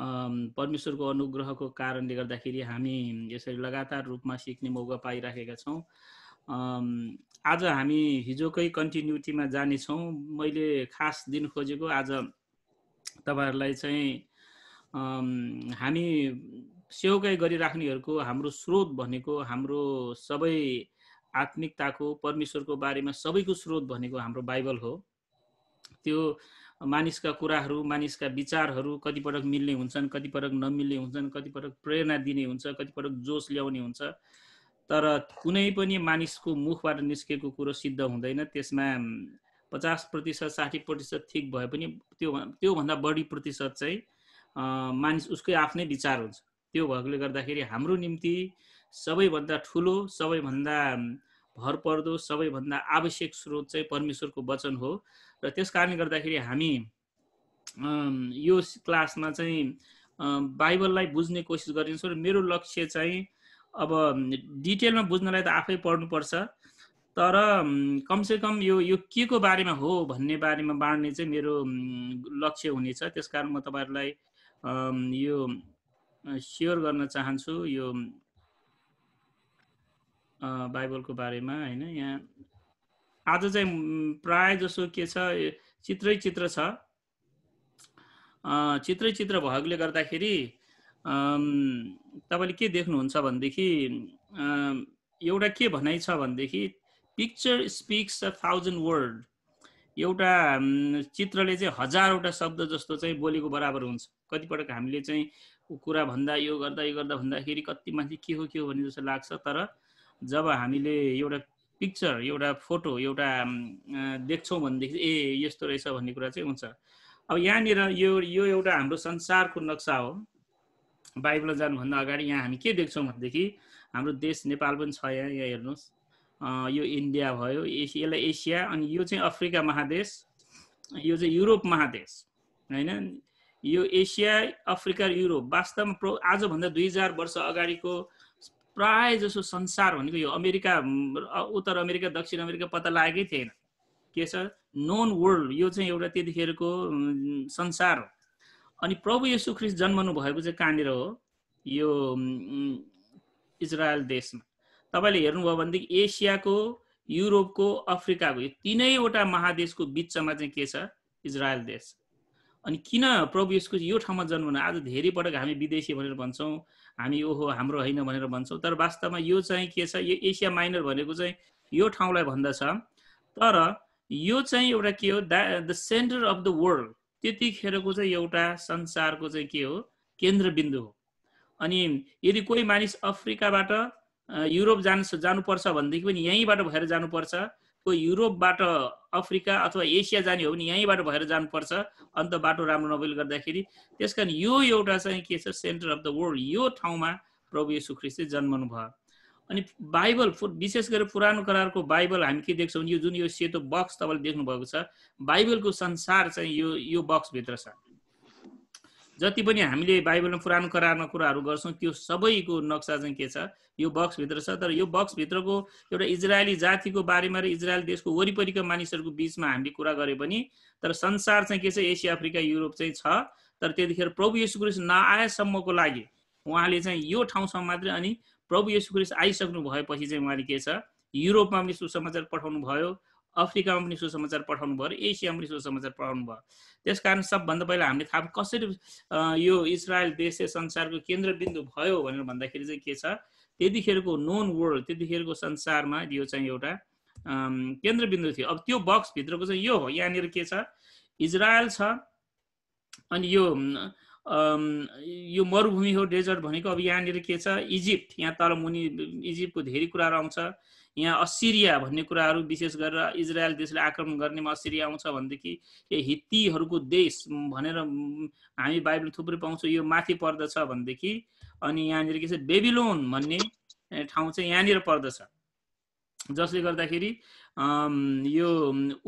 परमेश्वरको अनुग्रहको कारणले गर्दाखेरि हामी यसरी लगातार रूपमा सिक्ने मौका पाइराखेका छौँ आज हामी हिजोकै कन्टिन्युटीमा जानेछौँ मैले खास दिन खोजेको आज तपाईँहरूलाई चाहिँ हामी सेवकै गरिराख्नेहरूको हाम्रो स्रोत भनेको हाम्रो सबै आत्मिकताको परमेश्वरको बारेमा सबैको स्रोत भनेको हाम्रो बाइबल हो त्यो मानिसका कुराहरू मानिसका विचारहरू कतिपटक मिल्ने हुन्छन् कतिपटक नमिल्ने हुन्छन् कतिपटक प्रेरणा दिने हुन्छ कतिपटक जोस ल्याउने हुन्छ तर कुनै पनि मानिसको मुखबाट निस्केको कुरो सिद्ध हुँदैन त्यसमा पचास प्रतिशत साठी प्रतिशत ठिक भए पनि त्यो त्योभन्दा बढी प्रतिशत चाहिँ मानिस उसकै आफ्नै विचार हुन्छ त्यो भएकोले गर्दाखेरि हाम्रो निम्ति सबैभन्दा ठुलो सबैभन्दा भर पर्दो सबैभन्दा आवश्यक स्रोत चाहिँ परमेश्वरको वचन हो र त्यस कारणले गर्दाखेरि हामी यो क्लासमा चाहिँ बाइबललाई बुझ्ने कोसिस गरिन्छौँ र मेरो लक्ष्य चाहिँ अब डिटेलमा बुझ्नलाई त आफै पढ्नुपर्छ तर कमसेकम यो यो के को बारेमा हो भन्ने बारेमा बाँड्ने चाहिँ मेरो लक्ष्य हुनेछ त्यस कारण म तपाईँहरूलाई यो सेयर गर्न चाहन्छु यो बाइबलको बारेमा होइन यहाँ आज चाहिँ प्राय जसो के छ चित्रै चित्र छ चित्रै चित्र भएकोले गर्दाखेरि तपाईँले के देख्नुहुन्छ भनेदेखि एउटा के भनाइ छ भनेदेखि picture speaks a thousand word एउटा चित्रले चाहिँ हजारवटा शब्द जस्तो चाहिँ बोलेको बराबर हुन्छ कतिपटक हामीले चाहिँ कुरा भन्दा यो गर्दा यो गर्दा भन्दाखेरि कति मान्छे के हो के हो भन्ने जस्तो लाग्छ तर जब हामीले एउटा पिक्चर एउटा फोटो एउटा देख्छौँ भनेदेखि ए यस्तो रहेछ भन्ने कुरा चाहिँ हुन्छ अब यहाँनिर यो यो एउटा हाम्रो संसारको नक्सा हो बाइबल जानुभन्दा अगाडि यहाँ हामी के देख्छौँ भनेदेखि हाम्रो देश नेपाल पनि छ यहाँ यहाँ हेर्नुहोस् यो इन्डिया भयो एसिया यसलाई एसिया अनि यो चाहिँ अफ्रिका महादेश यो चाहिँ युरोप महादेश होइन यो एसिया अफ्रिका युरोप वास्तवमा प्रो आजभन्दा दुई हजार वर्ष अगाडिको प्राय जसो संसार भनेको यो अमेरिका उत्तर अमेरिका दक्षिण अमेरिका पत्ता लागेकै थिएन के छ नोन वर्ल्ड यो चाहिँ एउटा त्यतिखेरको संसार हो अनि प्रभु यसु ख्रिस्ट जन्मनु भएको चाहिँ कहाँनिर हो यो इजरायल देशमा तपाईँले हेर्नुभयो भनेदेखि एसियाको युरोपको अफ्रिकाको यो तिनैवटा महादेशको बिचमा चाहिँ के छ इजरायल देश अनि किन प्रभु यसको यो ठाउँमा जन्म आज धेरै पटक हामी विदेशी भनेर भन्छौँ हामी ओहो हाम्रो होइन भनेर भन्छौँ तर वास्तवमा यो चाहिँ के छ यो एसिया माइनर भनेको चाहिँ यो ठाउँलाई भन्दछ तर यो चाहिँ एउटा के हो the centre of the world त्यतिखेरको चाहिँ एउटा संसारको चाहिँ के हो केन्द्रबिन्दु हो अनि यदि कोही मानिस अफ्रिकाबाट युरोप जान जानुपर्छ भनेदेखि पनि यहीँबाट भएर जानुपर्छ को युरोपबाट अफ्रिका अथवा एसिया जाने हो भने यहीँबाट भएर जानुपर्छ अन्त बाटो राम्रो नभएकोले गर्दाखेरि त्यस कारण यो एउटा चाहिँ के छ सेन्टर अफ द वर्ल्ड यो ठाउँमा प्रभु यसु ख्रिस्टले जन्मनु भयो अनि बाइबल विशेष गरेर पुरानो करारको बाइबल हामी के देख्छौँ यो जुन यो सेतो बक्स तपाईँले देख्नुभएको छ बाइबलको संसार चाहिँ यो यो बक्सभित्र छ जति पनि हामीले बाइबलमा पुरानो करारमा कुराहरू गर्छौँ त्यो सबैको नक्सा चाहिँ के छ यो बक्सभित्र छ तर यो बक्सभित्रको एउटा इजरायली जातिको बारेमा र इजरायल देशको वरिपरिका मानिसहरूको बिचमा हामीले कुरा गरे पनि तर संसार चाहिँ के छ एसिया अफ्रिका युरोप चाहिँ छ तर त्यतिखेर प्रभु यशुकृष्ण नआएसम्मको लागि उहाँले चाहिँ यो ठाउँसम्म मात्रै अनि प्रभु यशुकृष्ण आइसक्नु भएपछि चाहिँ उहाँले के छ युरोपमा पनि सुसमाचार पठाउनु भयो अफ्रिकामा पनि सुसमाचार पठाउनु भयो एसियामा पनि सुसमाचार पठाउनु भयो त्यस कारण सबभन्दा पहिला हामीले थाहा कसरी यो इजरायल देश संसारको केन्द्रबिन्दु भयो भनेर भन्दाखेरि चाहिँ के छ त्यतिखेरको नोन वर्ल्ड त्यतिखेरको संसारमा यो चाहिँ एउटा केन्द्रबिन्दु थियो अब त्यो बक्सभित्रको चाहिँ यो हो यहाँनिर के छ इजरायल छ अनि यो यो मरुभूमि हो डेजर्ट भनेको अब यहाँनिर के छ इजिप्ट यहाँ तल मुनि इजिप्टको धेरै कुराहरू आउँछ यहाँ असिरिया भन्ने कुराहरू विशेष गरेर इजरायल देशले आक्रमण गर्नेमा असिरिया आउँछ भनेदेखि ए हित्तीहरूको देश भनेर हामी बाइबल थुप्रै पाउँछौँ यो माथि पर्दछ भनेदेखि अनि यहाँनिर के छ बेबिलोन भन्ने ठाउँ चाहिँ यहाँनिर पर्दछ जसले गर्दाखेरि यो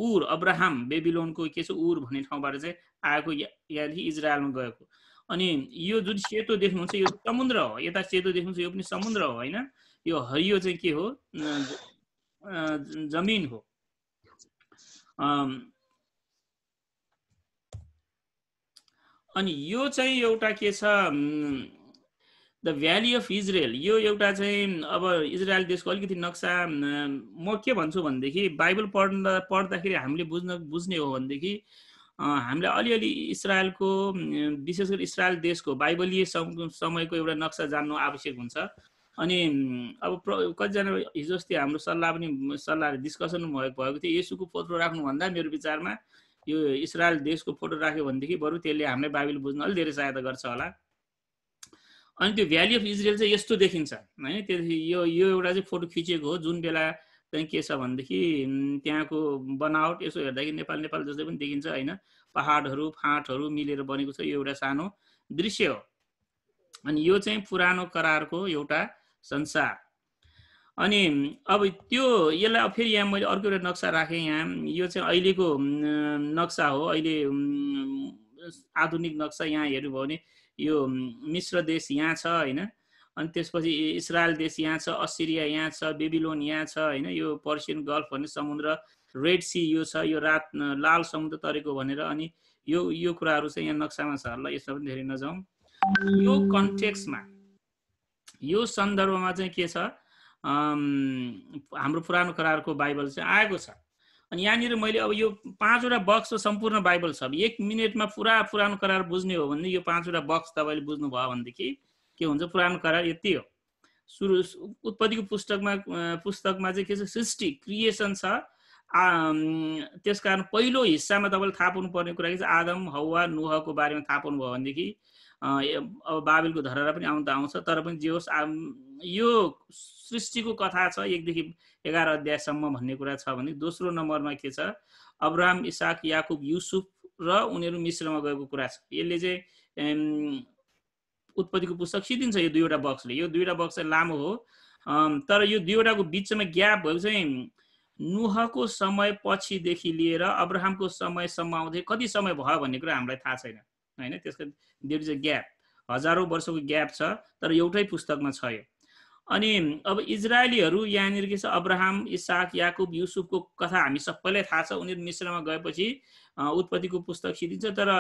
उर अब्राहम बेबिलोनको के छ उर भन्ने ठाउँबाट चाहिँ आएको यहाँदेखि इजरायलमा गएको अनि यो जुन सेतो देख्नुहुन्छ यो समुद्र हो यता सेतो देख्नुहुन्छ यो पनि समुद्र हो होइन यो हरियो चाहिँ के हो जमिन हो अनि यो चाहिँ एउटा के छ द भ्याली अफ इजरायल यो एउटा चाहिँ अब इजरायल देशको अलिकति नक्सा म के भन्छु भनेदेखि बाइबल पढ्दा पढ्दाखेरि हामीले बुझ्न बुझ्ने हो भनेदेखि हामीलाई अलिअलि इसरायलको विशेष गरी इसरायल देशको बाइबलीय समयको एउटा नक्सा जान्नु आवश्यक हुन्छ अनि अब प्र कतिजना हिजो अस्ति हाम्रो सल्लाह पनि सल्लाह डिस्कसन भएको थियो यसुको फोटो राख्नुभन्दा मेरो विचारमा यो इसरायल देशको फोटो राख्यो भनेदेखि बरु त्यसले हामीलाई बाइबल बुझ्न अलिक धेरै सहायता गर्छ होला अनि त्यो भ्याली अफ इजरायल चाहिँ यस्तो देखिन्छ होइन त्यहाँदेखि यो यो एउटा चाहिँ फोटो खिचेको हो जुन बेला चाहिँ के छ भनेदेखि त्यहाँको बनावट यसो हेर्दाखेरि नेपाल नेपाल जस्तै पनि देखिन्छ होइन पहाडहरू फाँटहरू मिलेर बनेको छ यो एउटा सानो दृश्य हो अनि यो चाहिँ पुरानो करारको एउटा संसार अनि अब त्यो यसलाई फेरि यहाँ मैले अर्को एउटा नक्सा राखेँ यहाँ यो चाहिँ अहिलेको नक्सा हो अहिले आधुनिक नक्सा यहाँ हेर्नुभयो भने यो मिश्र देश यहाँ छ होइन अनि त्यसपछि इसरायल देश यहाँ छ अस्ट्रेलिया यहाँ छ बेबिलोन यहाँ छ होइन यो पर्सियन गल्फ भन्ने समुद्र रेड सी यो छ यो रात लाल समुद्र तरेको भनेर अनि यो यो कुराहरू चाहिँ यहाँ नक्सामा छ ल यसमा पनि धेरै नजाउँ यो कन्टेक्समा यो सन्दर्भमा चाहिँ के छ हाम्रो पुरानो करारको बाइबल चाहिँ आएको छ अनि यहाँनिर मैले अब यो पाँचवटा बक्स सम्पूर्ण बाइबल छ एक मिनटमा पुरा पुरानो करार बुझ्ने हो भने यो पाँचवटा बक्स तपाईँले बुझ्नुभयो भनेदेखि के हुन्छ पुरानो करार यति हो सुरु उत्पत्तिको पुस्तकमा पुस्तकमा चाहिँ के छ सृष्टि क्रिएसन छ त्यस कारण पहिलो हिस्सामा तपाईँले थाहा पाउनु पर्ने कुरा के छ आदम हौवा नुहको बारेमा थाहा पाउनुभयो भनेदेखि अब बाबेलको धरहरा पनि आउनु त आउँछ तर पनि जे होस् यो सृष्टिको कथा छ एकदेखि एघार अध्यायसम्म भन्ने कुरा छ भने दोस्रो नम्बरमा के छ अब्राहम इसाक याकुब युसुफ र उनीहरू मिश्रमा गएको कुरा छ यसले चाहिँ उत्पत्तिको पुस्तक सिद्धिन्छ यो दुईवटा बक्सले यो दुईवटा बक्स चाहिँ लामो हो तर यो दुईवटाको बिचमा ग्याप भयो चाहिँ नुहको समय पछिदेखि लिएर अब्राहमको समयसम्म आउँदै कति समय भयो भन्ने कुरा हामीलाई थाहा छैन होइन त्यसको देयर इज अ ग्याप हजारौँ वर्षको ग्याप छ तर एउटै पुस्तकमा छ यो अनि अब इजरायलीहरू यहाँनिर के छ अब्राहम इसाक याकुब युसुफको कथा हामी सबैलाई थाहा छ उनीहरू मिश्रमा गएपछि उत्पत्तिको पुस्तक सिद्धिन्छ तर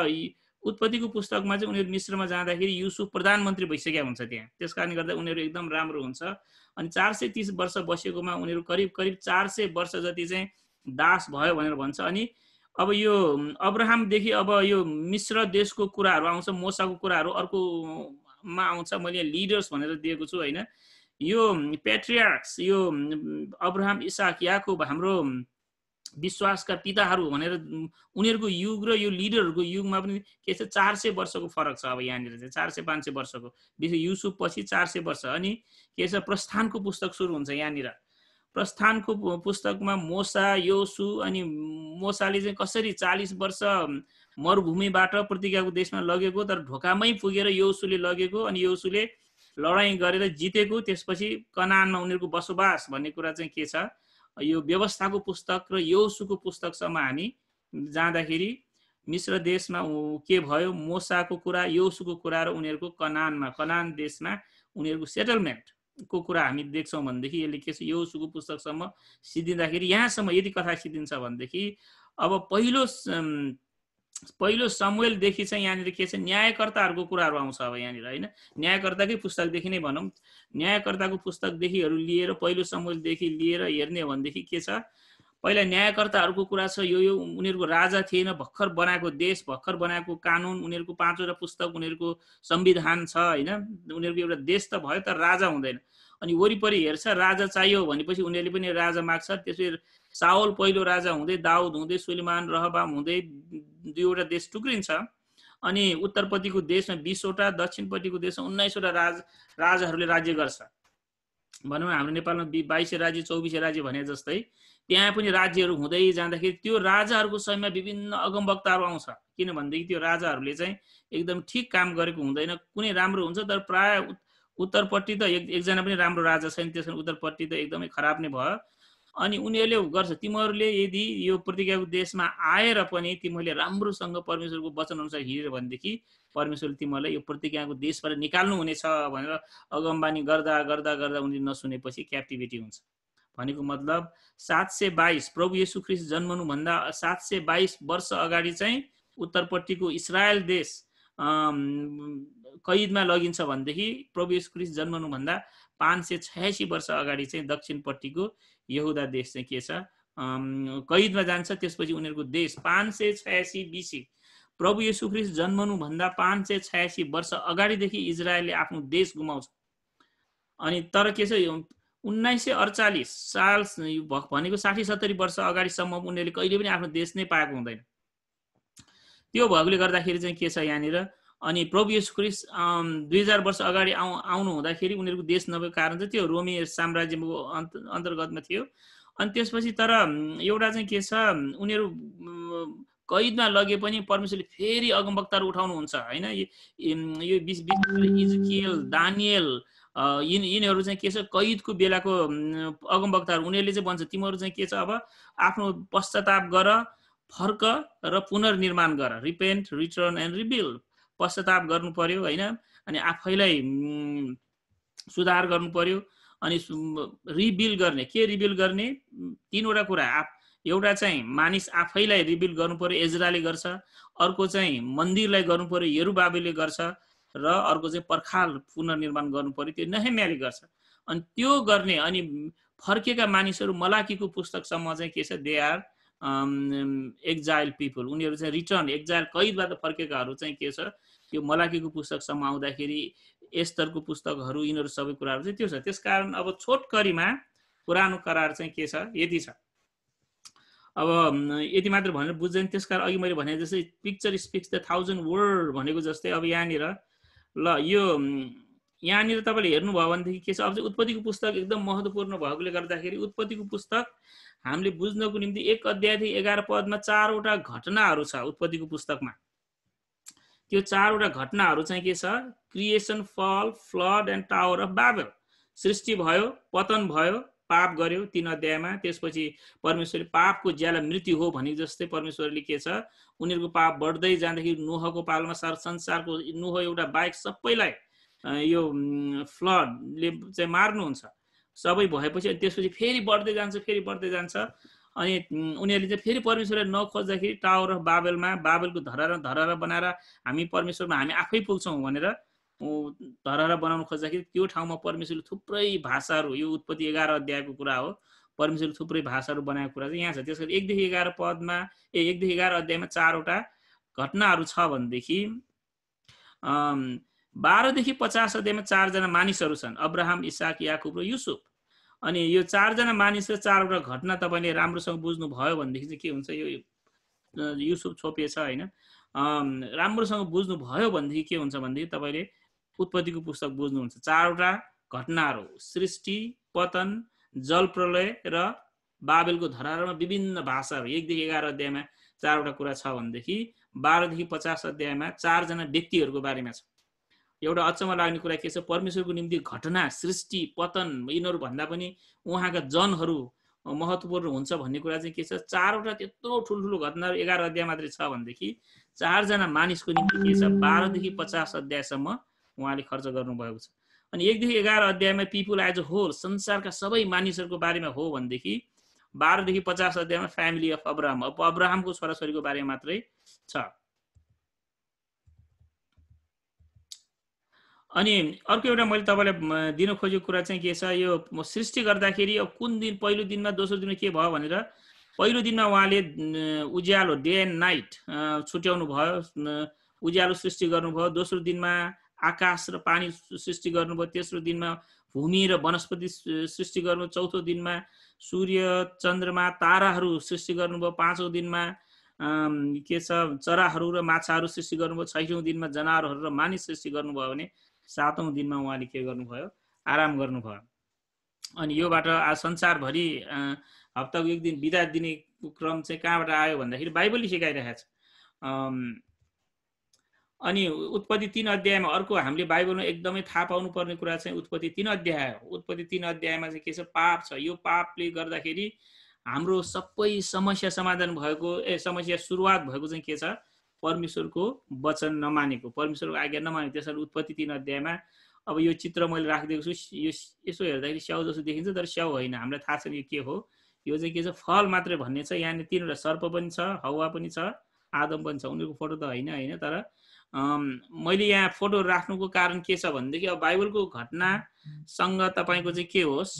उत्पत्तिको पुस्तकमा चाहिँ उनीहरू मिश्रमा जाँदाखेरि युसुफ प्रधानमन्त्री भइसकेका हुन्छ त्यहाँ त्यस कारणले गर्दा उनीहरू एकदम राम्रो हुन्छ अनि चार सय तिस वर्ष बसेकोमा उनीहरू करिब करिब चार सय वर्ष जति चाहिँ दास भयो भनेर भन्छ अनि अब यो अब्राहमदेखि अब यो मिश्र देशको कुराहरू आउँछ मोसाको कुराहरू अर्कोमा आउँछ मैले लिडर्स भनेर दिएको छु होइन यो पेट्रियाक्स यो अब्राहम इसाक याकुब हाम्रो विश्वासका पिताहरू भनेर उनीहरूको युग र यो लिडरहरूको युगमा पनि के छ चार सय वर्षको फरक छ अब यहाँनिर चाहिँ चार सय पाँच सय वर्षको विशेष युसुफ पछि चार सय वर्ष अनि के छ प्रस्थानको पुस्तक सुरु हुन्छ यहाँनिर प्रस्थानको पुस्तकमा मोसा योसु अनि मोसाले चाहिँ कसरी चालिस वर्ष मरुभूमिबाट प्रतिज्ञाको देशमा लगेको तर ढोकामै पुगेर यौसुले लगेको अनि यौसुले लडाइँ गरेर जितेको त्यसपछि कनानमा उनीहरूको बसोबास भन्ने कुरा चाहिँ के छ यो व्यवस्थाको पुस्तक र यौसुको पुस्तकसम्म हामी जाँदाखेरि मिश्र देशमा के भयो मोसाको कुरा यौसुको कुरा र उनीहरूको कनानमा कनान देशमा उनीहरूको सेटलमेन्ट को कुरा हामी देख्छौँ भनेदेखि यसले के छ यो सुको पुस्तकसम्म सिद्धिँदाखेरि यहाँसम्म यदि कथा सिद्धिन्छ भनेदेखि अब पहिलो पहिलो समुलदेखि चाहिँ यहाँनिर के छ न्यायकर्ताहरूको कुराहरू आउँछ अब यहाँनिर होइन न्यायकर्ताकै पुस्तकदेखि नै भनौँ न्यायकर्ताको पुस्तकदेखिहरू लिएर पहिलो समुलदेखि लिएर हेर्ने हो भनेदेखि के छ पहिला न्यायकर्ताहरूको कुरा छ यो यो उनीहरूको राजा थिएन भर्खर बनाएको देश भर्खर बनाएको कानुन उनीहरूको पाँचवटा पुस्तक उनीहरूको संविधान छ होइन उनीहरूको एउटा देश त भयो तर राजा हुँदैन अनि वरिपरि हेर्छ राजा चाहियो भनेपछि उनीहरूले पनि राजा माग्छ त्यसपछि सावल पहिलो राजा हुँदै दाउद हुँदै सुलिमान रहबाम हुँदै दुईवटा देश टुक्रिन्छ अनि उत्तरपट्टिको देशमा बिसवटा दक्षिणपट्टिको देशमा उन्नाइसवटा राज राजाहरूले राज्य गर्छ भनौँ हाम्रो नेपालमा बि राज्य चौबिस राज्य भने जस्तै त्यहाँ पनि राज्यहरू हुँदै जाँदाखेरि त्यो राजाहरूको समयमा विभिन्न अगमवक्ताहरू आउँछ किनभनेदेखि त्यो राजाहरूले चाहिँ एकदम ठिक काम गरेको हुँदैन कुनै राम्रो हुन्छ तर प्रायः उत्तरपट्टि त एक एकजना पनि राम्रो राजा छैन त्यस उत्तरपट्टि त एकदमै खराब नै भयो अनि उनीहरूले गर्छ तिमीहरूले यदि यो प्रतिज्ञाको देशमा आएर पनि तिमीहरूले राम्रोसँग परमेश्वरको वचनअनुसार हिँड्यो भनेदेखि परमेश्वरले तिमीहरूलाई यो प्रतिज्ञाको देशबाट निकाल्नु हुनेछ भनेर अगमबानी गर्दा गर्दा गर्दा उनीहरू नसुनेपछि क्याप्टिभिटी हुन्छ भनेको मतलब सात सय बाइस प्रभु ख्रिस्ट जन्मनुभन्दा सात सय बाइस वर्ष अगाडि चाहिँ उत्तरपट्टिको इसरायल देश कैदमा लगिन्छ भनेदेखि प्रभु क्रिस्ट जन्मनुभन्दा पाँच सय छयासी वर्ष अगाडि चाहिँ दक्षिणपट्टिको यहुदा देश चाहिँ के छ कैदमा जान्छ त्यसपछि उनीहरूको देश पाँच सय छयासी बिसी प्रभु यशुख्रिस्ट जन्मनुभन्दा पाँच सय छयासी वर्ष अगाडिदेखि इजरायलले आफ्नो देश गुमाउँछ अनि तर के छ उन्नाइस सय अडचालिस साल भनेको साठी सत्तरी वर्ष अगाडिसम्म उनीहरूले कहिले पनि आफ्नो देश नै पाएको हुँदैन त्यो भएकोले गर्दाखेरि चाहिँ के छ यहाँनिर अनि प्रभु यस क्रिस दुई हजार वर्ष अगाडि आउ आउनु हुँदाखेरि उनीहरूको देश नभएको कारण चाहिँ त्यो रोमी साम्राज्यको अन्त अन्तर्गतमा थियो अनि त्यसपछि तर एउटा चाहिँ के छ उनीहरू कैदमा लगे पनि परमेश्वरले फेरि अगमवक्ताहरू उठाउनुहुन्छ होइन यो बिस बिस इजकियल दानियल यिन यिनीहरू चाहिँ के छ कैदको बेलाको अगमवक्ताहरू उनीहरूले चाहिँ भन्छ तिमीहरू चाहिँ के छ अब आफ्नो पश्चाताप गर फर्क र पुनर्निर्माण गर रिपेन्ट रिटर्न एन्ड रिबिल्ड पश्चाताप गर्नु पर्यो होइन अनि आफैलाई सुधार गर्नु पर्यो अनि रिबिल गर्ने के रिबिल गर्ने तिनवटा कुरा एउटा चाहिँ मानिस आफैलाई रिबिल गर्नु पर्यो एजराले गर्छ अर्को चाहिँ मन्दिरलाई गर्नु पर्यो हेरुबाबेले गर्छ र अर्को चाहिँ पर्खाल पुनर्निर्माण गर्नु पर्यो त्यो नहेम्याले गर्छ अनि त्यो गर्ने अनि फर्केका मानिसहरू मलाकीको पुस्तकसम्म चाहिँ के छ दे आर एक्जाइल पिपल उनीहरू चाहिँ रिटर्न एक्जाइल कैदबाट फर्केकाहरू चाहिँ के छ यो मलाकीको पुस्तकसम्म आउँदाखेरि एस्तरको पुस्तकहरू यिनीहरू सबै कुराहरू चाहिँ त्यो छ त्यसकारण अब छोटकरीमा पुरानो करार चाहिँ के छ यति छ अब यति मात्र भनेर बुझ्दैन त्यस कारण अघि मैले भने जस्तै picture speaks the thousand word भनेको जस्तै अब यहाँनिर ल यो यहाँनिर तपाईँले हेर्नुभयो भनेदेखि के छ अब चाहिँ उत्पत्तिको पुस्तक एकदम महत्त्वपूर्ण भएकोले गर्दाखेरि उत्पत्तिको पुस्तक हामीले बुझ्नको निम्ति एक अध्यायदेखि एघार पदमा चारवटा घटनाहरू छ उत्पत्तिको पुस्तकमा त्यो चारवटा घटनाहरू चाहिँ के छ क्रिएसन फल फ्लड एन्ड टावर अफ बाबल सृष्टि भयो पतन भयो पाप गर्यो तिन अध्यायमा त्यसपछि परमेश्वरले पापको ज्याला मृत्यु हो भने जस्तै परमेश्वरले के छ उनीहरूको पाप बढ्दै जाँदाखेरि नुहको पालमा सार संसारको नुह एउटा बाहेक सबैलाई यो फ्लडले चाहिँ मार्नुहुन्छ सबै भएपछि त्यसपछि फेरि बढ्दै जान्छ फेरि बढ्दै जान्छ अनि उनीहरूले चाहिँ फेरि परमेश्वरलाई नखोज्दाखेरि टावर बाबेलमा बाबेलको धरहरा धरहरा बनाएर हामी परमेश्वरमा हामी आफै पुग्छौँ भनेर धरहरा बनाउनु खोज्दाखेरि त्यो ठाउँमा परमेश्वरले थुप्रै भाषाहरू यो उत्पत्ति एघार अध्यायको कुरा हो परमेश्वरले थुप्रै भाषाहरू बनाएको कुरा चाहिँ यहाँ छ त्यस गरी एकदेखि एघार पदमा ए एकदेखि एघार अध्यायमा चारवटा घटनाहरू छ भनेदेखि बाह्रदेखि पचास अध्यायमा चारजना मानिसहरू छन् अब्राहम इसाक याकुब र युसुफ अनि यो चारजना मानिस र चारवटा घटना तपाईँले राम्रोसँग बुझ्नुभयो भनेदेखि चाहिँ के हुन्छ यो युसुफ छोपिएछ होइन राम्रोसँग बुझ्नुभयो भनेदेखि के हुन्छ भनेदेखि तपाईँले उत्पत्तिको पुस्तक बुझ्नुहुन्छ चारवटा घटनाहरू सृष्टि पतन जलप्रलय र बाबेलको धरारमा विभिन्न भाषाहरू एकदेखि एघार अध्यायमा चारवटा कुरा छ भनेदेखि बाह्रदेखि पचास अध्यायमा चारजना व्यक्तिहरूको बारेमा छ एउटा अचम्म लाग्ने कुरा के छ परमेश्वरको निम्ति घटना सृष्टि पतन यिनीहरू भन्दा पनि उहाँका जनहरू महत्त्वपूर्ण हुन्छ भन्ने कुरा चाहिँ के छ चारवटा त्यत्रो ठुल्ठुलो घटनाहरू एघार अध्याय मात्रै छ भनेदेखि चारजना मानिसको निम्ति के छ बाह्रदेखि पचास अध्यायसम्म उहाँले खर्च गर्नुभएको छ अनि एकदेखि एघार अध्यायमा पिपुल एज अ होल संसारका सबै मानिसहरूको बारेमा हो भनेदेखि बाह्रदेखि पचास अध्यायमा फ्यामिली अफ अब्राहम अब अब्राहमको छोराछोरीको बारेमा मात्रै छ अनि अर्को एउटा मैले तपाईँलाई दिन खोजेको कुरा चाहिँ के छ यो सृष्टि गर्दाखेरि अब कुन दिन पहिलो दिनमा दोस्रो दिनमा के भयो भनेर पहिलो दिनमा उहाँले उज्यालो डे एन्ड नाइट छुट्याउनु भयो उज्यालो सृष्टि गर्नुभयो दोस्रो दिनमा आकाश र पानी सृष्टि गर्नुभयो तेस्रो दिनमा भूमि र वनस्पति सृष्टि गर्नु चौथो दिनमा सूर्य चन्द्रमा ताराहरू सृष्टि गर्नुभयो पाँचौँ दिनमा के छ चराहरू र माछाहरू सृष्टि गर्नुभयो छैठौँ दिनमा जनावरहरू र मानिस सृष्टि गर्नुभयो भने सातौँ दिनमा उहाँले के गर्नुभयो आराम गर्नुभयो अनि योबाट आज संसारभरि हप्ताको एक दिन बिदा दिने क्रम चाहिँ कहाँबाट आयो भन्दाखेरि बाइबलले सिकाइरहेको छ अनि उत्पत्ति तिन अध्यायमा अर्को हामीले बाइबलमा एकदमै थाहा पाउनुपर्ने कुरा चाहिँ उत्पत्ति तिन अध्याय हो उत्पत्ति तिन अध्यायमा चाहिँ के छ पाप छ यो पापले गर्दाखेरि हाम्रो सबै समस्या समाधान भएको ए समस्या सुरुवात भएको चाहिँ के छ परमेश्वरको वचन नमानेको परमेश्वरको आज्ञा नमानेको त्यसरी उत्पत्ति तिन अध्यायमा अब यो चित्र मैले राखिदिएको छु यो यसो हेर्दाखेरि स्याउ जस्तो देखिन्छ तर स्याउ होइन हामीलाई थाहा छैन यो के हो यो चाहिँ के छ फल मात्रै भन्ने छ यहाँनिर तिनवटा सर्प पनि छ हवा पनि छ आदम पनि छ उनीहरूको फोटो त होइन होइन तर मैले यहाँ फोटो राख्नुको कारण के छ भनेदेखि अब बाइबलको घटनासँग तपाईँको चाहिँ के होस्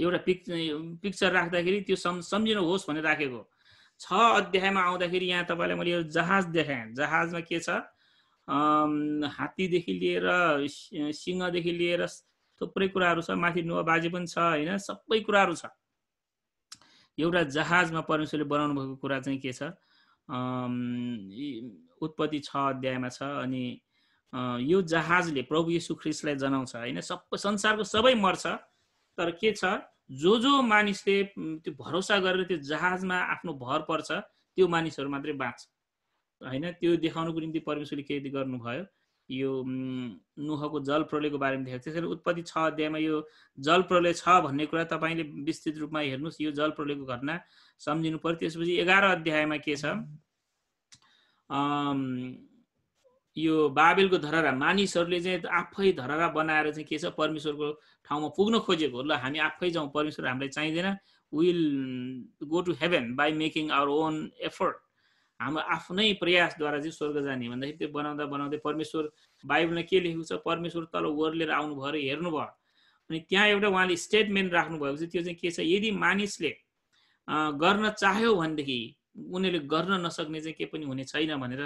एउटा पिक्च पिक्चर राख्दाखेरि त्यो सम् सम्झिनु होस् भनेर राखेको छ अध्यायमा आउँदाखेरि यहाँ तपाईँलाई मैले यो जहाज देखाएँ जहाजमा के छ हात्तीदेखि लिएर सिंहदेखि लिएर थुप्रै कुराहरू छ माथि नुवा बाजे पनि छ होइन सबै कुराहरू छ एउटा जहाजमा परमेश्वरले बनाउनु भएको कुरा चाहिँ के छ उत्पत्ति छ अध्यायमा छ अनि यो जहाजले प्रभु यीशु ख्रिस्टलाई जनाउँछ होइन सबै संसारको सबै मर्छ तर के छ जो जो मानिसले त्यो भरोसा गरेर त्यो जहाजमा आफ्नो भर पर्छ त्यो मानिसहरू मात्रै बाँच्छ होइन त्यो देखाउनुको निम्ति परमेश्वरले केही गर्नुभयो यो नुहको जल प्रलयको बारेमा देखाएको त्यसरी उत्पत्ति छ अध्यायमा यो जल प्रलय छ भन्ने कुरा तपाईँले विस्तृत रूपमा हेर्नुहोस् यो जल प्रलयको घटना सम्झिनु पर्यो त्यसपछि एघार अध्यायमा के छ यो बाबेलको धरहरा मानिसहरूले चाहिँ आफै धरहरा बनाएर चाहिँ के छ परमेश्वरको ठाउँमा पुग्न खोजेको ल हामी आफै जाउँ परमेश्वर हामीलाई चाहिँदैन will go to heaven by making our own effort हाम्रो आफ्नै प्रयासद्वारा चाहिँ स्वर्ग जाने भन्दाखेरि त्यो बनाउँदा बनाउँदै परमेश्वर बाइबलमा के लेखेको छ परमेश्वर तल ओर्लेर आउनुभयो र हेर्नुभयो अनि त्यहाँ एउटा उहाँले स्टेटमेन्ट राख्नुभएको छ त्यो चाहिँ के छ यदि मानिसले गर्न चाह्यो भनेदेखि उनीहरूले गर्न नसक्ने चाहिँ केही पनि हुने छैन भनेर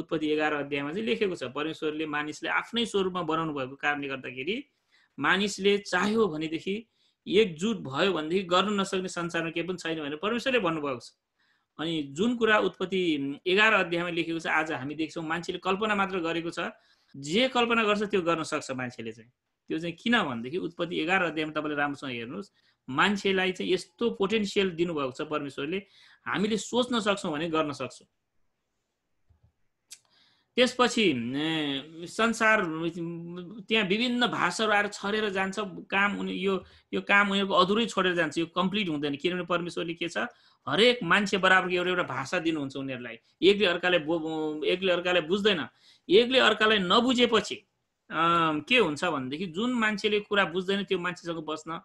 उत्पत्ति एघार अध्यायमा चाहिँ लेखेको छ परमेश्वरले मानिसले आफ्नै स्वरूपमा बनाउनु भएको कारणले गर्दाखेरि मानिसले चाह्यो भनेदेखि एकजुट भयो भनेदेखि गर्न नसक्ने संसारमा केही पनि छैन भनेर परमेश्वरले भन्नुभएको छ अनि जुन कुरा उत्पत्ति एघार अध्यायमा लेखेको छ आज हामी देख्छौँ मान्छेले कल्पना मात्र गरेको छ जे कल्पना गर्छ त्यो गर्न सक्छ मान्छेले चाहिँ त्यो चाहिँ किन भनेदेखि उत्पत्ति एघार अध्यायमा तपाईँले राम्रोसँग हेर्नुहोस् मान्छेलाई चाहिँ यस्तो पोटेन्सियल दिनुभएको छ परमेश्वरले हामीले सोच्न सक्छौँ भने गर्न सक्छौँ त्यसपछि संसार त्यहाँ विभिन्न भाषाहरू आएर छरेर जान्छ काम उनी यो यो काम उनीहरूको अधुरै छोडेर जान्छ यो कम्प्लिट हुँदैन किनभने परमेश्वरले के छ हरेक मान्छे बराबरको एउटा एउटा भाषा दिनुहुन्छ उनीहरूलाई एकले अर्कालाई बो एकले अर्कालाई बुझ्दैन एकले अर्कालाई नबुझेपछि के हुन्छ भनेदेखि जुन मान्छेले कुरा बुझ्दैन त्यो मान्छेसँग बस्न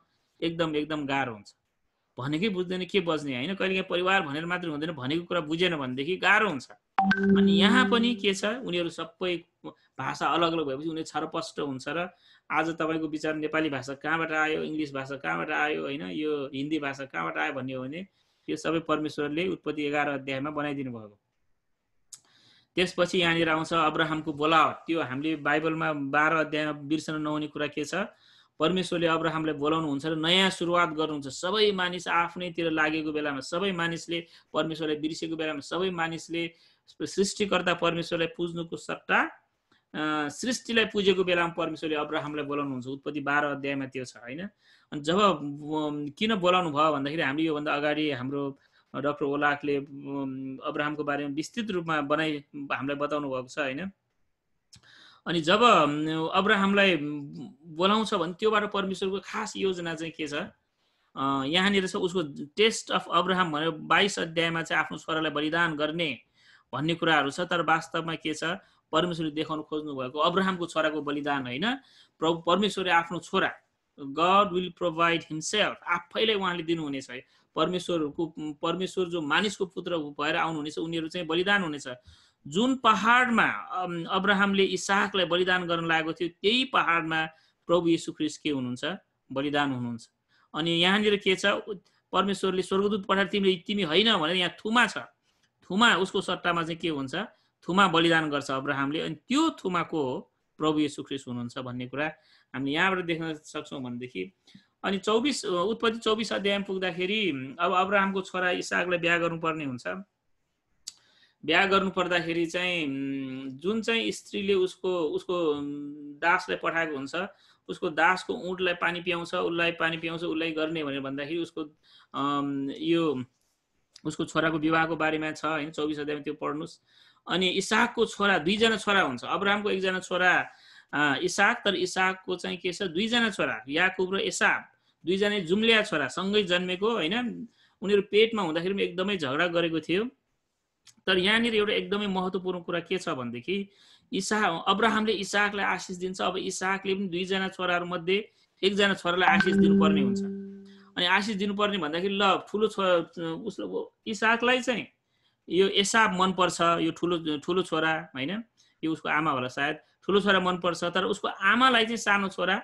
एकदम एकदम गाह्रो हुन्छ भनेकै बुझ्दैन के बज्ने होइन कहिलेकाहीँ परिवार भनेर मात्र हुँदैन भनेको कुरा बुझेन भनेदेखि गाह्रो हुन्छ अनि यहाँ पनि के छ उनीहरू सबै भाषा अलग अलग भएपछि उनीहरू छरपष्ट हुन्छ र आज तपाईँको विचार नेपाली भाषा कहाँबाट आयो इङ्ग्लिस भाषा कहाँबाट आयो होइन यो हिन्दी भाषा कहाँबाट आयो भन्ने हो भने यो सबै परमेश्वरले उत्पत्ति एघार अध्यायमा बनाइदिनु भएको त्यसपछि यहाँनिर आउँछ अब्राहमको बोलावट त्यो हामीले बाइबलमा बाह्र अध्यायमा बिर्सन नहुने कुरा के छ परमेश्वरले अब्राहमलाई बोलाउनुहुन्छ र नयाँ सुरुवात गर्नुहुन्छ सबै मानिस आफ्नैतिर लागेको बेलामा सबै मानिसले परमेश्वरलाई बिर्सेको बेलामा सबै मानिसले सृष्टिकर्ता परमेश्वरलाई पुज्नुको सट्टा सृष्टिलाई पुजेको बेलामा परमेश्वरले अब्राहमलाई बोलाउनुहुन्छ उत्पत्ति बाह्र अध्यायमा त्यो छ होइन अनि जब किन बोलाउनु भयो भन्दाखेरि हामीले योभन्दा अगाडि हाम्रो डक्टर ओलाकले अब्राहमको बारेमा विस्तृत रूपमा बनाइ हामीलाई बताउनु भएको छ होइन अनि जब अब्राहमलाई बोलाउँछ भने त्योबाट परमेश्वरको खास योजना चाहिँ के छ यहाँनिर छ उसको टेस्ट अफ अब्राहम भनेर बाइस अध्यायमा चाहिँ आफ्नो छोरालाई बलिदान गर्ने भन्ने कुराहरू छ तर वास्तवमा के छ परमेश्वरले देखाउन खोज्नु भएको अब्राहमको छोराको बलिदान होइन प्रभु परमेश्वरले आफ्नो छोरा गड विल प्रोभाइड हिमसेल्फ आफैलाई उहाँले दिनुहुनेछ है परमेश्वरको परमेश्वर जो मानिसको पुत्र भएर आउनुहुनेछ उनीहरू चाहिँ बलिदान हुनेछ जुन पहाडमा अब्राहमले इसाहकलाई बलिदान गर्न लागेको थियो त्यही पहाडमा प्रभु यीशु ख्रिस्ट के हुनुहुन्छ बलिदान हुनुहुन्छ अनि यहाँनिर के छ परमेश्वरले स्वर्गदूत पठाएर तिमीले तिमी होइन भनेर यहाँ थुमा छ थुमा उसको सट्टामा चाहिँ के हुन्छ थुमा बलिदान गर्छ अब्राहमले अनि त्यो थुमाको हो प्रभु यी सुख्रिस हुनुहुन्छ भन्ने कुरा हामीले यहाँबाट देख्न सक्छौँ भनेदेखि अनि चौबिस उत्पत्ति चौबिस अध्यायमा पुग्दाखेरि अब अब्राहमको छोरा इसाकलाई बिहा गर्नुपर्ने हुन्छ बिहा गर्नुपर्दाखेरि चाहिँ जुन चाहिँ स्त्रीले उसको उसको दासलाई पठाएको हुन्छ उसको दासको उठलाई पानी पियाउँछ उसलाई पानी पियाउँछ उसलाई गर्ने भनेर भन्दाखेरि उसको यो उसको छोराको विवाहको बारेमा छ होइन चौबिस अध्यायमा त्यो पढ्नुहोस् अनि इसाकको छोरा दुईजना छोरा हुन्छ अब्राहमको एकजना छोरा इसाक तर इसाकको चाहिँ के छ दुईजना छोरा याकुब र इसाब दुईजना जुम्लिया छोरा सँगै जन्मेको होइन उनीहरू पेटमा हुँदाखेरि पनि एकदमै झगडा गरेको थियो तर यहाँनिर एउटा एकदमै महत्त्वपूर्ण कुरा के छ भनेदेखि इसा अब्राहमले इसाकलाई आशिष दिन्छ अब इसाकले पनि दुईजना छोराहरूमध्ये एकजना छोरालाई आशिष दिनुपर्ने हुन्छ अनि आशिष दिनुपर्ने भन्दाखेरि ल ठुलो छोरा उसको इसाकलाई चाहिँ यो एसाब मनपर्छ यो ठुलो ठुलो छोरा होइन यो उसको आमा होला सायद ठुलो छोरा मनपर्छ तर उसको आमालाई चाहिँ सानो छोरा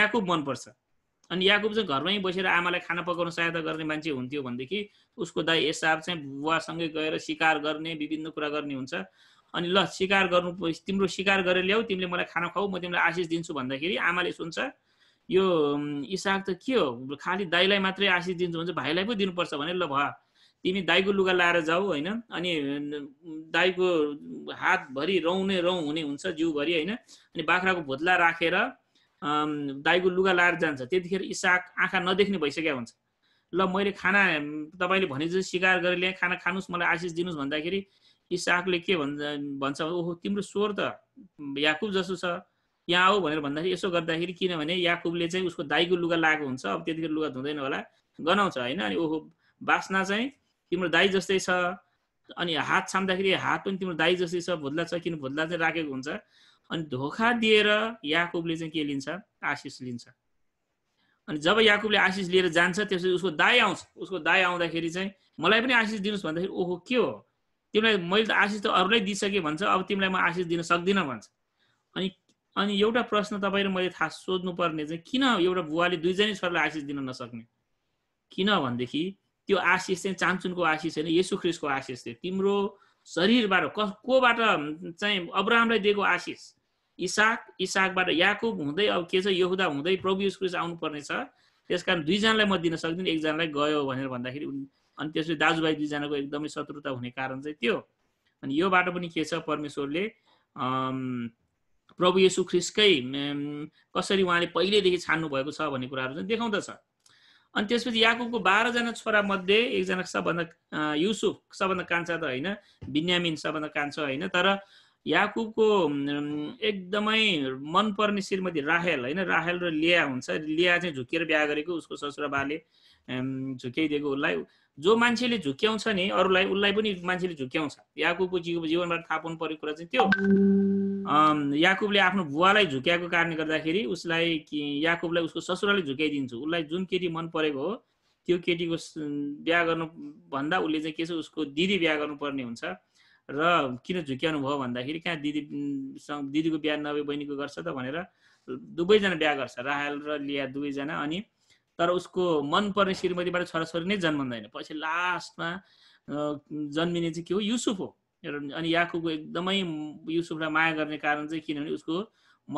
याकुब मनपर्छ अनि याकुब चाहिँ घरमै बसेर आमालाई खाना पकाउन सहायता गर्ने मान्छे हुन्थ्यो भनेदेखि उसको दाई एसाब चाहिँ बुवासँगै गएर सिकार गर्ने विभिन्न कुरा गर्ने हुन्छ अनि ल सिकार गर्नु तिम्रो सिकार गरेर ल्याऊ तिमीले मलाई खाना खाऊ म तिमीलाई आशिष दिन्छु भन्दाखेरि आमाले सुन्छ यो इसाक त के हो खालि दाईलाई मात्रै आशिष दिन्छु भन्छ भाइलाई पो दिनुपर्छ भने ल भयो तिमी दाईको लुगा लाएर जाऊ होइन अनि दाईको हातभरि रौँ नै रौँ हुने हुन्छ जिउभरि होइन अनि बाख्राको भुत्ला राखेर दाइको लुगा लाएर जान्छ त्यतिखेर इसाक आँखा नदेख्ने भइसक्यो हुन्छ ल मैले खाना तपाईँले भने जस्तो सिकार गरेर ल्याएँ खाना खानुहोस् मलाई आशिष दिनुहोस् भन्दाखेरि इसाकले के भन्छ भन्छ ओहो तिम्रो स्वर त याकुब जस्तो छ यहाँ आऊ भनेर भन्दाखेरि यसो गर्दाखेरि किनभने याकुबले चाहिँ उसको दाइको लुगा लगाएको हुन्छ अब त्यतिखेर लुगा धुँदैन होला गनाउँछ होइन अनि ओहो बास्ना चाहिँ तिम्रो दाई जस्तै छ अनि हात छाम्दाखेरि हात पनि तिम्रो दाई जस्तै छ भुद्ला छ किन भुद्ला चाहिँ राखेको हुन्छ अनि धोका दिएर याकुबले चाहिँ के लिन्छ आशिष लिन्छ अनि जब याकुबले आशिष लिएर जान्छ त्यसपछि उसको दाई आउँछ उसको दाई आउँदाखेरि चाहिँ मलाई पनि आशिष दिनुहोस् भन्दाखेरि ओहो के हो तिमीलाई मैले त आशिष त अरूलाई दिइसकेँ भन्छ अब तिमीलाई म आशिष दिन सक्दिनँ भन्छ अनि अनि एउटा प्रश्न तपाईँ र मैले थाहा सोध्नुपर्ने चाहिँ किन एउटा बुवाले दुईजना छोरालाई आशिष दिन नसक्ने किन किनभनेदेखि त्यो आशिष चाहिँ चामचुनको आशिष होइन येसुख्रिसको आशिष थियो तिम्रो शरीरबाट क कोबाट चाहिँ अब्राहमलाई दिएको आशिष इसाक इसाकबाट याकुब हुँदै अब के छ यहुदा हुँदै प्रभु युस्क्रिस आउनुपर्ने छ त्यस कारण दुईजनालाई म दिन सक्दिनँ एकजनालाई गयो भनेर भन्दाखेरि अनि त्यसपछि दाजुभाइ दुईजनाको एकदमै शत्रुता हुने कारण चाहिँ त्यो अनि यो बाटो पनि के छ परमेश्वरले प्रभु यसु ख्रिस्कै कसरी उहाँले पहिल्यैदेखि छान्नु भएको छ भन्ने कुराहरू चाहिँ देखाउँदछ अनि त्यसपछि याकुबको बाह्रजना छोरामध्ये एकजना सबभन्दा युसुफ सबभन्दा कान्छा त होइन बिन्यामिन सबभन्दा कान्छ होइन तर याकुबको एकदमै मनपर्ने श्रीमती राहेल होइन राहेल र लिया हुन्छ लिया चाहिँ झुकेर बिहा गरेको उसको ससुराबाले झुक्याइदिएको उसलाई जो मान्छेले झुक्याउँछ नि अरूलाई उसलाई पनि मान्छेले झुक्याउँछ याकुबको जीव जीवनबाट थाहा पाउनु परेको कुरा चाहिँ त्यो याकुबले आफ्नो बुवालाई झुक्याएको कारणले गर्दाखेरि उसलाई याकुबलाई उसको ससुराले झुक्याइदिन्छु उसलाई जुन केटी मन परेको हो त्यो केटीको बिहा गर्नुभन्दा उसले चाहिँ के छ उसको दिदी बिहा गर्नुपर्ने हुन्छ र किन झुक्याउनु भयो भन्दाखेरि कहाँ दिदीसँग दिदीको बिहा नभए बहिनीको गर्छ त भनेर दुवैजना बिहा गर्छ राहाल र लिया दुवैजना अनि तर उसको मनपर्ने श्रीमतीबाट छोराछोरी नै जन्मदैन पछि लास्टमा जन्मिने चाहिँ के हो युसुफ हो अनि याकुबको एकदमै युसुफलाई माया गर्ने कारण चाहिँ किनभने उसको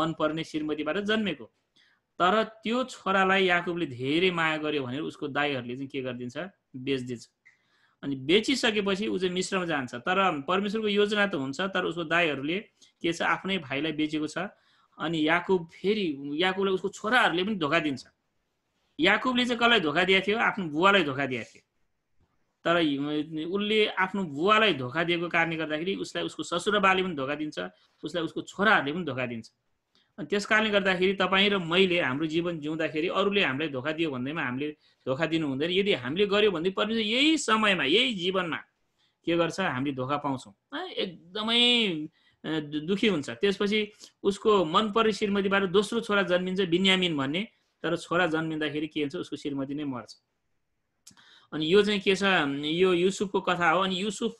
मनपर्ने श्रीमतीबाट जन्मेको तर त्यो छोरालाई याकुबले धेरै माया गर्यो भनेर उसको दाईहरूले चाहिँ के गरिदिन्छ बेचिदिन्छ अनि बेचिसकेपछि ऊ चाहिँ मिश्रमा जान्छ तर परमेश्वरको योजना त हुन्छ तर उसको दाईहरूले के छ आफ्नै भाइलाई बेचेको छ अनि याकुब फेरि याकुबलाई उसको छोराहरूले पनि धोका दिन्छ याकुबले चाहिँ कसलाई धोका दिएको थियो आफ्नो बुवालाई धोका दिएको थियो तर उसले आफ्नो बुवालाई धोका दिएको कारणले गर्दाखेरि उसलाई उसको ससुराबाले पनि धोका दिन्छ उसलाई उसको छोराहरूले पनि धोका दिन्छ अनि त्यस कारणले गर्दाखेरि तपाईँ र मैले हाम्रो जीवन जिउँदाखेरि अरूले हामीलाई धोका दियो भन्दैमा हामीले धोका दिनु हुँदैन यदि हामीले गर्यो भने परमेश्वर यही समयमा यही जीवनमा के गर्छ हामीले धोका पाउँछौँ एकदमै दुखी हुन्छ त्यसपछि उसको मन परे श्रीमतीबाट दोस्रो छोरा जन्मिन्छ बिन्यामिन भन्ने तर छोरा जन्मिँदाखेरि के हुन्छ उसको श्रीमती नै मर्छ अनि यो चाहिँ के छ यो युसुफको कथा हो अनि युसुफ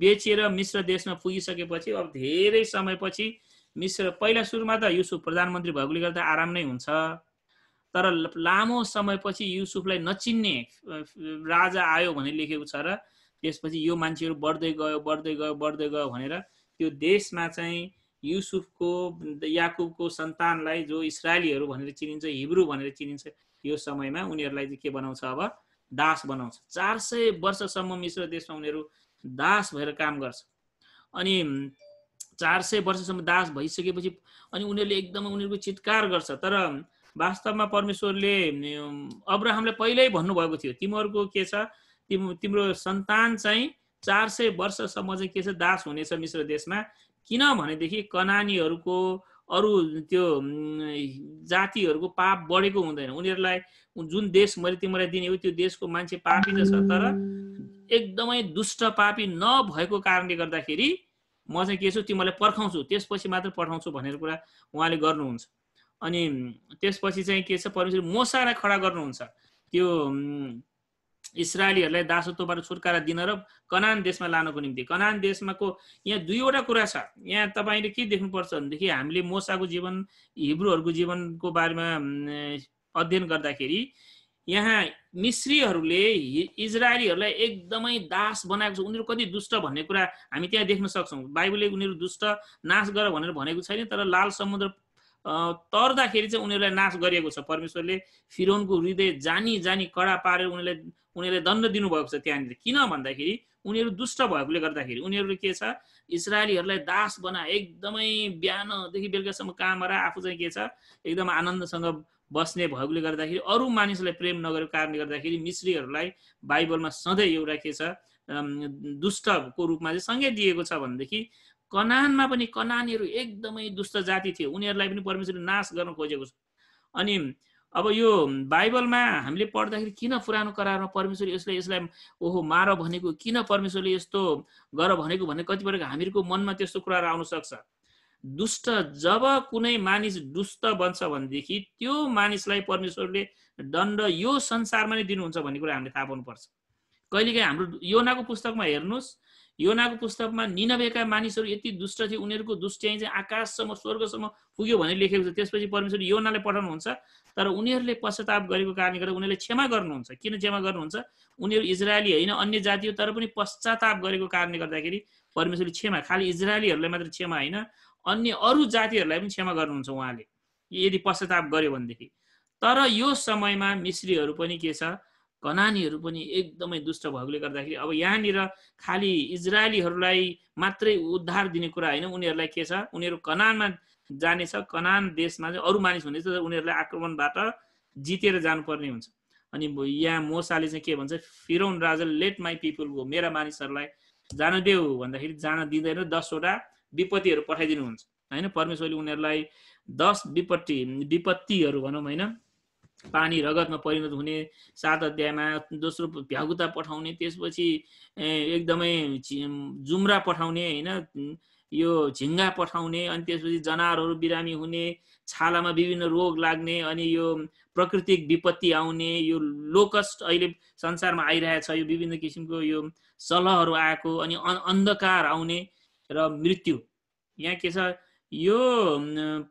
बेचेर मिश्र देशमा पुगिसकेपछि अब धेरै समयपछि मिश्र पहिला सुरुमा त युसुफ प्रधानमन्त्री भएकोले गर्दा आराम नै हुन्छ तर लामो समयपछि युसुफलाई नचिन्ने राजा आयो भने लेखेको छ र त्यसपछि यो मान्छेहरू बढ्दै गयो बढ्दै गयो बढ्दै गयो भनेर त्यो देशमा चाहिँ युसुफको याकुबको सन्तानलाई जो इसरायलीहरू भनेर चिनिन्छ हिब्रु भनेर चिनिन्छ यो समयमा उनीहरूलाई चाहिँ के बनाउँछ अब दास बनाउँछ चार सय वर्षसम्म मिश्र देशमा उनीहरू दास भएर काम गर्छ अनि चार सय वर्षसम्म दास भइसकेपछि अनि उनीहरूले एकदमै उनीहरूको चितकार गर्छ तर वास्तवमा परमेश्वरले अब्राहमलाई पहिल्यै भन्नुभएको थियो तिमीहरूको के छ तिम तिम्रो सन्तान चाहिँ चार सय वर्षसम्म चाहिँ के छ दास हुनेछ मिश्र देशमा किनभनेदेखि कनानीहरूको अरू त्यो जातिहरूको पाप बढेको हुँदैन उनीहरूलाई जुन देश मैले तिमीलाई दिने हो त्यो देशको मान्छे पापी त छ तर एकदमै दुष्ट पापी नभएको कारणले गर्दाखेरि म चाहिँ के छु तिमीहरूलाई पर्खाउँछु त्यसपछि मात्र पठाउँछु भनेर कुरा उहाँले गर्नुहुन्छ अनि त्यसपछि चाहिँ के छ परमेश्वर मोसालाई खडा गर्नुहुन्छ त्यो इसरायलीहरूलाई दासत्वबाट छुटकारा दिन र कनान देशमा लानको निम्ति कनान देशमा को यहाँ दुईवटा कुरा छ यहाँ तपाईँले के देख्नुपर्छ भनेदेखि हामीले मोसाको जीवन हिब्रूहरूको जीवनको बारेमा अध्ययन गर्दाखेरि यहाँ मिश्रीहरूले इजरायलीहरूलाई एकदमै दास बनाएको छ उनीहरू कति दुष्ट भन्ने कुरा हामी त्यहाँ देख्न सक्छौँ बाइबलले उनीहरू दुष्ट नाश गर भनेर भनेको छैन तर लाल समुद्र तर्दाखेरि चाहिँ उनीहरूलाई नाश गरिएको छ परमेश्वरले फिरोनको हृदय जानी जानी कडा पारेर उनीहरूलाई दण्ड दिनुभएको छ त्यहाँनिर किन भन्दाखेरि उनीहरू दुष्ट भएकोले गर्दाखेरि उनीहरू के छ इसरायलीहरूलाई दास बना एकदमै बिहानदेखि बेलुकासम्म कामरा आफू चाहिँ के छ एकदम आनन्दसँग बस्ने भएकोले गर्दाखेरि अरू मानिसलाई प्रेम नगरेको कारणले गर्दाखेरि मिश्रीहरूलाई बाइबलमा सधैँ एउटा के छ दुष्टको रूपमा चाहिँ सँगै दिएको छ भनेदेखि कनानमा पनि कनानीहरू एकदमै दुष्ट जाति थियो उनीहरूलाई पनि परमेश्वरले नाश गर्न खोजेको छ अनि अब यो बाइबलमा हामीले पढ्दाखेरि किन पुरानो करारमा परमेश्वर यसलाई यसलाई ओहो मार भनेको किन परमेश्वरले यस्तो गर भनेको भने कतिपय हामीहरूको मनमा त्यस्तो कुराहरू सक्छ दुष्ट जब कुनै मानिस दुष्ट बन्छ भनेदेखि त्यो मानिसलाई परमेश्वरले दण्ड यो संसारमा नै दिनुहुन्छ भन्ने कुरा हामीले थाहा पाउनुपर्छ कहिलेकाहीँ हाम्रो योनाको पुस्तकमा हेर्नुहोस् योनाको पुस्तकमा निनभएका मानिसहरू यति दुष्ट थिए उनीहरूको दुष्ट्याइ चाहिँ आकाशसम्म स्वर्गसम्म पुग्यो भनेर लेखेको छ त्यसपछि परमेश्वर योनालाई पठाउनुहुन्छ तर उनीहरूले पश्चाताप गरेको कारणले गर्दा उनीहरूले क्षमा गर्नुहुन्छ किन क्षमा गर्नुहुन्छ उनीहरू इजरायली होइन अन्य जाति हो तर पनि पश्चाताप गरेको कारणले गर्दाखेरि परमेश्वरले क्षमा खालि इजरायलीहरूलाई मात्र क्षमा होइन अन्य अरू जातिहरूलाई पनि क्षमा गर्नुहुन्छ उहाँले यदि पश्चाताप गर्यो भनेदेखि तर यो समयमा मिश्रीहरू पनि के छ घनानीहरू पनि एकदमै दुष्ट भएकोले गर्दाखेरि अब यहाँनिर खालि इजरायलीहरूलाई मात्रै उद्धार दिने कुरा होइन उनीहरूलाई के छ उनीहरू कनानमा जानेछ कनान देशमा चाहिँ अरू मानिस हुनेछ उनीहरूलाई आक्रमणबाट जितेर जानुपर्ने हुन्छ अनि यहाँ मोसाले चाहिँ के भन्छ फिरोन राजा लेट माई पिपुल गो मेरा मानिसहरूलाई जान देऊ भन्दाखेरि जान दिँदैन दसवटा विपत्तिहरू पठाइदिनुहुन्छ होइन परमेश्वरले उनीहरूलाई दस विपत्ति विपत्तिहरू भनौँ होइन पानी रगतमा परिणत हुने सात अध्यायमा दोस्रो भ्यागुता पठाउने त्यसपछि एकदमै जुम्रा पठाउने होइन यो झिङ्गा पठाउने अनि त्यसपछि जनावरहरू बिरामी हुने छालामा विभिन्न रोग लाग्ने अनि यो प्राकृतिक विपत्ति आउने यो लोकस्ट अहिले संसारमा आइरहेछ यो विभिन्न किसिमको यो सलहहरू आएको अनि अन्धकार आउने र मृत्यु यहाँ के छ यो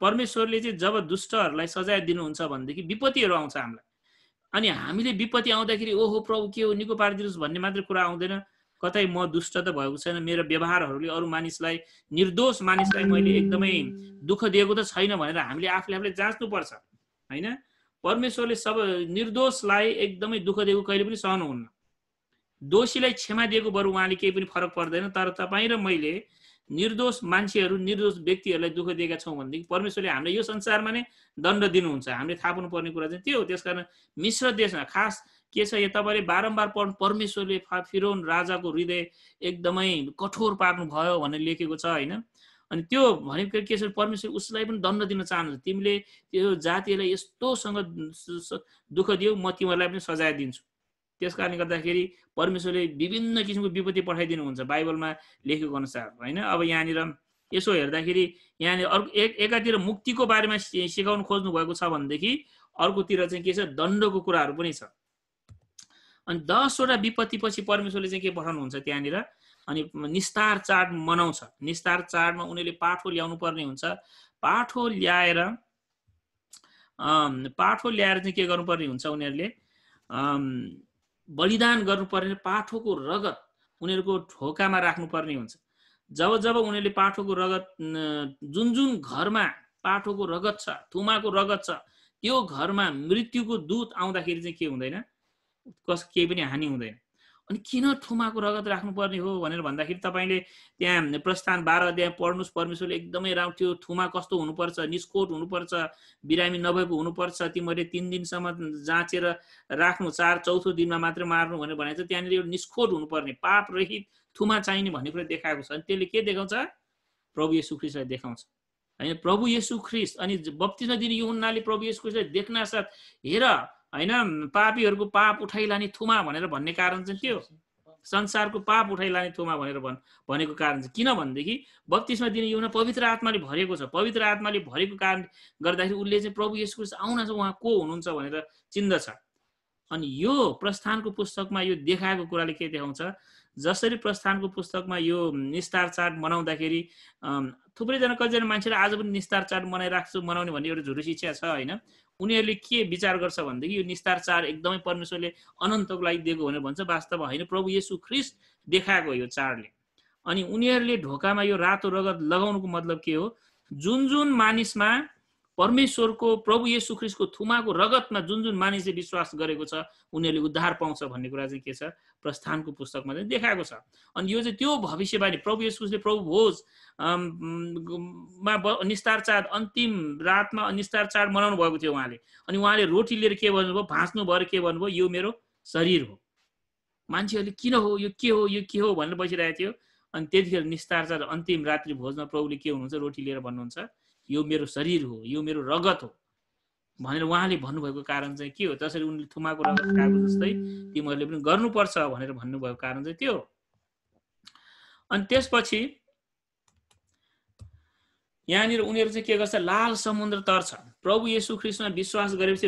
परमेश्वरले चाहिँ जब दुष्टहरूलाई सजाय दिनुहुन्छ भनेदेखि विपत्तिहरू आउँछ हामीलाई अनि हामीले विपत्ति आउँदाखेरि ओहो प्रभु के हो निको पारिदिनुहोस् भन्ने मात्रै कुरा आउँदैन कतै म दुष्ट त भएको छैन मेरो व्यवहारहरूले अरू मानिसलाई निर्दोष मानिसलाई मैले एकदमै दुःख दिएको त छैन भनेर हामीले आफूले आफूले जाँच्नुपर्छ होइन परमेश्वरले सब निर्दोषलाई एकदमै दुःख दिएको कहिले पनि सहनुहुन्न दोषीलाई क्षमा दिएको बरु उहाँले केही पनि फरक पर्दैन तर तपाईँ र मैले निर्दोष मान्छेहरू निर्दोष व्यक्तिहरूलाई दुःख दिएका छौँ भनेदेखि परमेश्वरले हामीलाई यो संसारमा नै दण्ड दिनुहुन्छ हामीले थाहा पाउनुपर्ने कुरा चाहिँ त्यो हो त्यस कारण मिश्र देशमा खास के छ यो तपाईँले बारम्बार पढ्नु परमेश्वरले फिरोन राजाको हृदय एकदमै कठोर पार्नुभयो भनेर लेखेको छ होइन अनि त्यो भनेको के छ परमेश्वर उसलाई पनि दण्ड दिन चाहनुहुन्छ तिमीले त्यो जातिहरूलाई यस्तोसँग दुःख दियो म तिमीहरूलाई पनि सजाय दिन्छु त्यस कारणले गर्दाखेरि परमेश्वरले विभिन्न किसिमको विपत्ति पठाइदिनुहुन्छ बाइबलमा लेखेको अनुसार होइन अब यहाँनिर यसो हेर्दाखेरि यहाँनिर अर्को एक एकातिर मुक्तिको बारेमा सिकाउनु खोज्नु भएको छ भनेदेखि अर्कोतिर चाहिँ के छ दण्डको कुराहरू पनि छ अनि दसवटा विपत्तिपछि परमेश्वरले चाहिँ के पठाउनुहुन्छ त्यहाँनिर अनि निस्तार चाड मनाउँछ निस्तार चाडमा उनीहरूले पाठो ल्याउनु पर्ने हुन्छ पाठो ल्याएर पाठो ल्याएर चाहिँ के गर्नुपर्ने हुन्छ उनीहरूले बलिदान गर्नुपर्ने पाठोको रगत उनीहरूको ढोकामा राख्नुपर्ने हुन्छ जब जब उनीहरूले पाठोको रगत जुन जुन घरमा पाठोको रगत छ थुमाको रगत छ त्यो घरमा मृत्युको दूत आउँदाखेरि चाहिँ के हुँदैन कस केही पनि हानि हुँदैन अनि किन थुमाको रगत राख्नुपर्ने हो भनेर भन्दाखेरि तपाईँले त्यहाँ प्रस्थान बाह्र अध्याय पढ्नुहोस् परमेश्वरले एकदमै राम्रो थियो थुमा कस्तो हुनुपर्छ निस्कोट हुनुपर्छ बिरामी नभएको हुनुपर्छ तिमीहरूले तिन दिनसम्म जाँचेर राख्नु चार चौथो दिनमा मात्र मार्नु भनेर भनेको छ त्यहाँनिर एउटा निस्कोट हुनुपर्ने पाप रहित थुमा चाहिने भन्ने कुरा देखाएको छ अनि त्यसले के देखाउँछ प्रभु यसु ख्रिस्टलाई देखाउँछ होइन प्रभु यसु ख्रिस्ट अनि बत्तिस दिने यो उन्नाले प्रभु यसु ख्रिस्टलाई देख्नासाथ हेर होइन पापीहरूको पाप उठाइलाने थुमा भनेर भन्ने कारण चाहिँ के हो संसारको पाप उठाइलाने थुमा भनेर भन् भनेको कारण चाहिँ किनभनेदेखि बत्तिसमा दिने यो पवित्र आत्माले भरेको छ पवित्र आत्माले भरेको कारण गर्दाखेरि उसले चाहिँ प्रभु यसको आउन छ उहाँ को हुनुहुन्छ भनेर चिन्दछ अनि यो प्रस्थानको पुस्तकमा यो देखाएको कुराले के देखाउँछ जसरी प्रस्थानको पुस्तकमा यो निस्तार चाड मनाउँदाखेरि थुप्रैजना कतिजना मान्छेले आज पनि निस्तार चाड मनाइराख्छु मनाउने भन्ने एउटा झुरु शिक्षा छ होइन उनीहरूले के विचार गर्छ भनेदेखि यो निस्तार चाड एकदमै परमेश्वरले अनन्तको लागि दिएको भनेर भन्छ वास्तव होइन प्रभु येसु ख्रिस्ट देखाएको यो चाडले अनि उनीहरूले ढोकामा यो रातो रगत लगाउनुको मतलब के हो जुन जुन मानिसमा परमेश्वरको प्रभु येसु ख्रिस्टको थुमाको रगतमा जुन जुन मानिसले विश्वास गरेको छ उनीहरूले उद्धार पाउँछ भन्ने कुरा चाहिँ के छ प्रस्थानको पुस्तकमा चाहिँ देखाएको छ अनि यो चाहिँ त्यो भविष्यवाणी प्रभु येसुले प्रभु भोज मा निस्तार चाड अन्तिम रातमा निस्तार चाड मनाउनु भएको थियो उहाँले अनि उहाँले रोटी लिएर के भन्नुभयो भाँच्नु भएर के भन्नुभयो यो मेरो शरीर हो मान्छेहरूले किन हो यो के हो यो के हो भनेर बसिरहेको थियो अनि त्यतिखेर निस्तार चाड अन्तिम रात्रि भोजमा प्रभुले के हुनुहुन्छ रोटी लिएर भन्नुहुन्छ यो मेरो शरीर हो यो मेरो रगत हो भनेर उहाँले भन्नुभएको कारण चाहिँ के हो जसरी उनले थुमाको रगत खाएको जस्तै तिमीहरूले पनि गर्नुपर्छ भनेर भन्नुभएको कारण चाहिँ त्यो अनि त्यसपछि यहाँनिर उनीहरू चाहिँ के गर्छ लाल समुद्र तर्छ प्रभु येसु ख्रिस्टमा विश्वास गरेपछि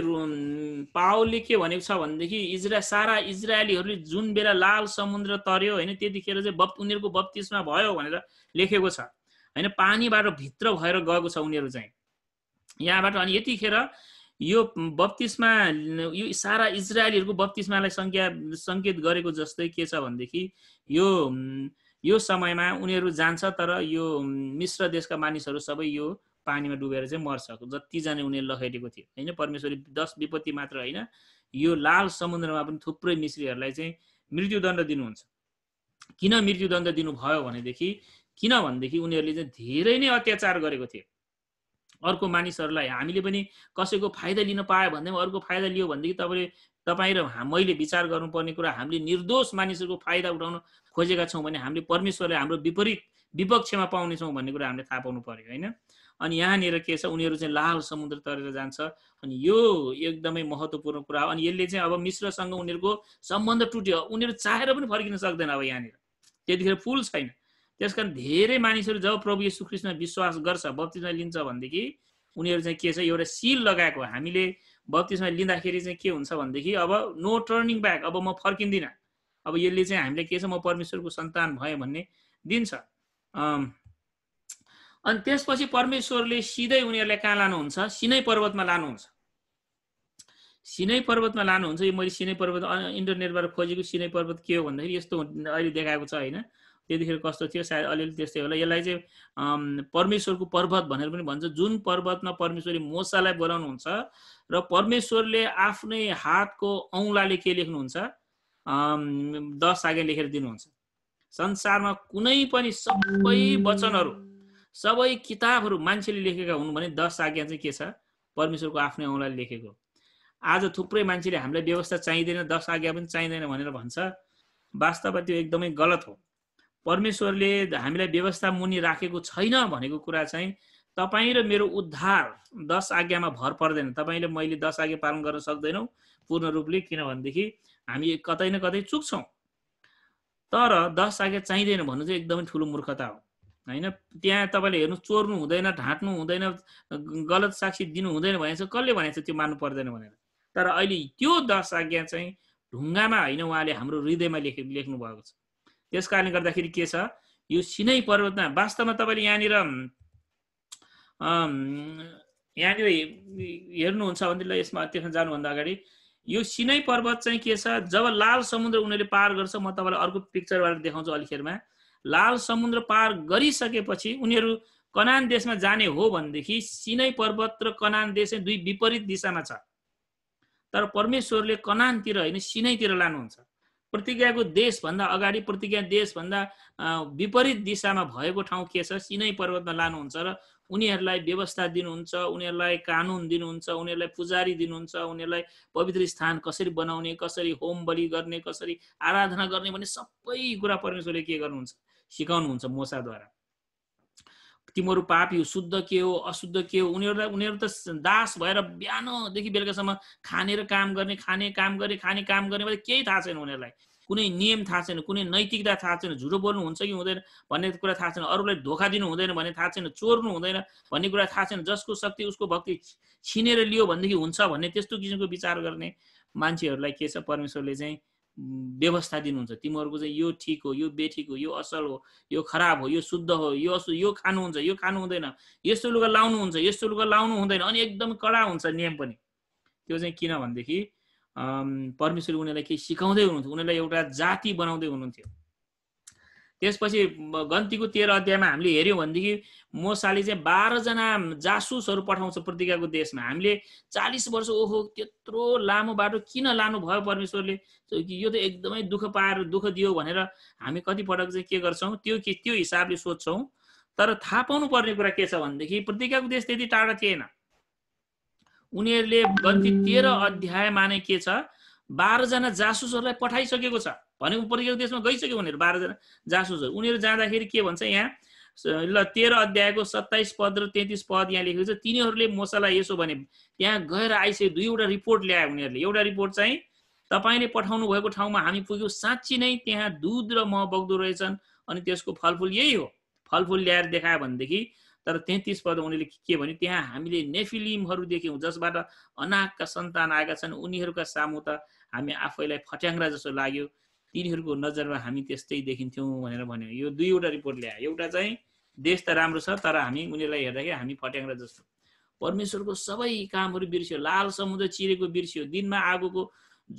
पाओले के भनेको छ भनेदेखि इजरा सारा इजरायलीहरूले जुन बेला लाल समुद्र तर्यो होइन त्यतिखेर चाहिँ बप उनीहरूको बत्तिसमा भयो भनेर लेखेको छ होइन पानीबाट भित्र भएर गएको छ उनीहरू चाहिँ यहाँबाट अनि यतिखेर यो बत्तिसमा यो सारा इजरायलीहरूको बत्तिसमालाई सङ्ख्या सङ्केत गरेको जस्तै के छ भनेदेखि यो यो समयमा उनीहरू जान्छ तर यो मिश्र देशका मानिसहरू सबै यो पानीमा डुबेर चाहिँ मर्छ जतिजना उनीहरू लखेटेको थियो होइन परमेश्वरले दस विपत्ति मात्र होइन यो लाल समुद्रमा पनि थुप्रै मिश्रीहरूलाई चाहिँ मृत्युदण्ड दिनुहुन्छ किन मृत्युदण्ड दिनुभयो भनेदेखि किनभनेदेखि उनीहरूले चाहिँ धेरै नै अत्याचार गरेको थिए अर्को मानिसहरूलाई हामीले पनि कसैको फाइदा लिन पायो भन्दैमा अर्को फाइदा लियो भनेदेखि तपाईँले तपाईँ र मैले विचार गर्नुपर्ने कुरा हामीले निर्दोष मानिसहरूको फाइदा उठाउन खोजेका छौँ भने हामीले परमेश्वरले हाम्रो विपरीत विपक्षमा पाउनेछौँ भन्ने कुरा हामीले थाहा पाउनु पऱ्यो होइन अनि यहाँनिर के छ उनीहरू चाहिँ लाल समुद्र तरेर जान्छ अनि यो एकदमै महत्त्वपूर्ण कुरा हो अनि यसले चाहिँ अब मिश्रसँग उनीहरूको सम्बन्ध टुट्यो उनीहरू चाहेर पनि फर्किन सक्दैन अब यहाँनिर त्यतिखेर फुल छैन त्यस कारण धेरै मानिसहरू जब प्रभु यीशु कृष्ण विश्वास गर्छ बत्तिसमा लिन्छ भनेदेखि उनीहरू चाहिँ के छ एउटा सिल लगाएको हामीले बत्तिसमा लिँदाखेरि चाहिँ के हुन्छ भनेदेखि अब नो टर्निङ ब्याक अब म फर्किँदिनँ अब यसले चाहिँ हामीले के छ म परमेश्वरको सन्तान भएँ भन्ने दिन्छ अनि त्यसपछि परमेश्वरले सिधै उनीहरूलाई कहाँ लानुहुन्छ सिनै पर्वतमा लानुहुन्छ सिनै पर्वतमा लानुहुन्छ यो मैले सिनै पर्वत इन्टरनेटबाट खोजेको सिनै पर्वत के हो भन्दाखेरि यस्तो अहिले देखाएको छ होइन त्यतिखेर कस्तो थियो सायद अलिअलि त्यस्तै होला यसलाई चाहिँ परमेश्वरको पर्वत भनेर पनि भन्छ जुन पर्वतमा परमेश्वरले मोसालाई बोलाउनुहुन्छ र परमेश्वरले आफ्नै हातको औँलाले के लेख्नुहुन्छ दस आगे लेखेर दिनुहुन्छ संसारमा कुनै पनि सबै वचनहरू सबै किताबहरू मान्छेले लेखेका हुन् भने दस आज्ञा चाहिँ के छ परमेश्वरको आफ्नै औँलाले लेखेको आज थुप्रै मान्छेले हामीलाई व्यवस्था चाहिँदैन दस आज्ञा पनि चाहिँदैन भनेर भन्छ वास्तवमा त्यो एकदमै गलत हो परमेश्वरले हामीलाई व्यवस्था मुनि राखेको छैन भनेको कुरा चाहिँ तपाईँ र मेरो उद्धार दस आज्ञामा भर पर्दैन तपाईँले मैले दस आज्ञा पालन गर्न सक्दैनौँ पूर्ण रूपले किनभनेदेखि हामी कतै न कतै चुक्छौँ तर दस आज्ञा चाहिँदैन भन्नु चाहिँ एकदमै ठुलो मूर्खता हो होइन त्यहाँ तपाईँले हेर्नु चोर्नु हुँदैन ढाँट्नु हुँदैन गलत साक्षी दिनु हुँदैन भने चाहिँ कसले भनेको छ त्यो मान्नु पर्दैन भनेर तर अहिले त्यो दस आज्ञा चाहिँ ढुङ्गामा होइन उहाँले हाम्रो हृदयमा लेखे लेख्नु भएको छ त्यस कारणले गर्दाखेरि के छ यो सिनै पर्वतमा वास्तवमा तपाईँले यहाँनिर यहाँनिर हेर्नुहुन्छ भनेदेखि यसमा त्यसमा जानुभन्दा अगाडि यो सिनै पर्वत चाहिँ के छ जब लाल समुद्र उनीहरूले पार गर्छ म तपाईँलाई अर्को पिक्चरबाट देखाउँछु अलिखेरमा लाल समुद्र पार गरिसकेपछि उनीहरू कनान देशमा जाने हो भनेदेखि सिनै पर्वत र कनान देश दुई विपरीत दिशामा छ तर परमेश्वरले कनानतिर होइन सिनैतिर लानुहुन्छ प्रतिज्ञाको देशभन्दा अगाडि प्रतिज्ञा देशभन्दा विपरीत दिशामा भएको ठाउँ के छ सिनै पर्वतमा लानुहुन्छ र उनीहरूलाई व्यवस्था दिनुहुन्छ उनीहरूलाई कानुन दिनुहुन्छ उनीहरूलाई पुजारी दिनुहुन्छ उनीहरूलाई पवित्र स्थान कसरी बनाउने कसरी होम बलि गर्ने कसरी आराधना गर्ने भन्ने सबै कुरा परमेश्वरले के गर्नुहुन्छ सिकाउनुहुन्छ मोसाद्वारा तिमीहरू पापी हो शुद्ध के हो अशुद्ध के हो उनीहरूलाई उनीहरू त दास भएर बिहानदेखि बेलुकासम्म खानेर काम गर्ने खाने काम गर्ने खाने काम गर्ने भने केही थाहा छैन उनीहरूलाई कुनै नियम थाहा छैन कुनै नैतिकता थाहा छैन झुटो बोल्नु हुन्छ कि हुँदैन भन्ने कुरा थाहा छैन अरूलाई धोका दिनु हुँदैन भन्ने थाहा छैन चोर्नु हुँदैन भन्ने कुरा थाहा छैन जसको शक्ति उसको भक्ति छिनेर लियो भनेदेखि हुन्छ भन्ने त्यस्तो किसिमको विचार गर्ने मान्छेहरूलाई के छ परमेश्वरले चाहिँ व्यवस्था दिनुहुन्छ तिमीहरूको चाहिँ यो ठिक हो यो बेठिक हो यो असल हो यो खराब हो यो शुद्ध हो यो असु यो खानुहुन्छ यो खानु हुँदैन यस्तो लुगा लाउनुहुन्छ यस्तो लुगा लाउनु हुँदैन अनि एकदम कडा हुन्छ नियम पनि त्यो चाहिँ किनभनेदेखि परमेश्वर उनीहरूलाई केही सिकाउँदै हुनुहुन्थ्यो उनीहरूलाई एउटा जाति बनाउँदै हुनुहुन्थ्यो त्यसपछि गन्तीको तेह्र अध्यायमा हामीले हेऱ्यौँ भनेदेखि मोसाले चाहिँ बाह्रजना जासुसहरू पठाउँछ प्रतिज्ञाको देशमा हामीले चालिस वर्ष ओहो त्यत्रो लामो बाटो किन लानु भयो परमेश्वरले यो त एकदमै दुःख पाएर दुःख दियो भनेर हामी कतिपटक चाहिँ के गर्छौँ त्यो के त्यो हिसाबले सोध्छौँ तर थाहा पाउनु पर्ने कुरा के छ भनेदेखि प्रतिज्ञाको देश त्यति टाढा थिएन उनीहरूले गन्ती तेह्र अध्यायमा नै के छ बाह्रजना जासुसहरूलाई पठाइसकेको छ भनेको परीक्षक देशमा गइसक्यो उनीहरू बाह्रजना जासुसहरू उनीहरू जाँदाखेरि के भन्छ यहाँ ल तेह्र अध्यायको सत्ताइस पद र तेत्तिस पद यहाँ लेखेको छ तिनीहरूले मसालाई यसो भने त्यहाँ गएर आइसक्यो दुईवटा रिपोर्ट ल्यायो उनीहरूले एउटा रिपोर्ट चाहिँ तपाईँले पठाउनु भएको ठाउँमा हामी पुग्यौँ साँच्ची नै त्यहाँ दुध र मह बग्दो रहेछन् अनि त्यसको फलफुल यही हो फलफुल ल्याएर देखायो भनेदेखि तर तेत्तिस पद उनीहरूले के भने त्यहाँ हामीले नेफिलिमहरू देख्यौँ जसबाट अनाकका सन्तान आएका छन् उनीहरूका सामु त हामी आफैलाई फट्याङ्ग्रा जस्तो लाग्यो तिनीहरूको नजरमा हामी त्यस्तै देखिन्थ्यौँ भनेर भन्यो यो दुईवटा रिपोर्ट ल्यायो एउटा चाहिँ देश त राम्रो छ तर हामी उनीहरूलाई हेर्दाखेरि हामी फट्याङ्ग्रा जस्तो परमेश्वरको सबै कामहरू बिर्स्यो लाल समुद्र चिरेको बिर्स्यो दिनमा आगोको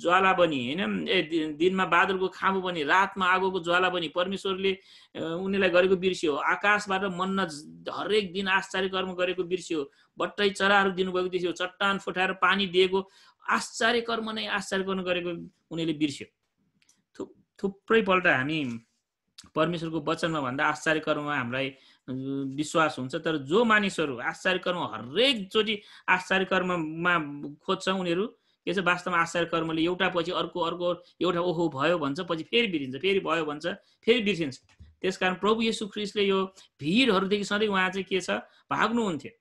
ज्वाला बनी होइन ए दिनमा बादलको खाँबो पनि रातमा आगोको ज्वाला पनि परमेश्वरले उनीहरूलाई गरेको बिर्स्यो आकाशबाट मन्न हरेक दिन आश्चर्य कर्म गरेको बिर्स्यो बट्टै चराहरू दिनुभएको देख्यो चट्टान फुटाएर पानी दिएको आश्चर्य कर्म नै आश्चर्य कर्म गरेको उनीहरूले बिर्स्यो थुप्रैपल्ट हामी परमेश्वरको वचनमा भन्दा आश्चर्य कर्ममा हामीलाई विश्वास हुन्छ तर जो मानिसहरू आश्चर्य कर्म हरेकचोटि आश्चर्य कर्ममा खोज्छ उनीहरू के छ वास्तवमा आश्चर्य कर्मले एउटा पछि अर्को अर्को एउटा ओहो भयो भन्छ पछि फेरि बिर्सिन्छ फेरि भयो भन्छ फेरि बिर्सिन्छ त्यस कारण प्रभु येशु ख्रिस्टले यो भिडहरूदेखि सधैँ उहाँ चाहिँ के छ भाग्नुहुन्थ्यो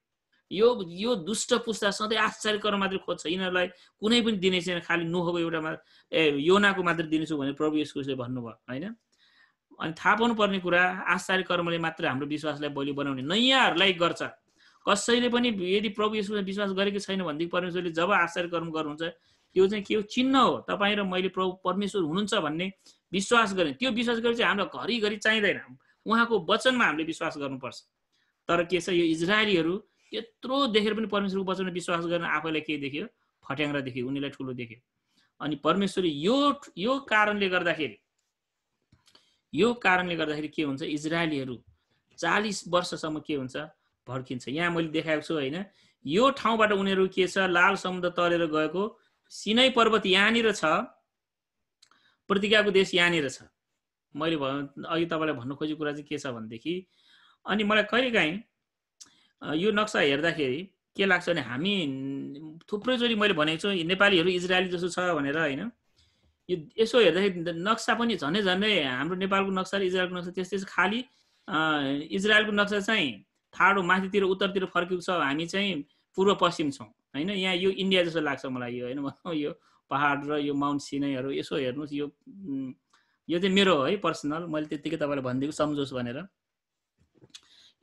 यो यो दुष्ट पुस्ता सधैँ आश्चर्य गर्न मात्रै खोज्छ यिनीहरूलाई कुनै पनि दिने छैन खालि नुहको एउटा ए योनाको मात्र दिनेछु भनेर प्रभु यसकोले भन्नुभयो होइन अनि थाहा पाउनुपर्ने कुरा आश्चर्य कर्मले मात्र हाम्रो विश्वासलाई बलियो बनाउने नयाँहरूलाई गर्छ कसैले पनि यदि प्रभु यसको विश्वास गरेको छैन भनेदेखि परमेश्वरले जब आश्चर्य कर्म गर्नुहुन्छ त्यो चाहिँ के हो चिन्ह हो तपाईँ र मैले प्रभु परमेश्वर हुनुहुन्छ भन्ने विश्वास गर्ने त्यो विश्वास गरे चाहिँ हामीलाई घरिघरि चाहिँदैन उहाँको वचनमा हामीले विश्वास गर्नुपर्छ तर के छ यो इजरायलीहरू यत्रो देखेर पनि परमेश्वरको वचनमा विश्वास गर्न आफैलाई के देख्यो फट्याङ्ग्रा देख्यो उनीलाई ठुलो देख्यो अनि परमेश्वर यो यो कारणले गर्दाखेरि यो कारणले गर्दाखेरि के हुन्छ इजरायलीहरू चालिस वर्षसम्म के हुन्छ भड्किन्छ यहाँ मैले देखाएको छु होइन यो ठाउँबाट उनीहरू के छ लाल समुद्र तरेर गएको सिनै पर्वत यहाँनिर छ प्रतिज्ञाको देश यहाँनिर छ मैले अघि तपाईँलाई भन्नु खोजेको कुरा चाहिँ के छ भनेदेखि अनि मलाई कहिलेकाहीँ यो नक्सा हेर्दाखेरि के लाग्छ भने हामी थुप्रैचोटि मैले भनेको छु नेपालीहरू इजरायली जस्तो छ भनेर होइन यो यसो हेर्दाखेरि नक्सा पनि झन्डै झन्डै हाम्रो नेपालको नक्सा र इजरायलको नक्सा त्यस्तै खालि इजरायलको नक्सा चाहिँ ठाडो माथितिर उत्तरतिर फर्केको छ हामी चाहिँ पूर्व पश्चिम छौँ होइन यहाँ यो इन्डिया जस्तो लाग्छ मलाई यो होइन भनौँ यो पहाड र यो माउन्ट सिनैहरू यसो हेर्नुहोस् यो यो चाहिँ मेरो है पर्सनल मैले त्यत्तिकै तपाईँलाई भनिदिएको सम्झोस् भनेर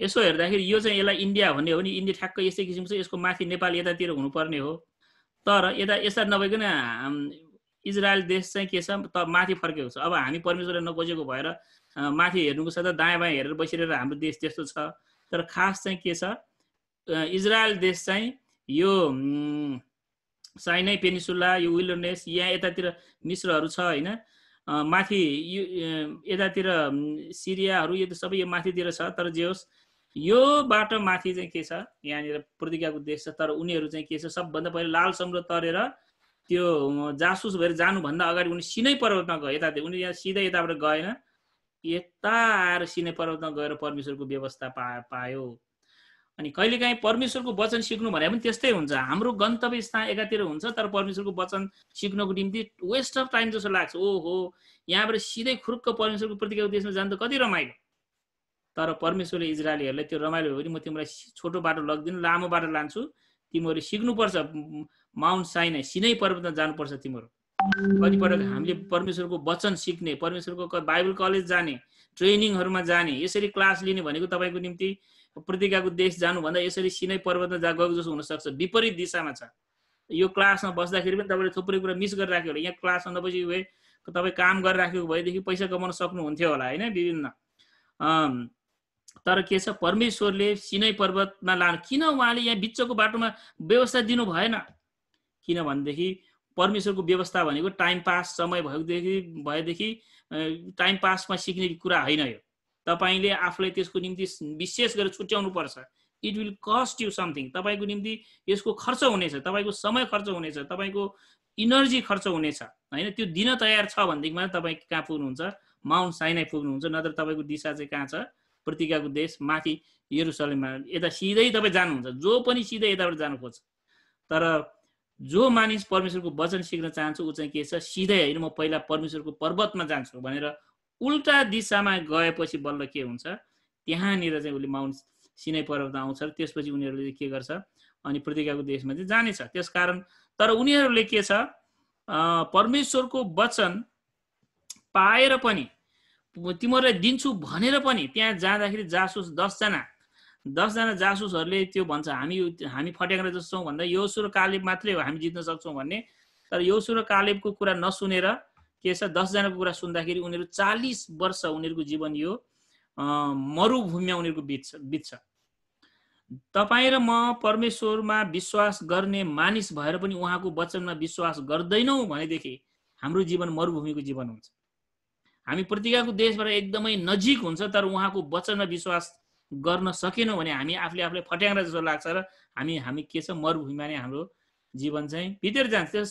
यसो हेर्दाखेरि यो चाहिँ यसलाई इन्डिया भन्ने हो नि इन्डिया ठ्याक्कै यस्तै किसिमको छ यसको माथि नेपाल यतातिर हुनुपर्ने हो तर यता यस्ता नभइकन इजरायल देश चाहिँ के छ त माथि फर्केको छ अब हामी परमेश्वरले नबोजेको भएर माथि हेर्नुको साथ दायाँ बायाँ हेरेर बसिरहेर हाम्रो देश त्यस्तो छ तर खास चाहिँ के छ इजरायल देश चाहिँ यो साइनै पेनिसुला यो विलनेस यहाँ यतातिर मिश्रहरू छ होइन माथि यो यतातिर सिरियाहरू यो त सबै यो माथितिर छ तर जे होस् यो बाटो माथि चाहिँ के छ यहाँनिर प्रतिज्ञाको उद्देश्य छ तर उनीहरू चाहिँ के छ सबभन्दा पहिला लाल समुद्र तरेर त्यो जासुस भएर जानुभन्दा अगाडि उनी सिनै पर्वतमा गए यता उनी यहाँ सिधै यताबाट गएन यता आएर सिनै पर्वतमा गएर परमेश्वरको व्यवस्था पा पायो अनि कहिलेकाहीँ परमेश्वरको वचन सिक्नु भने पनि त्यस्तै हुन्छ हाम्रो गन्तव्य स्थान एकातिर हुन्छ तर परमेश्वरको वचन सिक्नको निम्ति वेस्ट अफ टाइम जस्तो लाग्छ ओहो यहाँबाट सिधै खुरुक्क परमेश्वरको प्रतिज्ञाको देशमा जानु त कति रमाइलो तर परमेश्वरले इजरायलीहरूलाई त्यो रमाइलो भयो भने म तिमीलाई छोटो बाटो लगिदिनु लामो बाटो लान्छु तिमीहरू सिक्नुपर्छ माउन्ट साइना सिनै पर्वतमा जानुपर्छ तिमीहरू कतिपटक हामीले परमेश्वरको वचन सिक्ने परमेश्वरको बाइबल कलेज जाने ट्रेनिङहरूमा जाने यसरी क्लास लिने भनेको तपाईँको निम्ति प्रतिकाको देश जानुभन्दा यसरी सिनै पर्वतमा जा गएको जस्तो हुनसक्छ विपरीत दिशामा छ यो क्लासमा बस्दाखेरि पनि तपाईँले थुप्रै कुरा मिस गरिराख्यो होला यहाँ क्लासमा नबसि भए तपाईँ काम गरिराखेको भएदेखि पैसा कमाउन सक्नुहुन्थ्यो होला होइन विभिन्न तर के छ परमेश्वरले सिनै पर्वतमा लानु किन उहाँले यहाँ बिचको बाटोमा व्यवस्था दिनु भएन किनभनेदेखि परमेश्वरको व्यवस्था भनेको टाइम पास समय भएदेखि भएदेखि टाइम पासमा सिक्ने कुरा होइन यो तपाईँले आफूलाई त्यसको निम्ति विशेष गरेर छुट्याउनु पर्छ it will cost you something तपाईँको निम्ति यसको खर्च हुनेछ तपाईँको समय खर्च हुनेछ तपाईँको इनर्जी खर्च हुनेछ होइन त्यो दिन तयार छ भनेदेखिमा तपाईँ कहाँ पुग्नुहुन्छ माउन्ट साइनाइ पुग्नुहुन्छ नत्र तपाईँको दिशा चाहिँ कहाँ छ प्रतिज्ञाको देश माथि यरुसलेममा यता सिधै तपाईँ जानुहुन्छ जो पनि सिधै यताबाट जानु खोज्छ तर जो मानिस परमेश्वरको वचन सिक्न चाहन्छु ऊ चाहिँ के छ सिधै होइन म पहिला परमेश्वरको पर्वतमा जान्छु भनेर उल्टा दिशामा गएपछि बल्ल के हुन्छ त्यहाँनिर चाहिँ उसले माउन्ट सिनै पर्वत आउँछ र त्यसपछि उनीहरूले के गर्छ अनि प्रतिज्ञाको देशमा चाहिँ जानेछ त्यस कारण तर उनीहरूले के छ परमेश्वरको वचन पाएर पनि तिमीहरूलाई दिन्छु भनेर पनि त्यहाँ जाँदाखेरि जासुस दसजना दसजना जासुसहरूले त्यो भन्छ हामी हामी फट्याङ्ग्रा जस्तो भन्दा यो सुर कालेब मात्रै हो हामी जित्न सक्छौँ भन्ने तर यो सुर कालेबको कुरा नसुनेर के छ दसजनाको कुरा सुन्दाखेरि उनीहरू चालिस वर्ष उनीहरूको जीवन यो मरुभूमिमा उनीहरूको बित्छ बित्छ तपाईँ र म परमेश्वरमा विश्वास गर्ने मानिस भएर पनि उहाँको वचनमा विश्वास गर्दैनौँ भनेदेखि हाम्रो जीवन मरुभूमिको जीवन हुन्छ हामी प्रतिज्ञाको देशबाट एकदमै नजिक हुन्छ तर उहाँको वचन र विश्वास गर्न सकेनौँ भने हामी आफूले आफूलाई फट्याङ्ग्रा जस्तो लाग्छ र हामी हामी के छ मरुभूमिमा नै हाम्रो जीवन चाहिँ बितेर जान्छ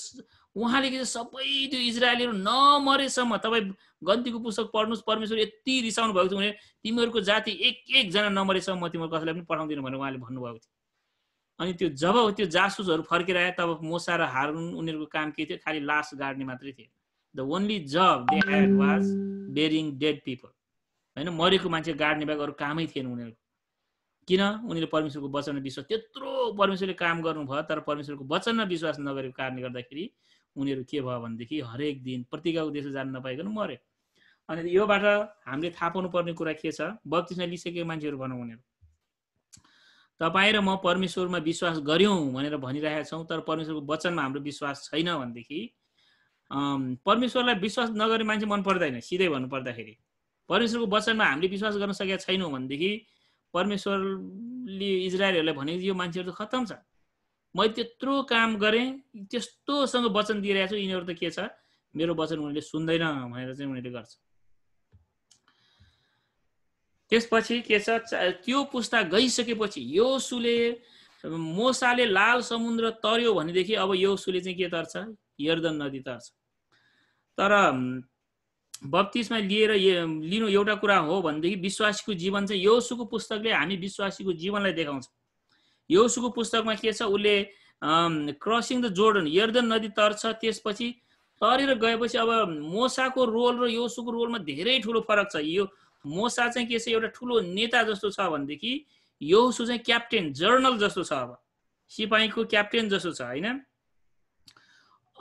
उहाँले के सबै त्यो इजरायलीहरू नमरेसम्म तपाईँ गन्तीको पुस्तक पढ्नुहोस् परमेश्वर यति रिसाउनु भएको थियो उनीहरू तिमीहरूको जाति एक एकजना नमरेसम्म म तिमीहरू कसैलाई पनि पठाउँदिनँ भनेर उहाँले भन्नुभएको थियो अनि त्यो जब त्यो जासुसहरू फर्केर आयो तब मोसा र हारुन उनीहरूको काम के थियो खालि लास गाड्ने मात्रै थियो the only job they had was burying dead people होइन मरेको मान्छे गाड्ने बाहेक अरू कामै थिएन उनीहरूको किन उनीहरूले परमेश्वरको वचन विश्वास त्यत्रो परमेश्वरले काम गर्नु भयो तर परमेश्वरको वचनमा विश्वास नगरेको कारणले गर्दाखेरि उनीहरू के भयो भनेदेखि हरेक दिन प्रतिज्ञाको देश जान नपाइकन मऱ्यो अनि योबाट हामीले थाहा पाउनुपर्ने कुरा के छ बत्तिसमा लिइसकेको मान्छेहरू भनौँ उनीहरू तपाईँ र म परमेश्वरमा विश्वास गऱ्यौँ भनेर भनिरहेका छौँ तर परमेश्वरको वचनमा हाम्रो विश्वास छैन भनेदेखि परमेश्वरलाई विश्वास नगर्ने मान्छे मन पर्दैन सिधै भन्नु पर्दाखेरि परमेश्वरको वचनमा हामीले विश्वास गर्न सकेका छैनौँ भनेदेखि परमेश्वरले इजरायलहरूलाई भने यो मान्छेहरू त खत्तम छ मैले त्यत्रो काम गरेँ त्यस्तोसँग वचन दिइरहेको छु यिनीहरू त के छ मेरो वचन उनीहरूले सुन्दैन भनेर चाहिँ उनीहरूले गर्छ त्यसपछि के छ त्यो पुस्ता गइसकेपछि यो सुले मोसाले लाल समुद्र तर्यो भनेदेखि अब यो सुले चाहिँ के तर्छ यर्दन नदी तर्छ तर बत्तिसमा लिएर लिनु एउटा कुरा हो भनेदेखि विश्वासीको जीवन चाहिँ यौसुको पुस्तकले हामी विश्वासीको जीवनलाई देखाउँछ यौसुको पुस्तकमा के छ उसले क्रसिङ द जोर्डन यर्दन नदी तर्छ त्यसपछि तरेर गएपछि अब मोसाको रोल र यौसुको रोलमा धेरै ठुलो फरक छ यो मोसा चाहिँ के छ एउटा ठुलो नेता जस्तो छ भनेदेखि यौसु चाहिँ क्याप्टेन जर्नल जस्तो छ अब सिपाहीको क्याप्टेन जस्तो छ होइन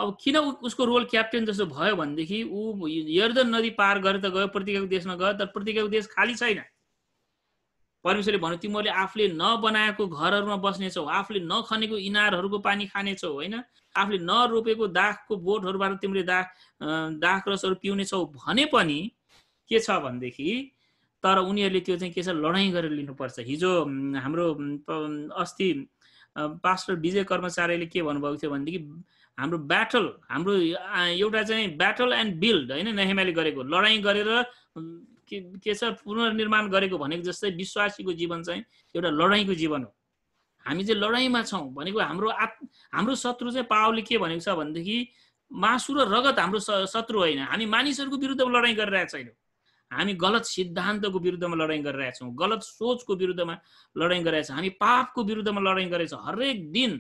अब किन उसको रोल क्याप्टेन जस्तो भयो भनेदेखि ऊ यर्दन नदी पार गरेर त गयो प्रतिज्ञाको देशमा गयो तर प्रतिज्ञाको देश खाली छैन परमेश्वरले भन्यो तिमीहरूले आफूले नबनाएको घरहरूमा बस्नेछौ आफूले नखनेको इनारहरूको पानी खानेछौ होइन आफूले नरोपेको दाखको बोटहरूबाट तिमीले दाख दाख रसहरू पिउनेछौ भने पनि के छ भनेदेखि तर उनीहरूले त्यो चाहिँ के छ लडाइँ गरेर लिनुपर्छ हिजो हाम्रो अस्ति पास्टर विजय कर्मचारीले के भन्नुभएको थियो भनेदेखि हाम्रो ब्याटल हाम्रो एउटा चाहिँ ब्याटल एन्ड बिल्ड होइन नेहेमाले गरेको लडाइँ गरेर के छ पुनर्निर्माण गरेको भनेको जस्तै विश्वासीको जीवन चाहिँ एउटा लडाइँको जीवन हो हामी चाहिँ लडाइँमा छौँ भनेको हाम्रो आत् हाम्रो शत्रु चाहिँ पावले के भनेको छ भनेदेखि मासु र रगत हाम्रो शत्रु होइन हामी मानिसहरूको विरुद्धमा लडाइँ गरिरहेको छैनौँ हामी गलत सिद्धान्तको विरुद्धमा लडाइँ गरिरहेछौँ गलत सोचको विरुद्धमा लडाइँ गरिरहेछौँ हामी पापको विरुद्धमा लडाइँ गरेछौँ हरेक दिन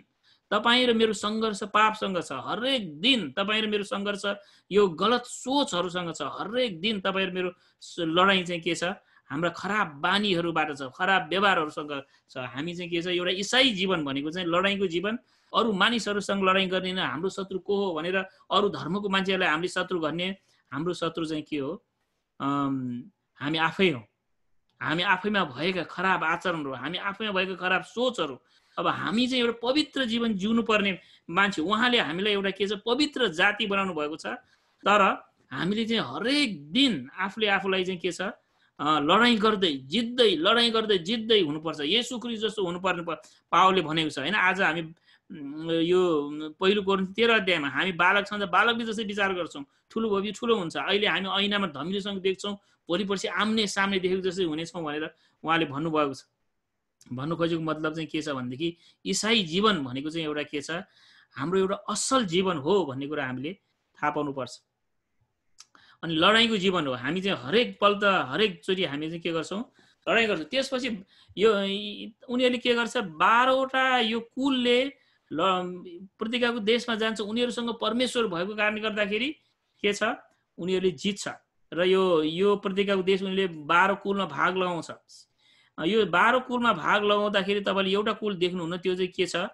तपाईँ र मेरो सङ्घर्ष पापसँग छ हरेक दिन तपाईँ र मेरो सङ्घर्ष यो गलत सोचहरूसँग छ हरेक दिन तपाईँ र मेरो लडाइँ चाहिँ के छ हाम्रा खराब बानीहरूबाट छ खराब व्यवहारहरूसँग छ हामी चाहिँ के छ एउटा इसाई जीवन भनेको चाहिँ लडाइँको जीवन अरू मानिसहरूसँग लडाइँ गर्ने हाम्रो शत्रु को हो भनेर अरू धर्मको मान्छेहरूलाई हामीले शत्रु गर्ने हाम्रो शत्रु चाहिँ के हो हामी आफै हौ हामी आफैमा भएका खराब आचरणहरू हामी आफैमा भएका खराब सोचहरू अब हामी चाहिँ एउटा पवित्र जीवन जिउनु पर्ने मान्छे उहाँले हामीलाई एउटा के छ पवित्र जाति बनाउनु भएको छ तर हामीले चाहिँ हरेक दिन आफूले आफूलाई चाहिँ के छ लडाइँ गर्दै जित्दै लडाइँ गर्दै जित्दै हुनुपर्छ यही क्रिस जस्तो हुनुपर्ने पावलले भनेको छ होइन आज हामी यो पहिलो कोर्नु तेह्र अध्यायमा हामी बालक छौँ त बालकले जस्तै विचार गर्छौँ ठुलो भयो ठुलो हुन्छ अहिले हामी ऐनामा धमिलोसँग देख्छौँ भोलि पर्सि आम्ने सामने देखेको जस्तै हुनेछौँ भनेर उहाँले भन्नुभएको छ भन्नु खोजेको मतलब चाहिँ के छ भनेदेखि इसाई जीवन भनेको चाहिँ एउटा के छ हाम्रो एउटा असल जीवन हो भन्ने कुरा हामीले थाहा पाउनुपर्छ अनि लडाइँको जीवन हो हामी चाहिँ हरेक पल त हरेकचोटि हामी चाहिँ के गर्छौँ लडाइँ गर्छौँ त्यसपछि यो उनीहरूले के गर्छ बाह्रवटा यो कुलले ल देशमा जान्छ उनीहरूसँग परमेश्वर भएको कारणले गर्दाखेरि के छ उनीहरूले जित्छ र यो यो प्रतिकाको देश उनीहरूले बाह्र कुलमा भाग लगाउँछ यो बाह्र कुलमा भाग लगाउँदाखेरि तपाईँले एउटा कुल देख्नुहुन्न त्यो चाहिँ के छ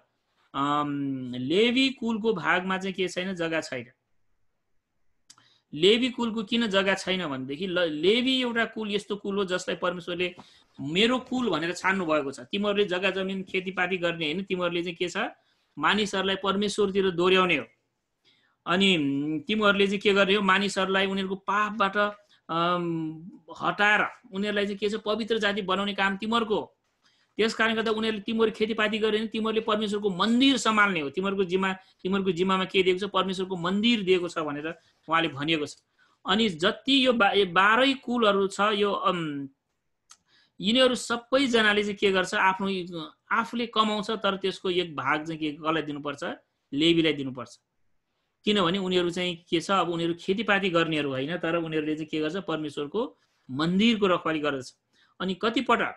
लेबी कुलको भागमा चाहिँ के छैन जग्गा छैन लेबी कुलको किन जग्गा छैन भनेदेखि लेबी एउटा कुल यस्तो कुल हो जसलाई परमेश्वरले मेरो कुल भनेर छान्नु भएको छ तिमीहरूले जग्गा जमिन खेतीपाती गर्ने होइन तिमीहरूले चाहिँ के छ मानिसहरूलाई परमेश्वरतिर दोहोऱ्याउने हो अनि तिमीहरूले चाहिँ के गर्ने हो मानिसहरूलाई उनीहरूको पापबाट हटाएर उनीहरूलाई चाहिँ के छ पवित्र जाति बनाउने काम तिमीहरूको त्यस कारणले गर्दा उनीहरूले तिमीहरू खेतीपाती गऱ्यो भने तिमीहरूले परमेश्वरको मन्दिर सम्हाल्ने हो तिमीहरूको जिम्मा तिमीहरूको जिम्मामा के दिएको छ परमेश्वरको मन्दिर दिएको छ भनेर उहाँले भनिएको छ अनि जति यो बा बाह्रै कुलहरू छ यो यिनीहरू सबैजनाले चाहिँ के गर्छ आफ्नो आफूले कमाउँछ तर त्यसको एक भाग चाहिँ के कसलाई दिनुपर्छ लेबीलाई दिनुपर्छ किनभने उनीहरू चाहिँ के छ अब उनीहरू खेतीपाती गर्नेहरू होइन तर उनीहरूले चाहिँ के गर्छ परमेश्वरको मन्दिरको रखवाली गर्दछ अनि कतिपटक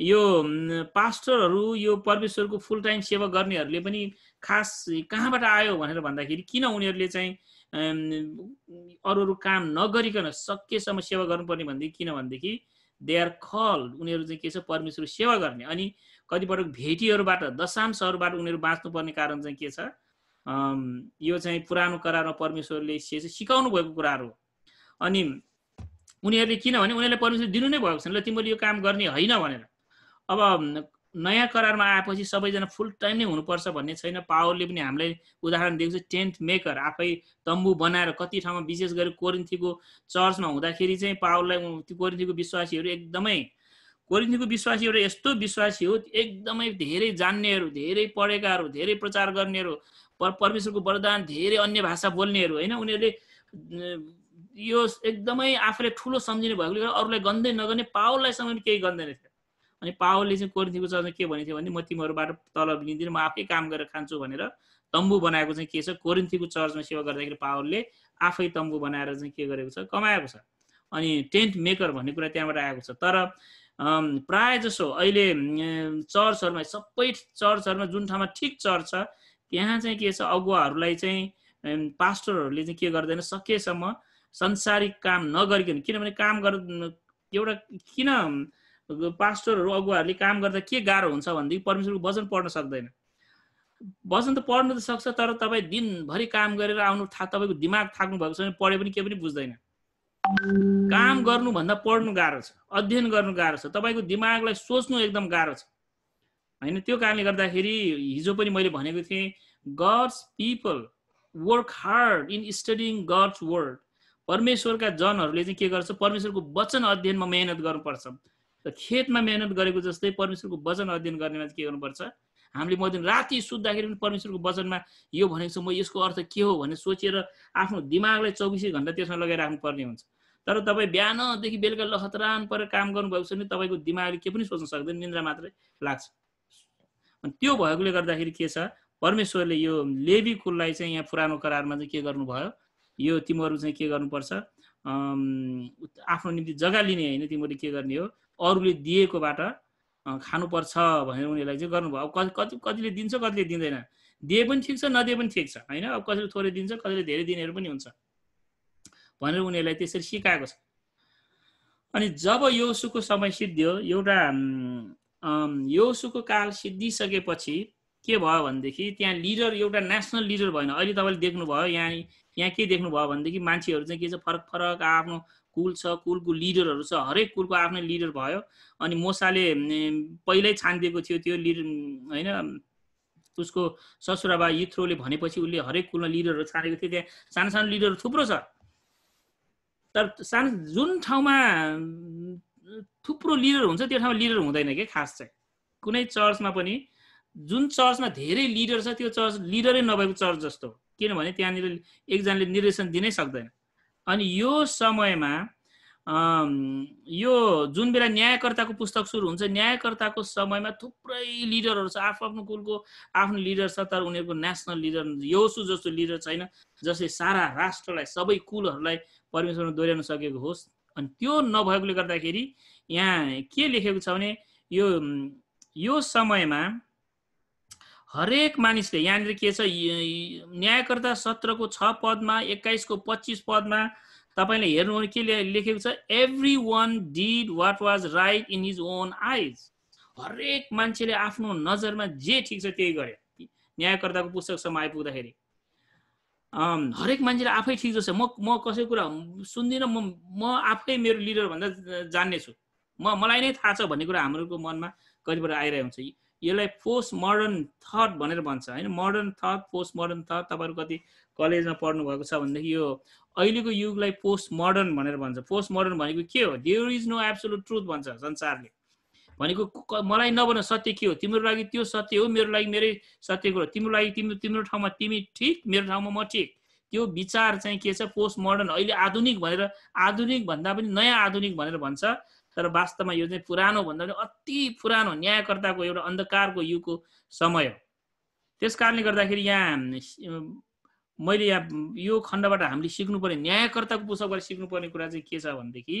यो पास्टरहरू यो परमेश्वरको फुल टाइम सेवा गर्नेहरूले पनि खास कहाँबाट आयो भनेर भन्दाखेरि किन उनीहरूले चाहिँ अरू अरू काम नगरिकन सकेसम्म सेवा गर्नुपर्ने भनेदेखि किन भनेदेखि दे आर खल उनीहरू चाहिँ के छ परमेश्वर सेवा गर्ने अनि कतिपटक भेटीहरूबाट दशांशहरूबाट उनीहरू बाँच्नुपर्ने कारण चाहिँ के छ यो चाहिँ पुरानो करारमा परमेश्वरले सिकाउनु भएको कुराहरू अनि उनीहरूले किनभने उनीहरूले परमेश्वर दिनु नै भएको छैन ल तिमीले यो काम गर्ने होइन भनेर अब नयाँ करारमा आएपछि सबैजना फुल टाइम नै हुनुपर्छ भन्ने छैन पावरले पनि हामीलाई उदाहरण दिएको छ टेन्ट मेकर आफै तम्बु बनाएर कति ठाउँमा विशेष गरी कोरिन्थीको चर्चमा हुँदाखेरि चाहिँ पावरलाई कोरिन्थीको विश्वासीहरू एकदमै कोरिन्थीको विश्वासीहरू यस्तो विश्वासी हो एकदमै धेरै जान्नेहरू धेरै पढेकाहरू धेरै प्रचार गर्नेहरू पर परमेश्वरको वरदान धेरै अन्य भाषा बोल्नेहरू होइन उनीहरूले यो एकदमै आफूले ठुलो सम्झिने भएकोले गर्दा अरूलाई गन्दै नगर्ने पावललाईसम्म केही गन्दैन थियो अनि पावलले चाहिँ कोरिन्थीको चर्चमा के भनेको थियो भने म तिमीहरूबाट तलब लिँदिनँ म आफै काम गरेर खान्छु भनेर तम्बु बनाएको चाहिँ के छ कोरिन्थीको चर्चमा सेवा गर्दाखेरि पावलले आफै तम्बु बनाएर चाहिँ के गरेको छ कमाएको छ अनि टेन्ट मेकर भन्ने कुरा त्यहाँबाट आएको छ तर प्रायः जसो अहिले चर्चहरूमा सबै चर्चहरूमा जुन ठाउँमा ठिक चर्च छ त्यहाँ चाहिँ के छ अगुवाहरूलाई चाहिँ पास्टरहरूले चाहिँ के गर्दैन सकेसम्म संसारिक काम नगरिकन किनभने काम गर् एउटा किन पास्टरहरू अगुवाहरूले काम गर्दा के गाह्रो हुन्छ भनेदेखि परमेश्वरको वचन पढ्न सक्दैन वचन त पढ्न त सक्छ तर तपाईँ दिनभरि काम गरेर आउनु था तपाईँको दिमाग थाक्नु भएको छ भने पढे पनि केही पनि बुझ्दैन काम गर्नुभन्दा पढ्नु गाह्रो छ अध्ययन गर्नु गाह्रो छ तपाईँको दिमागलाई सोच्नु एकदम गाह्रो छ होइन त्यो कारणले गर्दाखेरि हिजो पनि मैले भनेको थिएँ God's people work hard in studying God's word परमेश्वरका जनहरूले चाहिँ के गर्छ परमेश्वरको वचन अध्ययनमा मेहनत गर्नुपर्छ र खेतमा मेहनत गरेको जस्तै परमेश्वरको वचन अध्ययन गर्नेमा चाहिँ के गर्नुपर्छ हामीले म दिन राति सुत्दाखेरि पनि परमेश्वरको वचनमा यो भनेको छ म यसको अर्थ के हो भनेर सोचेर आफ्नो दिमागलाई चौबिसै घन्टा त्यसमा लगाइराख्नु पर्ने हुन्छ तर तपाईँ बिहानदेखि बेलुका लखतरान परेर काम गर्नुभएको छ भने तपाईँको दिमागले के पनि सोच्न सक्दैन निन्द्रा मात्रै लाग्छ अनि त्यो भएकोले गर्दाखेरि के छ परमेश्वरले यो लेबी कुललाई चाहिँ यहाँ पुरानो करारमा चाहिँ के गर्नुभयो यो तिमीहरू चाहिँ के गर्नुपर्छ आफ्नो निम्ति जग्गा लिने होइन तिमीहरूले के गर्ने हो अरूले दिएकोबाट खानुपर्छ भनेर उनीहरूलाई चाहिँ गर्नुभयो अब कति कति कतिले दिन्छ कतिले दिँदैन दिए पनि ठिक छ नदिए पनि ठिक छ होइन अब कसैले थोरै दिन्छ कसैले धेरै दिनेहरू पनि हुन्छ भनेर उनीहरूलाई त्यसरी सिकाएको छ अनि जब यो सुको समय सिद्धियो एउटा यो सुको काल सिद्धिसकेपछि के भयो भनेदेखि त्यहाँ लिडर एउटा नेसनल लिडर भएन अहिले तपाईँले देख्नुभयो यहाँ यहाँ के देख्नुभयो भनेदेखि मान्छेहरू चाहिँ के छ फरक फरक आफ्नो कुल छ कुलको लिडरहरू छ हरेक कुलको आफ्नै लिडर भयो अनि मोसाले पहिल्यै छानिदिएको थियो त्यो लिडर होइन उसको ससुराबा यित्रोले भनेपछि उसले हरेक कुलमा लिडरहरू छानेको थियो त्यहाँ सानो सानो लिडरहरू थुप्रो छ तर सानो जुन ठाउँमा थुप्रो लिडर हुन्छ त्यो ठाउँमा लिडर हुँदैन कि खास चाहिँ कुनै चर्चमा पनि जुन चर्चमा धेरै लिडर छ त्यो चर्च लिडरै नभएको चर्च जस्तो किनभने त्यहाँनिर एकजनाले निर्देशन दिनै सक्दैन अनि यो समयमा यो जुन बेला न्यायकर्ताको पुस्तक सुरु हुन्छ न्यायकर्ताको समयमा थुप्रै लिडरहरू छ आफ्नो आफ्नो कुलको आफ्नो लिडर छ तर उनीहरूको नेसनल लिडर योसु जस्तो लिडर छैन जसले सारा राष्ट्रलाई सबै कुलहरूलाई परमेश्वरमा दोहोऱ्याउन सकेको होस् अनि त्यो नभएकोले गर्दाखेरि यहाँ के लेखेको छ भने यो यो समयमा हरेक मानिसले यहाँनिर के छ न्यायकर्ता सत्रको छ पदमा एक्काइसको पच्चिस पदमा तपाईँले हेर्नु के लेखेको छ everyone did what was right in his own eyes हरेक मान्छेले आफ्नो नजरमा जे ठिक छ त्यही गरे न्यायकर्ताको पुस्तकसम्म आइपुग्दाखेरि हरेक मान्छेले आफै ठिक जस्तो म म कसै कुरा सुन्दिनँ म म आफै मेरो लिडर भन्दा छु म मलाई नै थाहा छ भन्ने कुरा हाम्रोको मनमा कतिपय आइरहेको हुन्छ यसलाई पोस्ट मोडर्न थट भनेर भन्छ होइन modern thought post modern thought तपाईँहरू कति कलेजमा पढ्नु भएको छ भनेदेखि यो अहिलेको युगलाई पोस्ट मोडर्न भनेर भन्छ पोस्ट मोडर्न भनेको के हो there is no absolute truth भन्छ संसारले भनेको मलाई नभन सत्य के हो तिम्रो लागि त्यो सत्य हो मेरो लागि मेरै सत्य कुरो तिम्रो लागि तिम्रो तिम्रो ठाउँमा तिमी ठिक मेरो ठाउँमा म ठिक त्यो विचार चाहिँ के छ पोस्ट मोडर्न अहिले आधुनिक भनेर आधुनिक भन्दा पनि नयाँ आधुनिक भनेर भन्छ तर वास्तवमा यो चाहिँ पुरानो भन्दा पनि अति पुरानो न्यायकर्ताको एउटा अन्धकारको युगको समय हो त्यस कारणले गर्दाखेरि यहाँ मैले यहाँ यो खण्डबाट हामीले सिक्नुपर्ने न्यायकर्ताको पुस्तकबाट सिक्नुपर्ने कुरा चाहिँ के छ भनेदेखि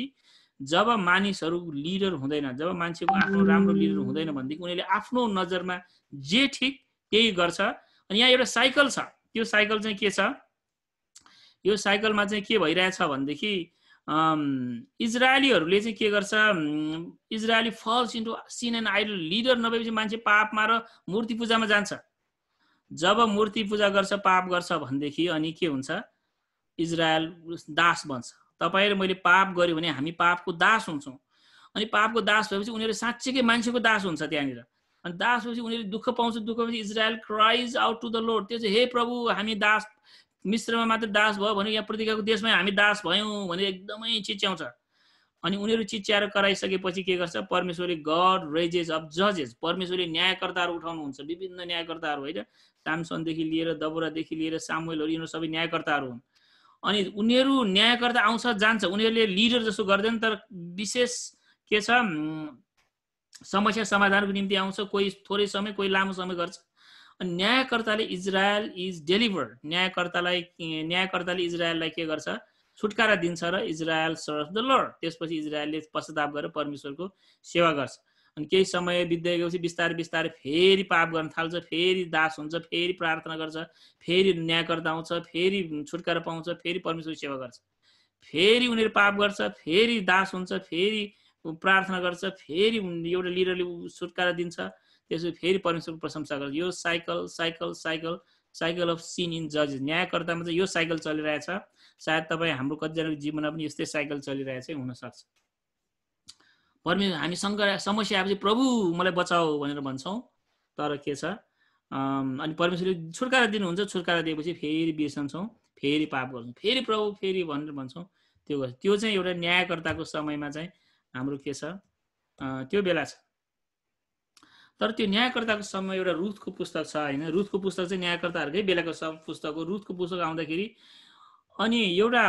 जब मानिसहरू लिडर हुँदैन जब मान्छेको आफ्नो राम्रो लिडर हुँदैन भनेदेखि उनीहरूले आफ्नो नजरमा जे ठिक त्यही गर्छ अनि यहाँ एउटा साइकल छ त्यो साइकल चाहिँ के छ यो साइकलमा चाहिँ के भइरहेछ भनेदेखि इजरायलीहरूले चाहिँ के गर्छ Israeli falls into sin and idol leader नभएपछि मान्छे पापमा र मूर्ति पूजामा जान्छ जब मूर्ति पूजा गर्छ पाप गर्छ भनेदेखि अनि के हुन्छ इजरायल दास बन्छ तपाईँ र मैले पाप गऱ्यो भने हामी पापको दास हुन्छौँ अनि पापको दास भएपछि उनीहरू साँच्चीकै मान्छेको दास हुन्छ त्यहाँनिर अनि दास भएपछि उनीहरू दुःख पाउँछ दुःख भएपछि Israel cries out to the lord त्यो चाहिँ हे प्रभु हामी दास मिश्रमा मात्र दास भयो भने यहाँ प्रतिकाको देशमा हामी दास भयौँ भनेर एकदमै चिच्याउँछ अनि उनीहरू चिच्याएर कराइसकेपछि के गर्छ परमेश्वरले गड रेजेज अफ जजेस परमेश्वरले न्यायकर्ताहरू उठाउनुहुन्छ विभिन्न न्यायकर्ताहरू होइन सामसनदेखि लिएर दबोरादेखि लिएर सामुलहरू यिनीहरू सबै न्यायकर्ताहरू हुन् अनि उनीहरू न्यायकर्ता आउँछ जान्छ उनीहरूले लिडर जस्तो गर्दैन तर विशेष के छ समस्या समाधानको निम्ति आउँछ कोही थोरै समय कोही लामो समय गर्छ अनि न्यायकर्ताले इजरायल इज डेलिभर्ड न्यायकर्तालाई न्यायकर्ताले इजरायललाई के गर्छ छुटकारा दिन्छ र इजरायल सर्भ द लर्ड त्यसपछि इजरायलले पश्चाताप गरेर परमेश्वरको सेवा गर्छ अनि केही समय बित्दै गएपछि बिस्तारै बिस्तारै फेरि पाप गर्न थाल्छ फेरि दास हुन्छ फेरि प्रार्थना गर्छ फेरि न्यायकर्ता आउँछ फेरि छुटकारा पाउँछ फेरि परमेश्वर सेवा गर्छ फेरि उनीहरू पाप गर्छ फेरि दास हुन्छ फेरि प्रार्थना गर्छ फेरि एउटा लिडरले छुटकारा दिन्छ त्यसपछि फेरि परमेश्वरको प्रशंसा गर्छ यो cycle cycle cycle cycle of sin in जजेस न्यायकर्तामा चाहिँ यो साइकल चलिरहेछ सायद तपाईँ हाम्रो कतिजनाको जीवनमा पनि यस्तै साइकल चलिरहेछ हुनसक्छ परमे हामीसँग समस्या आएपछि प्रभु मलाई बचाऊ भनेर भन्छौँ तर के छ अनि परमेश्वरले छुटकारा दिनुहुन्छ छुटकारा दिएपछि फेरि बिर्सन्छौँ फेरि पाप गर्छौँ फेरि प्रभु फेरि भनेर भन्छौँ त्यो गर्छ त्यो चाहिँ एउटा न्यायकर्ताको समयमा चाहिँ हाम्रो के छ त्यो बेला छ तर त्यो न्यायकर्ताको समय एउटा रुथको पुस्तक छ होइन रुथको पुस्तक चाहिँ न्यायकर्ताहरूकै बेलाको सब पुस्तक हो रुथको पुस्तक आउँदाखेरि अनि एउटा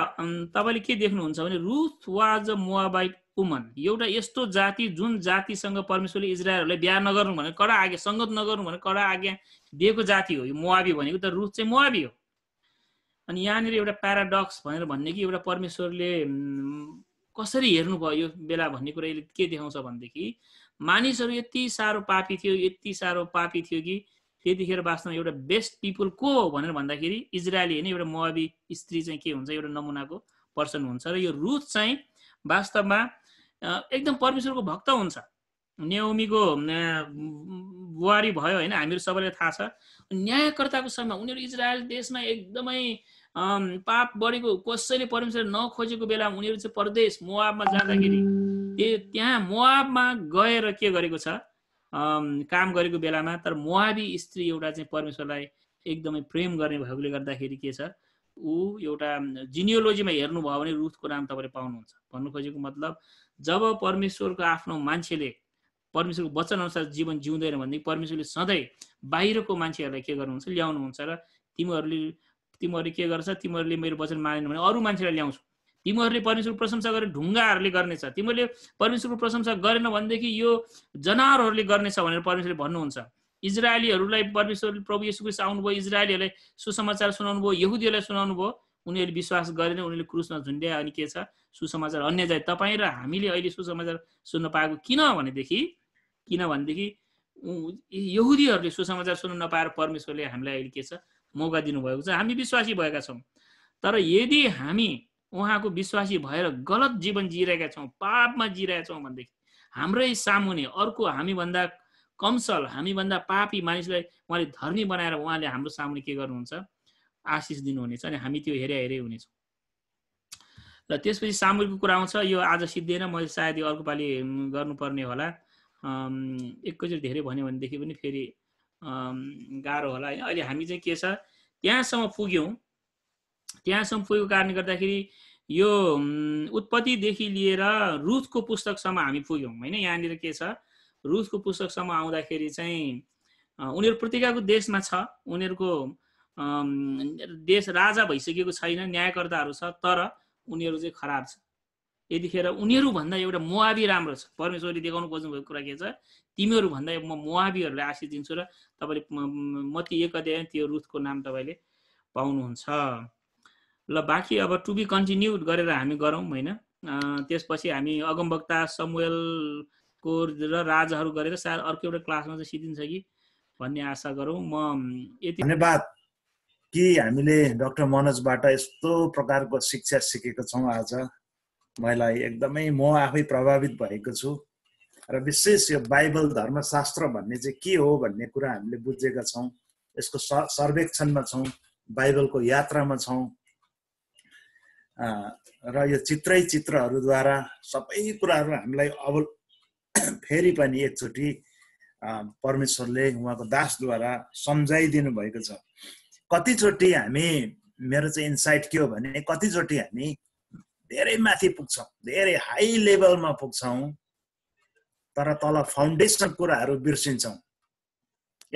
तपाईँले के देख्नुहुन्छ भने रुथ वाज अ मोआबाइट उमन एउटा यस्तो जाति जुन जातिसँग परमेश्वरले इजरायलहरूलाई बिहा नगर्नु भने कडा आज्ञा सङ्गत नगर्नु भने कडा आज्ञा दिएको जाति हो यो मुआबी भनेको त रुख चाहिँ मुआबी हो अनि यहाँनिर एउटा प्याराडक्स भनेर भन्ने कि एउटा परमेश्वरले कसरी हेर्नुभयो यो बेला भन्ने कुरा यसले के देखाउँछ भनेदेखि मानिसहरू यति साह्रो पापी थियो यति साह्रो पापी थियो कि त्यतिखेर वास्तवमा एउटा बेस्ट पिपुल को हो भनेर भन्दाखेरि इजरायली होइन एउटा मुआबी स्त्री चाहिँ के हुन्छ एउटा नमुनाको पर्सन हुन्छ र यो रुथ चाहिँ वास्तवमा एकदम परमेश्वरको भक्त हुन्छ नेउमीको बुहारी भयो होइन हामीहरू सबैले थाहा छ न्यायकर्ताको समयमा उनीहरू इजरायल देशमा एकदमै पाप बढेको कसैले परमेश्वर नखोजेको बेला उनीहरू चाहिँ परदेश मुवाबमा जाँदाखेरि त्यहाँ मुवाबमा गएर के गरेको छ काम गरेको बेलामा तर मुवाबी स्त्री एउटा चाहिँ परमेश्वरलाई एकदमै प्रेम गर्ने भएकोले गर्दाखेरि के छ ऊ एउटा जिनियोलोजीमा हेर्नुभयो भने रुथको नाम तपाईँले पाउनुहुन्छ भन्नु खोजेको मतलब जब परमेश्वरको आफ्नो मान्छेले परमेश्वरको वचनअनुसार जीवन जिउँदैन भनेदेखि परमेश्वरले सधैँ बाहिरको मान्छेहरूलाई के गर्नुहुन्छ ल्याउनुहुन्छ र तिमीहरूले तिमीहरूले के गर्छ तिमीहरूले मेरो वचन मानेन भने अरू मान्छेलाई ल्याउँछु तिमीहरूले परमेश्वरको प्रशंसा गरेर ढुङ्गाहरूले गर्नेछ तिमीहरूले परमेश्वरको प्रशंसा गरेन भनेदेखि यो जनावरहरूले गर्नेछ भनेर परमेश्वरले भन्नुहुन्छ इजरायलीहरूलाई परमेश्वरले प्रभु यसुको आउनुभयो इजरायलीहरूलाई सुसमाचार सुनाउनु भयो यहुदीहरूलाई सुनाउनु भयो उनीहरूले विश्वास गरेन उनीहरूले क्रुसमा झुन्ड्या अनि के छ सुसमाचार अन्य जाति तपाईँ र हामीले अहिले सुसमाचार सुन्न पाएको किन भनेदेखि किनभनेदेखि यहुदीहरूले सुसमाचार सुन्न नपाएर परमेश्वरले हामीलाई अहिले के छ मौका दिनुभएको छ हामी विश्वासी भएका छौँ तर यदि हामी उहाँको विश्वासी भएर गलत जीवन जिरहेका छौँ पापमा जिरहेका छौँ भनेदेखि हाम्रै सामुने अर्को हामीभन्दा कमसल हामीभन्दा पापी मानिसलाई उहाँले धर्मी बनाएर उहाँले हाम्रो सामुने के गर्नुहुन्छ आशिष दिनुहुनेछ अनि हामी त्यो हेरे हेरे हुनेछौँ र त्यसपछि सामूहिकको कुरा आउँछ यो आज सिद्धिएन मैले सायद यो अर्को पालि गर्नुपर्ने होला एकैचोटि धेरै भन्यो भनेदेखि पनि फेरि गाह्रो होला होइन अहिले हामी चाहिँ के छ त्यहाँसम्म पुग्यौँ त्यहाँसम्म पुगेको कारणले गर्दाखेरि यो उत्पत्तिदेखि लिएर रुथको पुस्तकसम्म हामी पुग्यौँ होइन यहाँनिर के छ रुथको पुस्तकसम्म आउँदाखेरि चाहिँ उनीहरू प्रतिकाको देशमा छ उनीहरूको देश राजा भइसकेको छैन न्यायकर्ताहरू छ तर उनीहरू चाहिँ खराब छ यतिखेर उनीहरूभन्दा एउटा मुआबी राम्रो छ परमेश्वरले देखाउनु खोज्नुभएको कुरा के छ तिमीहरूभन्दा म मुआबीहरूलाई आशिष दिन्छु र तपाईँले म ती एक अध्याय त्यो रुथको नाम तपाईँले पाउनुहुन्छ ल बाँकी अब टु बी कन्टिन्यू गरेर हामी गरौँ होइन त्यसपछि हामी अगमवक्ता समुएलको र राजाहरू गरेर सायद अर्को एउटा क्लासमा चाहिँ सिद्धिन्छ कि भन्ने आशा गरौँ म यति धन्यवाद कि हामीले डक्टर मनोजबाट यस्तो प्रकारको शिक्षा सिकेको छौँ आज मलाई एकदमै म आफै प्रभावित भएको छु र विशेष यो बाइबल धर्मशास्त्र भन्ने चाहिँ के हो भन्ने कुरा हामीले बुझेका छौँ यसको सर्वेक्षणमा छौँ बाइबलको यात्रामा छौँ र यो चित्रै चित्रहरूद्वारा सबै कुराहरू हामीलाई अब फेरि पनि एकचोटि परमेश्वरले उहाँको दासद्वारा सम्झाइदिनु भएको छ कतिचोटि हामी मेरो चाहिँ इन्साइट के हो भने कतिचोटि हामी धेरै माथि पुग्छौँ धेरै हाई लेभलमा पुग्छौँ तर तल फाउन्डेसन कुराहरू बिर्सिन्छौँ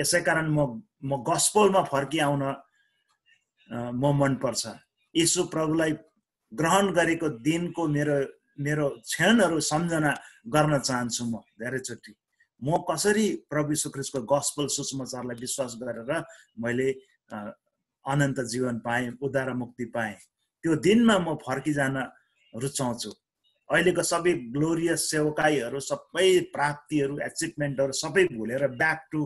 यसै कारण म म गस्पोलमा फर्किआउन म मनपर्छ यीशु प्रभुलाई ग्रहण गरेको दिनको मेरो मेरो क्षणहरू सम्झना गर्न चाहन्छु म धेरैचोटि म कसरी प्रभु सुकृष्णको गस्पल सुषमाचारलाई विश्वास गरेर मैले अनन्त जीवन पाएँ उद्धार मुक्ति पाएँ त्यो दिनमा म फर्किजान रुचाउँछु अहिलेको सबै ग्लोरियस सेवकाईहरू सबै प्राप्तिहरू एचिभमेन्टहरू सबै भुलेर ब्याक टु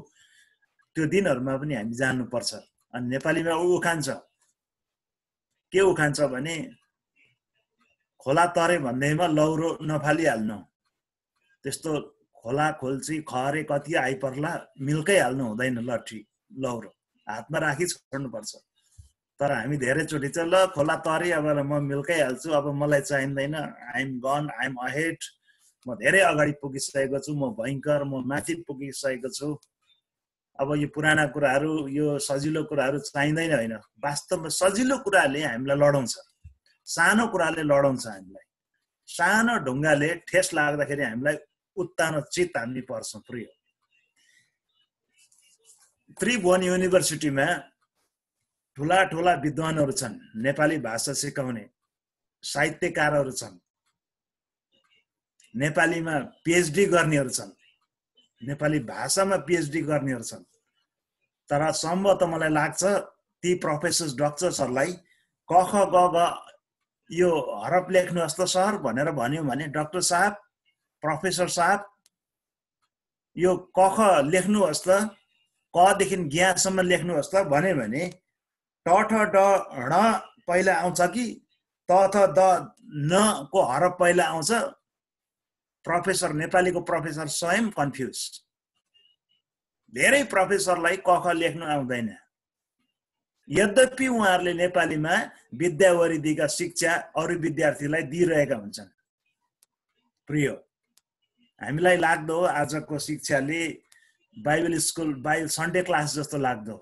त्यो दिनहरूमा पनि हामी जानुपर्छ अनि नेपालीमा ऊ उखान्छ के उखान्छ भने खोला तरे भन्दैमा लौरो नफालिहाल्नु त्यस्तो खोला खोल्छी खरे कति आइपर्ला मिल्कै हाल्नु हुँदैन लट्ठी लौरो हातमा राखी छोड्नुपर्छ तर हामी धेरैचोटि चाहिँ ल खोला तरि अब म मिल्काइहाल्छु अब मलाई चाहिँदैन आइएम गन आइएम अहेड म धेरै अगाडि पुगिसकेको छु म भयङ्कर म माथि पुगिसकेको छु अब यो पुराना कुराहरू यो सजिलो कुराहरू चाहिँदैन होइन वास्तवमा सजिलो कुराले हामीलाई लडाउँछ सानो कुराले लडाउँछ हामीलाई सानो ढुङ्गाले ठेस लाग्दाखेरि हामीलाई उत्तानो चित्त हामी पर्छौँ प्रिय त्रिभुवन युनिभर्सिटीमा ठुला ठुला विद्वानहरू छन् नेपाली भाषा सिकाउने साहित्यकारहरू छन् नेपालीमा पिएचडी गर्नेहरू छन् नेपाली भाषामा पिएचडी गर्नेहरू छन् तर सम्भवत मलाई लाग्छ ती प्रोफेसर डक्टर्सहरूलाई क ख ग यो हरप लेख्नुहोस् त सर भनेर भन्यो भने डक्टर साहब प्रोफेसर साहब यो क ख लेख्नुहोस् त कदेखि ज्ञासम्म लेख्नुहोस् त भन्यो भने ट ड ण पहिला आउँछ कि त द न को हर पहिला आउँछ प्रोफेसर नेपालीको प्रोफेसर स्वयं कन्फ्युज धेरै प्रोफेसरलाई क ख लेख्नु आउँदैन यद्यपि उहाँहरूले नेपालीमा विद्यावरिधिका शिक्षा अरू विद्यार्थीलाई दिइरहेका हुन्छन् प्रिय हामीलाई लाग्दो आजको शिक्षाले Bible school Bible Sunday class जस्तो लाग्दो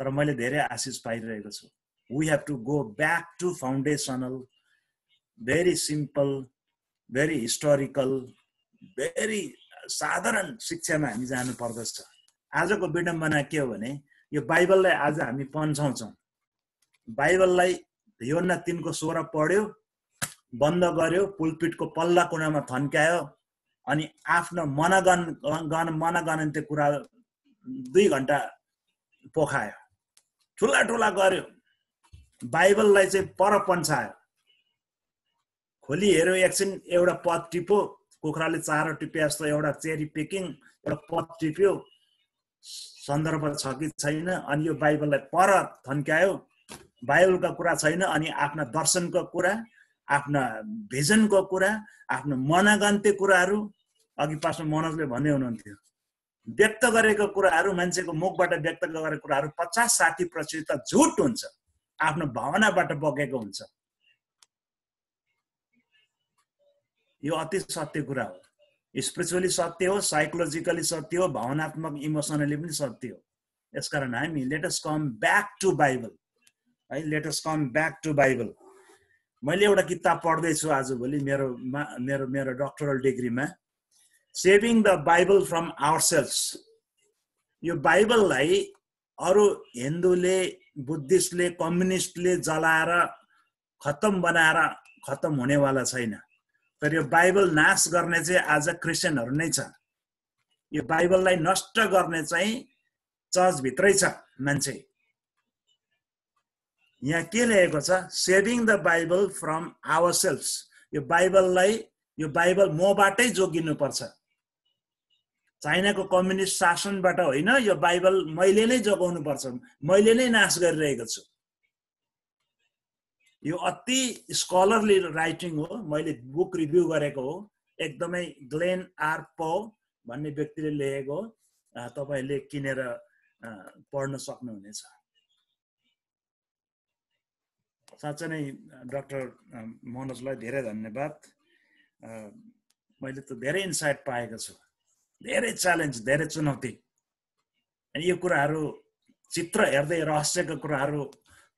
तर मैले धेरै आशिष पाइरहेको छु we have to go back to foundational very simple very historical very साधारण शिक्षामा हामी जानु पर्दछ आजको विडम्बना के हो भने यो बाइबललाई आज हामी पन्छाउँछौँ बाइबललाई योन्ना तिनको सोह्र पढ्यो बन्द गर्यो पुलपिटको पल्ला कुनामा थन्कायो अनि आफ्नो मनगण मनगन त्यो कुरा दुई घन्टा पोखायो ठुला ठुला गर्यो बाइबललाई चाहिँ पर पन्छायो खोली हेऱ्यो एकछिन एउटा पद टिपो कुखुराले चारो टिपे जस्तो एउटा चेरी पेकिङ एउटा पद टिप्यो सन्दर्भ छ कि छैन अनि यो बाइबललाई पर थन्क्यायो बाइबलका कुरा छैन अनि आफ्ना दर्शनको कुरा आफ्ना भिजनको कुरा आफ्नो मनागन्ते कुराहरू अघि पासमा मनोजले भन्दै हुनुहुन्थ्यो व्यक्त गरेको कुराहरू मान्छेको मुखबाट व्यक्त गरेको कुराहरू पचास साठी प्रतिशत झुट हुन्छ आफ्नो भावनाबाट बगेको हुन्छ यो अति सत्य कुरा हो स्पिरिचुअली सत्य हो साइकोलोजिकली सत्य हो भावनात्मक इमोसनली पनि सत्य हो यसकारण हामी let us come back to Bible है let us come back to Bible मैले एउटा किताब पढ्दैछु आजभोलि मेरो मेरो मेरो डक्टरल डिग्रीमा saving the Bible from ourselves यो बाइबललाई अरू हिन्दूले बुद्धिस्टले कम्युनिस्टले जलाएर खत्तम बनाएर खत्तम हुनेवाला छैन तर यो बाइबल नाश गर्ने चाहिँ आज क्रिस्चियनहरू नै छ यो बाइबललाई नष्ट गर्ने चाहिँ चर्चभित्रै छ मान्छे यहाँ के लेखेको छ saving the Bible from our self यो बाइबललाई यो बाइबल मबाटै जोगिनुपर्छ चाइनाको कम्युनिस्ट शासनबाट होइन यो बाइबल मैले नै जोगाउनु पर्छ मैले नै नाश गरिरहेको छु यो अति स्कलरली राइटिङ हो मैले बुक रिभ्यू गरेको हो एकदमै ग्लेन आर पो भन्ने व्यक्तिले लेखेको हो तपाईँले किनेर पढ्न सक्नुहुनेछ साँच्चै नै डक्टर मनोजलाई धेरै धन्यवाद मैले त धेरै इन्साइट पाएको छु धेरै च्यालेन्ज धेरै चुनौती अनि यो कुराहरू चित्र हेर्दै रहस्यको कुराहरू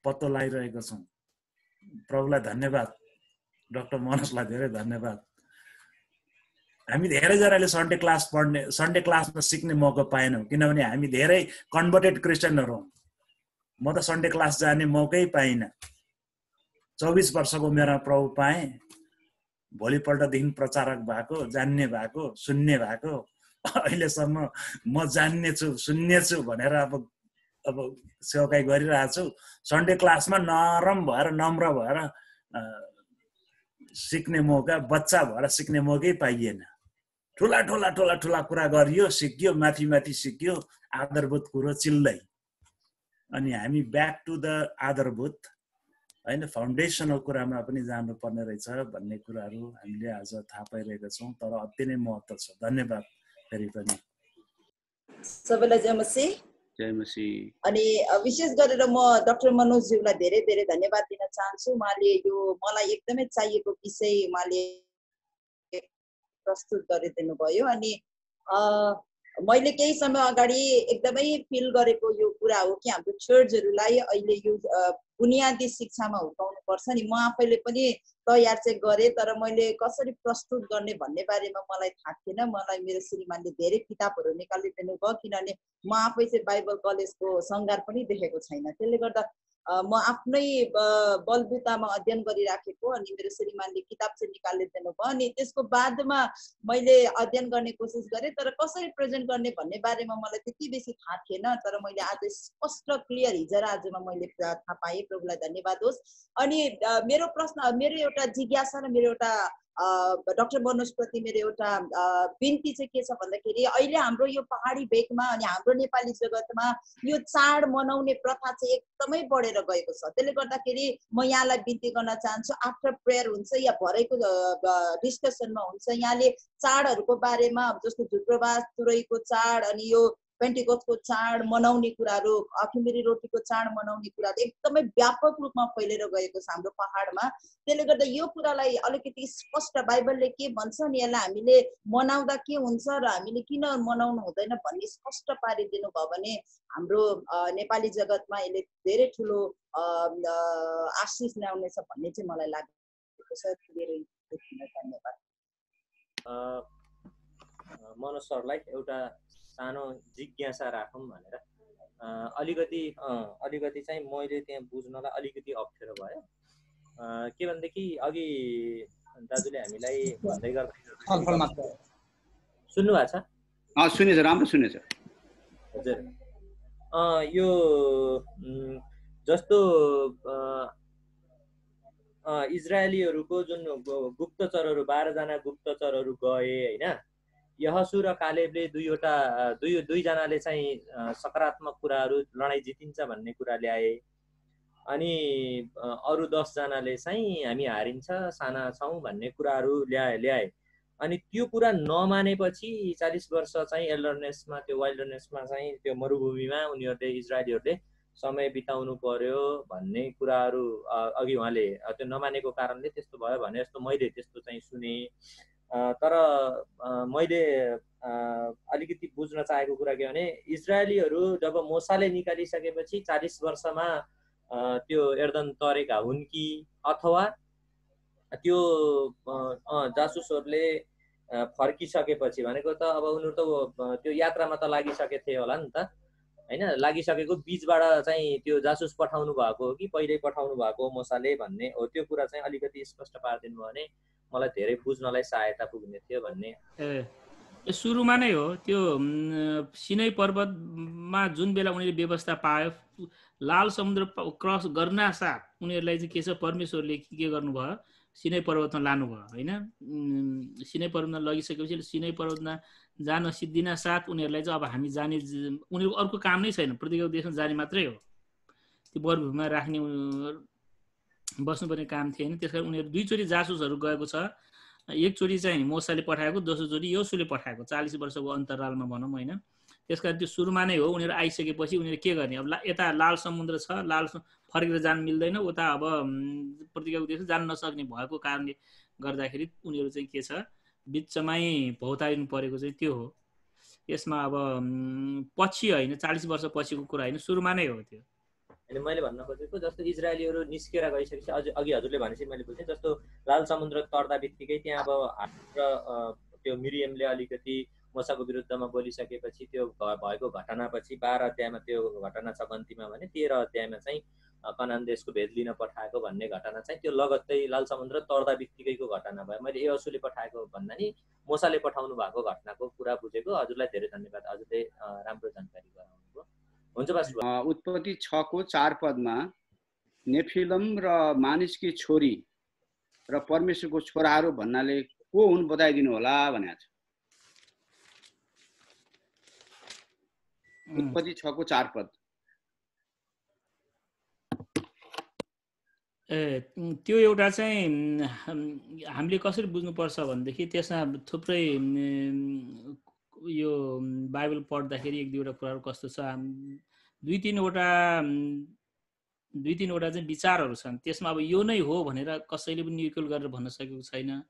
पत्तो लगाइरहेको छौँ प्रभुलाई धन्यवाद डक्टर मनोजलाई धेरै धन्यवाद हामी धेरैजनाले सन्डे क्लास पढ्ने सन्डे क्लासमा सिक्ने मौका पाएनौँ किनभने हामी धेरै कन्भर्टेड क्रिस्चियनहरू हौँ म त सन्डे क्लास जाने मौकै पाइनँ चौबिस वर्षको उमेरमा प्रभु पाएँ भोलिपल्टदेखि प्रचारक भएको जान्ने भएको सुन्ने भएको अहिलेसम्म म जान्ने छु सुन्ने छु भनेर अब अब सेवकाइ गरिरहेको छु सन्डे क्लासमा नरम भएर नम्र भएर सिक्ने मौका बच्चा भएर सिक्ने मौकै पाइएन ठुला ठुला ठुला ठुला कुरा गरियो सिक्यो माथि माथि सिक्यो आधारभूत कुरो चिल्लै अनि हामी ब्याक टु द आधारभूत होइन फाउन्डेसनल कुरामा पनि जानुपर्ने रहेछ भन्ने कुराहरू हामीले आज थाहा पाइरहेका छौँ तर अति नै महत्त्व छ धन्यवाद फेरि पनि सबैलाई अनि विशेष गरेर म डक्टर मनोजज्यूलाई धेरै धेरै धन्यवाद दिन चाहन्छु उहाँले यो मलाई एकदमै चाहिएको विषय उहाँले प्रस्तुत गरिदिनु भयो अनि मैले केही समय अगाडि एकदमै फिल गरेको यो कुरा हो कि हाम्रो चर्चहरूलाई अहिले यो बुनियादी शिक्षामा हुर्काउनु पर्छ नि म आफैले पनि तयार चाहिँ गरेँ तर मैले कसरी प्रस्तुत गर्ने भन्ने बारेमा मलाई थाहा थिएन मलाई मेरो श्रीमानले धेरै किताबहरू निकालिदिनु भयो किनभने म आफै चाहिँ बाइबल कलेजको सङ्घार पनि देखेको छैन त्यसले गर्दा म आफ्नै बलबुतामा अध्ययन गरिराखेको अनि मेरो श्रीमानले किताब चाहिँ निकालेर दिनुभयो अनि त्यसको बादमा मैले अध्ययन गर्ने कोसिस गरेँ तर कसरी प्रेजेन्ट गर्ने भन्ने बारेमा मलाई त्यति बेसी थाहा थिएन तर मैले आज स्पष्ट क्लियर हिजो आजमा मैले थाहा पाएँ प्रभुलाई धन्यवाद होस् अनि मेरो प्रश्न मेरो एउटा जिज्ञासा र मेरो एउटा डक्टर मनोजप्रति मेरो एउटा बिन्ती चाहिँ के छ भन्दाखेरि अहिले हाम्रो यो पहाडी भेगमा अनि हाम्रो नेपाली जगतमा यो चाड मनाउने प्रथा चाहिँ एकदमै बढेर गएको छ त्यसले गर्दाखेरि म यहाँलाई बिन्ती गर्न चाहन्छु आफ्टर प्रेयर हुन्छ या भरेको डिस्कसनमा हुन्छ यहाँले चाडहरूको बारेमा जस्तो झुप्रोबास तुरैको चाड अनि यो पेन्टिकोसको चाड मनाउने कुराहरू अखिमिरी रोटीको चाड मनाउने कुराहरू एकदमै व्यापक रूपमा फैलेर गएको छ हाम्रो पहाडमा त्यसले गर्दा यो कुरालाई अलिकति स्पष्ट बाइबलले के भन्छ नि यसलाई हामीले मनाउँदा के हुन्छ र हामीले किन मनाउनु हुँदैन भन्ने स्पष्ट पारिदिनु भयो भने हाम्रो नेपाली जगतमा यसले धेरै ठुलो आशिष ल्याउनेछ भन्ने चाहिँ मलाई लागेको छ धेरै धन्यवाद मनोज सरलाई एउटा सानो जिज्ञासा राखौँ भनेर अलिकति अलिकति चाहिँ मैले त्यहाँ बुझ्नलाई अलिकति अप्ठ्यारो भयो के भनेदेखि अघि दाजुले हामीलाई भन्दै गर्दा सुन्नु भएको छ सुनेछ राम्रो सुनेछ हजुर यो जस्तो इजरायलीहरूको जुन गुप्तचरहरू बाह्रजना गुप्तचरहरू गए होइन यहसु र कालेबले दुईवटा दुई दुईजनाले चाहिँ सकारात्मक कुराहरू लडाइँ जितिन्छ भन्ने कुरा ल्याए अनि अरू दसजनाले चाहिँ हामी हारिन्छ साना छौँ भन्ने कुराहरू ल्याए ल्याए अनि त्यो कुरा नमानेपछि चालिस वर्ष चाहिँ एल्डरनेसमा त्यो वाइल्डरनेसमा चाहिँ त्यो मरुभूमिमा उनीहरूले इजरायलीहरूले समय बिताउनु पर्यो भन्ने कुराहरू अघि उहाँले त्यो नमानेको कारणले त्यस्तो भयो भने जस्तो मैले त्यस्तो चाहिँ सुने तर मैले अलिकति बुझ्न चाहेको कुरा के भने इजरायलीहरू जब मोसाले निकालिसकेपछि चालिस वर्षमा त्यो एर्दन तरेका हुन् कि अथवा त्यो जासुसहरूले फर्किसकेपछि भनेको त अब उनीहरू त त्यो यात्रामा त लागिसकेको थिए होला नि त होइन लागिसकेको बिचबाट चाहिँ त्यो जासुस पठाउनु भएको हो कि पहिल्यै पठाउनु भएको हो मसाले भन्ने हो त्यो कुरा चाहिँ अलिकति स्पष्ट पारिदिनु भयो भने मलाई धेरै बुझ्नलाई सहायता पुग्ने थियो भन्ने ए सुरुमा नै हो त्यो सिनै पर्वतमा जुन बेला उनीहरूले व्यवस्था पायो लाल समुद्र क्रस गर्न साथ उनीहरूलाई चाहिँ के छ परमेश्वरले के गर्नुभयो सिनै पर्वतमा लानुभयो होइन सिनै पर्वतमा लगिसकेपछि सिनै पर्वतमा जान सिद्धिन साथ उनीहरूलाई चाहिँ अब हामी जाने उनीहरूको अर्को काम नै छैन प्रतिको देशमा जाने मात्रै हो त्यो वरभूमिमा राख्ने बस्नुपर्ने काम थिएन त्यस कारण उनीहरू दुईचोटि जासुसहरू गएको छ एकचोटि चाहिँ मोसाले पठाएको दोस्रोचोटि योसुले पठाएको चालिस वर्षको अन्तरालमा भनौँ होइन त्यस कारण त्यो सुरुमा नै हो उनीहरू आइसकेपछि उनीहरू के गर्ने अब यता लाल समुद्र छ लाल फर्केर जान मिल्दैन उता अब प्रतिज्ञा उद्देश्य जान नसक्ने भएको कारणले गर्दाखेरि उनीहरू चाहिँ के छ बिचमै भौतारिनु परेको चाहिँ त्यो हो यसमा अब पछि होइन चालिस पछिको कुरा होइन सुरुमा नै हो त्यो अनि मैले भन्न खोजेको जस्तो इजरायलीहरू निस्केर गइसकेपछि अझ अघि हजुरले भनेपछि मैले बुझेँ जस्तो लाल समुद्र तर्दा बित्तिकै त्यहाँ अब हाट र त्यो मिरियमले अलिकति मोसाको विरुद्धमा बोलिसकेपछि त्यो भएको घटनापछि बाह्र अध्यायमा त्यो घटना छ गन्तीमा भने तेह्र अध्यायमा चाहिँ कनान देशको भेद लिन पठाएको भन्ने घटना चाहिँ त्यो लगत्तै लाल समुद्र तर्दा बित्तिकैको घटना भयो मैले यसुले पठाएको भन्दा नि मोसाले पठाउनु भएको घटनाको कुरा बुझेको हजुरलाई धेरै धन्यवाद हजुरले राम्रो जानकारी गराउनुभयो हुन्छ उत्पत्ति छको चार पदमा नेफिलम र मानिसकी छोरी र परमेश्वरको छोराहरू भन्नाले को हुन् बताइदिनु होला भनेको छ उत्पत्ति छको चार पद ए त्यो एउटा चाहिँ हामीले कसरी बुझ्नुपर्छ भनेदेखि त्यसमा थुप्रै यो बाइबल पढ्दाखेरि एक दुईवटा कुराहरू कस्तो छ दुई तिनवटा दुई तिनवटा चाहिँ विचारहरू छन् त्यसमा अब यो नै हो भनेर कसैले पनि निकुल गरेर भन्न सकेको छैन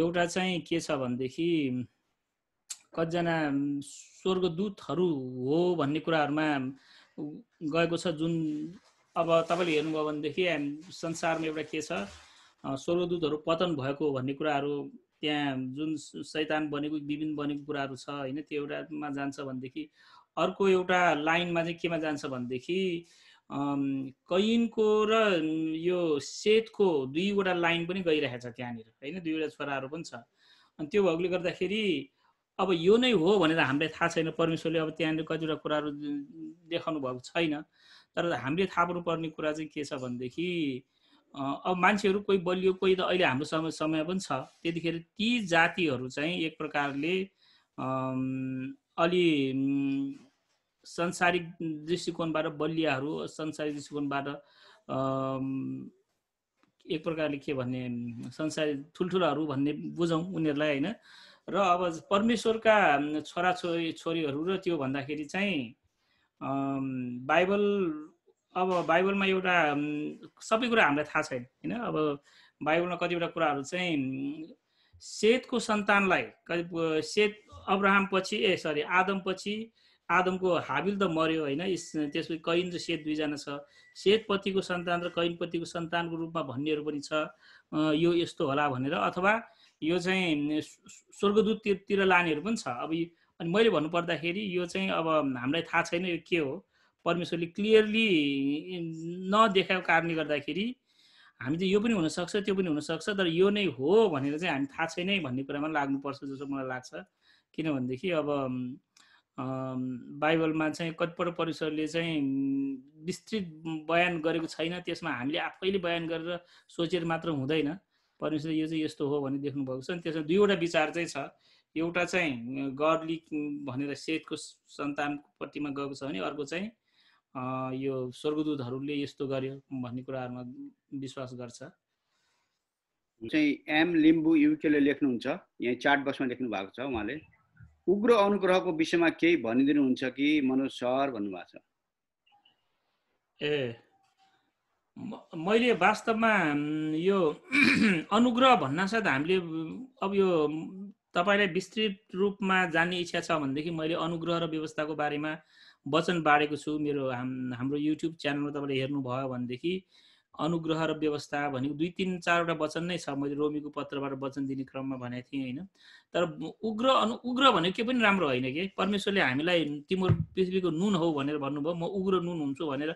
एउटा चाहिँ के छ भनेदेखि कतिजना स्वर्गदूतहरू हो भन्ने कुराहरूमा गएको छ जुन अब तपाईँले हेर्नुभयो भनेदेखि संसारमा एउटा के छ स्वर्गदूतहरू पतन भएको भन्ने कुराहरू त्यहाँ जुन शैतान बनेको विभिन्न बनेको कुराहरू छ होइन त्यो एउटामा जान्छ भनेदेखि अर्को एउटा लाइनमा चाहिँ केमा जान्छ भनेदेखि कैनको र यो सेतको दुईवटा लाइन पनि गइरहेको छ त्यहाँनिर होइन दुईवटा छोराहरू पनि छ अनि त्यो भएकोले गर्दाखेरि अब यो नै हो भनेर हामीलाई थाहा छैन परमेश्वरले अब त्यहाँनिर कतिवटा कुराहरू देखाउनु भएको छैन तर हामीले थाहा पाउनुपर्ने कुरा चाहिँ के छ भनेदेखि अब मान्छेहरू कोही बलियो कोही त अहिले हाम्रो समय समय पनि छ त्यतिखेर ती जातिहरू चाहिँ एक प्रकारले अलि संसारिक दृष्टिकोणबाट बलियाहरू संसारिक दृष्टिकोणबाट एक प्रकारले के भन्ने संसार ठुल्ठुलाहरू भन्ने बुझौँ उनीहरूलाई होइन र अब परमेश्वरका छोरा छोरी छोरीहरू र त्यो भन्दाखेरि चाहिँ बाइबल अब बाइबलमा एउटा सबै कुरा हामीलाई थाहा छैन होइन अब बाइबलमा कतिवटा कुराहरू चाहिँ सेतको सन्तानलाई कति सेत अब्राहम पछि ए सरी आदम पछि आदमको हाबिल त मऱ्यो होइन त्यसपछि कैन र सेत दुईजना छ सेतपतिको सन्तान र कैनपतिको सन्तानको रूपमा भन्नेहरू पनि छ यो यस्तो होला भनेर अथवा यो चाहिँ स्वर्गदूततिर लानेहरू पनि छ अब अनि मैले भन्नुपर्दाखेरि यो चाहिँ अब हामीलाई थाहा छैन यो के हो परमेश्वरले क्लियरली नदेखाएको कारणले गर्दाखेरि हामी चाहिँ यो पनि हुनसक्छ त्यो पनि हुनसक्छ तर यो नै हो भनेर चाहिँ हामी थाहा छैन भन्ने कुरामा लाग्नुपर्छ जस्तो मलाई लाग्छ किनभनेदेखि अब बाइबलमा चाहिँ कतिपय परमेश्वरले चाहिँ विस्तृत बयान गरेको छैन त्यसमा हामीले आफैले बयान गरेर सोचेर मात्र हुँदैन परमेश्वरले यो चाहिँ यस्तो हो भने देख्नुभएको छ अनि त्यसमा दुईवटा विचार चाहिँ छ एउटा चाहिँ गडली भनेर सेतको सन्तानको प्रतिमा गएको छ भने अर्को चाहिँ यो स्वर्गदूतहरूले यस्तो गर्यो भन्ने कुराहरूमा विश्वास गर्छ चाहिँ एम लिम्बू युकेले लेख्नुहुन्छ यहाँ चार्ट बसमा लेख्नु भएको छ उहाँले उग्र अनुग्रहको विषयमा केही भनिदिनुहुन्छ कि मनोज सर भन्नुभएको छ ए मैले वास्तवमा यो अनुग्रह भन्नासाथ हामीले अब यो तपाईँलाई विस्तृत रूपमा जान्ने इच्छा छ भनेदेखि मैले अनुग्रह र व्यवस्थाको बारेमा वचन बाँडेको छु मेरो हाम हाम्रो युट्युब च्यानलमा तपाईँले हेर्नुभयो भनेदेखि अनुग्रह र व्यवस्था भनेको दुई तिन चारवटा वचन नै छ मैले रोमीको पत्रबाट वचन दिने क्रममा भनेको थिएँ होइन तर उग्र अनु उग्र भनेको केही पनि राम्रो होइन कि परमेश्वरले हामीलाई तिम्रो पृथ्वीको नुन हो भनेर भन्नुभयो म उग्र नुन हुन्छु भनेर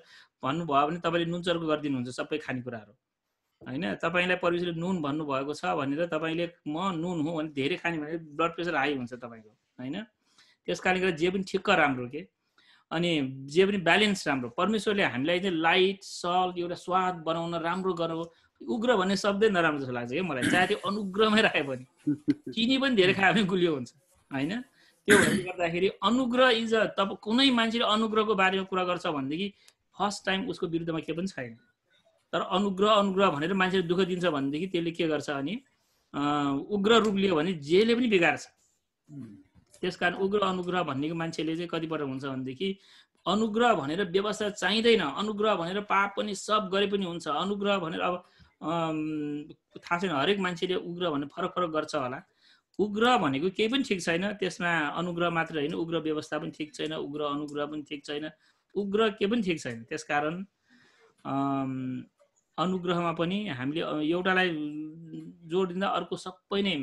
भन्नुभयो भने तपाईँले नुन चर्को गरिदिनुहुन्छ सबै खानेकुराहरू होइन तपाईँलाई परमेश्वरले नुन भन्नुभएको छ भनेर तपाईँले म नुन हो भने धेरै खाने भने ब्लड प्रेसर हाई हुन्छ तपाईँको होइन त्यस कारणले गर्दा जे पनि ठिक्क राम्रो के अनि जे पनि ब्यालेन्स राम्रो परमेश्वरले हामीलाई चाहिँ लाइट सल एउटा स्वाद बनाउन राम्रो गर्नु उग्र भन्ने शब्दै नराम्रो जस्तो लाग्छ क्या मलाई चाहे त्यो अनुग्रहमै राख्यो भने चिनी पनि धेरै खायो भने गुलियो हुन्छ होइन त्यो भन्दै गर्दाखेरि अनुग्रह इज अ तब कुनै मान्छेले अनुग्रहको बारेमा कुरा गर्छ भनेदेखि फर्स्ट टाइम उसको विरुद्धमा के पनि छैन तर अनुग्रह अनुग्रह भनेर मान्छेले दुःख दिन्छ भनेदेखि त्यसले के गर्छ भने उग्र रूप लियो भने जेले पनि बिगार्छ त्यस कारण उग्र अनुग्रह भन्नेको मान्छेले चाहिँ कतिपल्ट हुन्छ भनेदेखि अनुग्रह भनेर व्यवस्था चाहिँदैन अनुग्रह भनेर पाप पनि सब गरे पनि हुन्छ अनुग्रह भनेर अब थाहा छैन हरेक मान्छेले उग्र भनेर फरक फरक गर्छ होला उग्र भनेको केही पनि ठिक छैन त्यसमा अनुग्रह मात्र होइन उग्र व्यवस्था पनि ठिक छैन उग्र अनुग्रह पनि ठिक छैन उग्र केही पनि ठिक छैन त्यस कारण अनुग्रहमा पनि हामीले एउटालाई जोड दिँदा अर्को सबै नै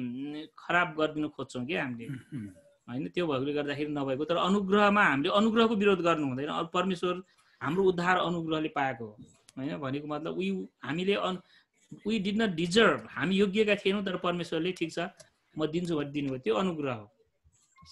खराब गरिदिनु खोज्छौँ क्या हामीले होइन त्यो भएकोले गर्दाखेरि नभएको तर अनुग्रहमा हामीले अनुग्रहको विरोध गर्नु हुँदैन परमेश्वर हाम्रो उद्धार अनुग्रहले पाएको हो होइन भनेको मतलब उही हामीले on we did not deserve हामी योग्यका थिएनौँ तर परमेश्वरले ठिक छ म दिन्छु भने दिनुभयो त्यो अनुग्रह हो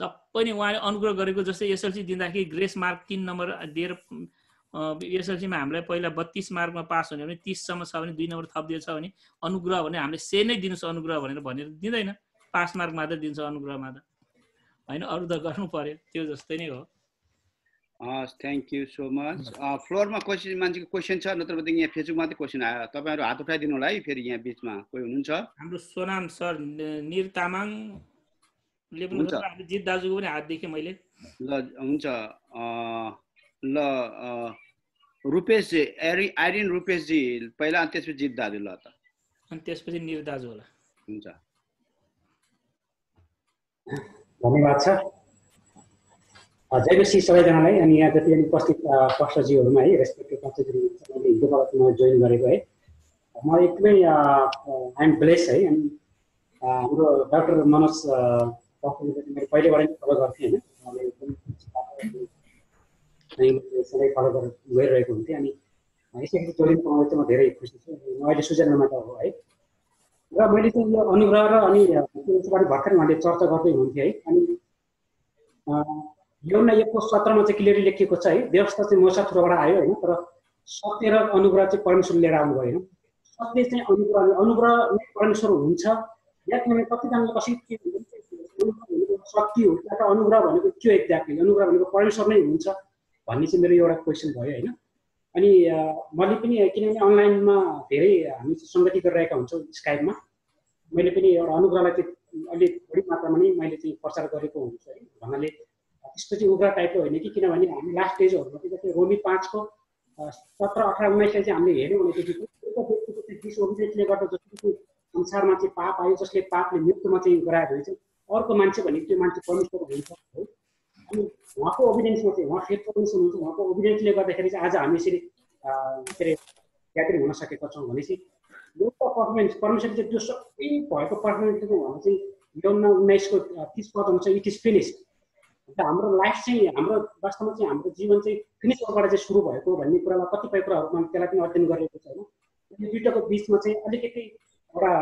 सबै नै उहाँले अनुग्रह गरेको जस्तै एसएलसी दिँदाखेरि ग्रेस मार्क तिन नम्बर दिएर एसएलसीमा हामीलाई पहिला बत्तिस मार्कमा पास हुने भने तिससम्म छ भने दुई नम्बर थपिदिएछ भने अनुग्रह भने हामीले से नै दिनुहोस् अनुग्रह भनेर भनेर दिँदैन पास मार्क मात्र दिन्छ अनुग्रहमा त होइन अरू त गर्नु पर्यो त्यो जस्तै नै हो हस् थ्याङ्क यू सो मच फ्लोरमा क्वेसन मान्छेको क्वेसन छ नत्र यहाँ फेसबुक मात्रै क्वेसन आयो तपाईँहरू हात उठाइदिनु होला है फेरि यहाँ बिचमा कोही हुनुहुन्छ हाम्रो सोनाम सर निर तामाङले पनि जित दाजुको पनि हात देखेँ मैले ल हुन्छ ल रुपेशजी एरि आइरिन रुपेशजी पहिला अनि त्यसपछि जित दाजु ल त अनि त्यसपछि निर दाजु होला हुन्छ धन्यवाद छ जय बेसी सबैजनालाई अनि यहाँ जति पनि उपस्थित पक्षजीहरूमा है रेस्पेक्टेड पक्षजीहरू मैले हिजोबाट जोइन गरेको है म एकदमै आइएम ब्लेस है अनि हाम्रो डाक्टर मनोज डक्टरले मैले पहिलेबाट नै फलो गर्थेँ होइन मैले सधैँ फलो गरेर गइरहेको हुन्थेँ अनि यसरी जोइन पाउँदा चाहिँ म धेरै खुसी छु अहिले सूचनामा त हो है र मैले चाहिँ यो अनुग्रह र अनि यसबाट भर्खर उहाँले चर्चा गर्दै हुनुहुन्थ्यो है अनि एउटा एकको सत्रमा चाहिँ क्लियरली लेखिएको छ है व्यवस्था चाहिँ मोसा थ्रोबाट आयो होइन तर सत्य र अनुग्रह चाहिँ परमेश्वर लिएर आउनुभयो होइन सत्य चाहिँ अनुग्रह अनुग्रह नै परमेश्वर हुन्छ या किनभने कतिजनाले कसरी के शक्ति हो या त अनुग्रह भनेको के हो एक्ज्याक्टली अनुग्रह भनेको परमेश्वर नै हुन्छ भन्ने चाहिँ मेरो एउटा क्वेसन भयो होइन अनि मैले पनि किनभने अनलाइनमा धेरै हामी सङ्गति गरिरहेका हुन्छौँ स्काइपमा मैले पनि एउटा अनुग्रहलाई चाहिँ अलिक थोरै मात्रामा नै मैले चाहिँ प्रचार गरेको हुन्छु है भन्नाले त्यस्तो चाहिँ उग्र टाइपको होइन कि किनभने हामी लास्ट डेजहरूमा चाहिँ जस्तै रोमी पाँचको सत्र अठार उन्नाइसलाई चाहिँ हामीले हेऱ्यौँ भनेदेखि बिस उन्नाइसले गर्दा जस्तो संसारमा चाहिँ पाप आयो जसले पापले मृत्युमा चाहिँ गराएको हुन्छ अर्को मान्छे भनेको त्यो मान्छे परमेश्वर हुन्छ है अनि उहाँको ओभिडेन्समा चाहिँ उहाँ फेथ फाउन्डेसन हुनुहुन्छ उहाँको ओभिडेन्सले गर्दाखेरि चाहिँ आज हामी यसरी के अरे ग्यादरिङ हुन सकेका छौँ भनेपछि एउटा पर्फर्मेन्स परमेश्वरले चाहिँ त्यो सबै भएको पर्फर्मेन्सले उहाँले चाहिँ ल्याउन उन्नाइसको तिस पद चाहिँ इट इज फिनिस अन्त हाम्रो लाइफ चाहिँ हाम्रो वास्तवमा चाहिँ हाम्रो जीवन चाहिँ फिनिसबाट चाहिँ सुरु भएको भन्ने कुरालाई कतिपय कुराहरूमा त्यसलाई पनि अध्ययन गरिएको छ होइन यो दुइटाको बिचमा चाहिँ अलिकति एउटा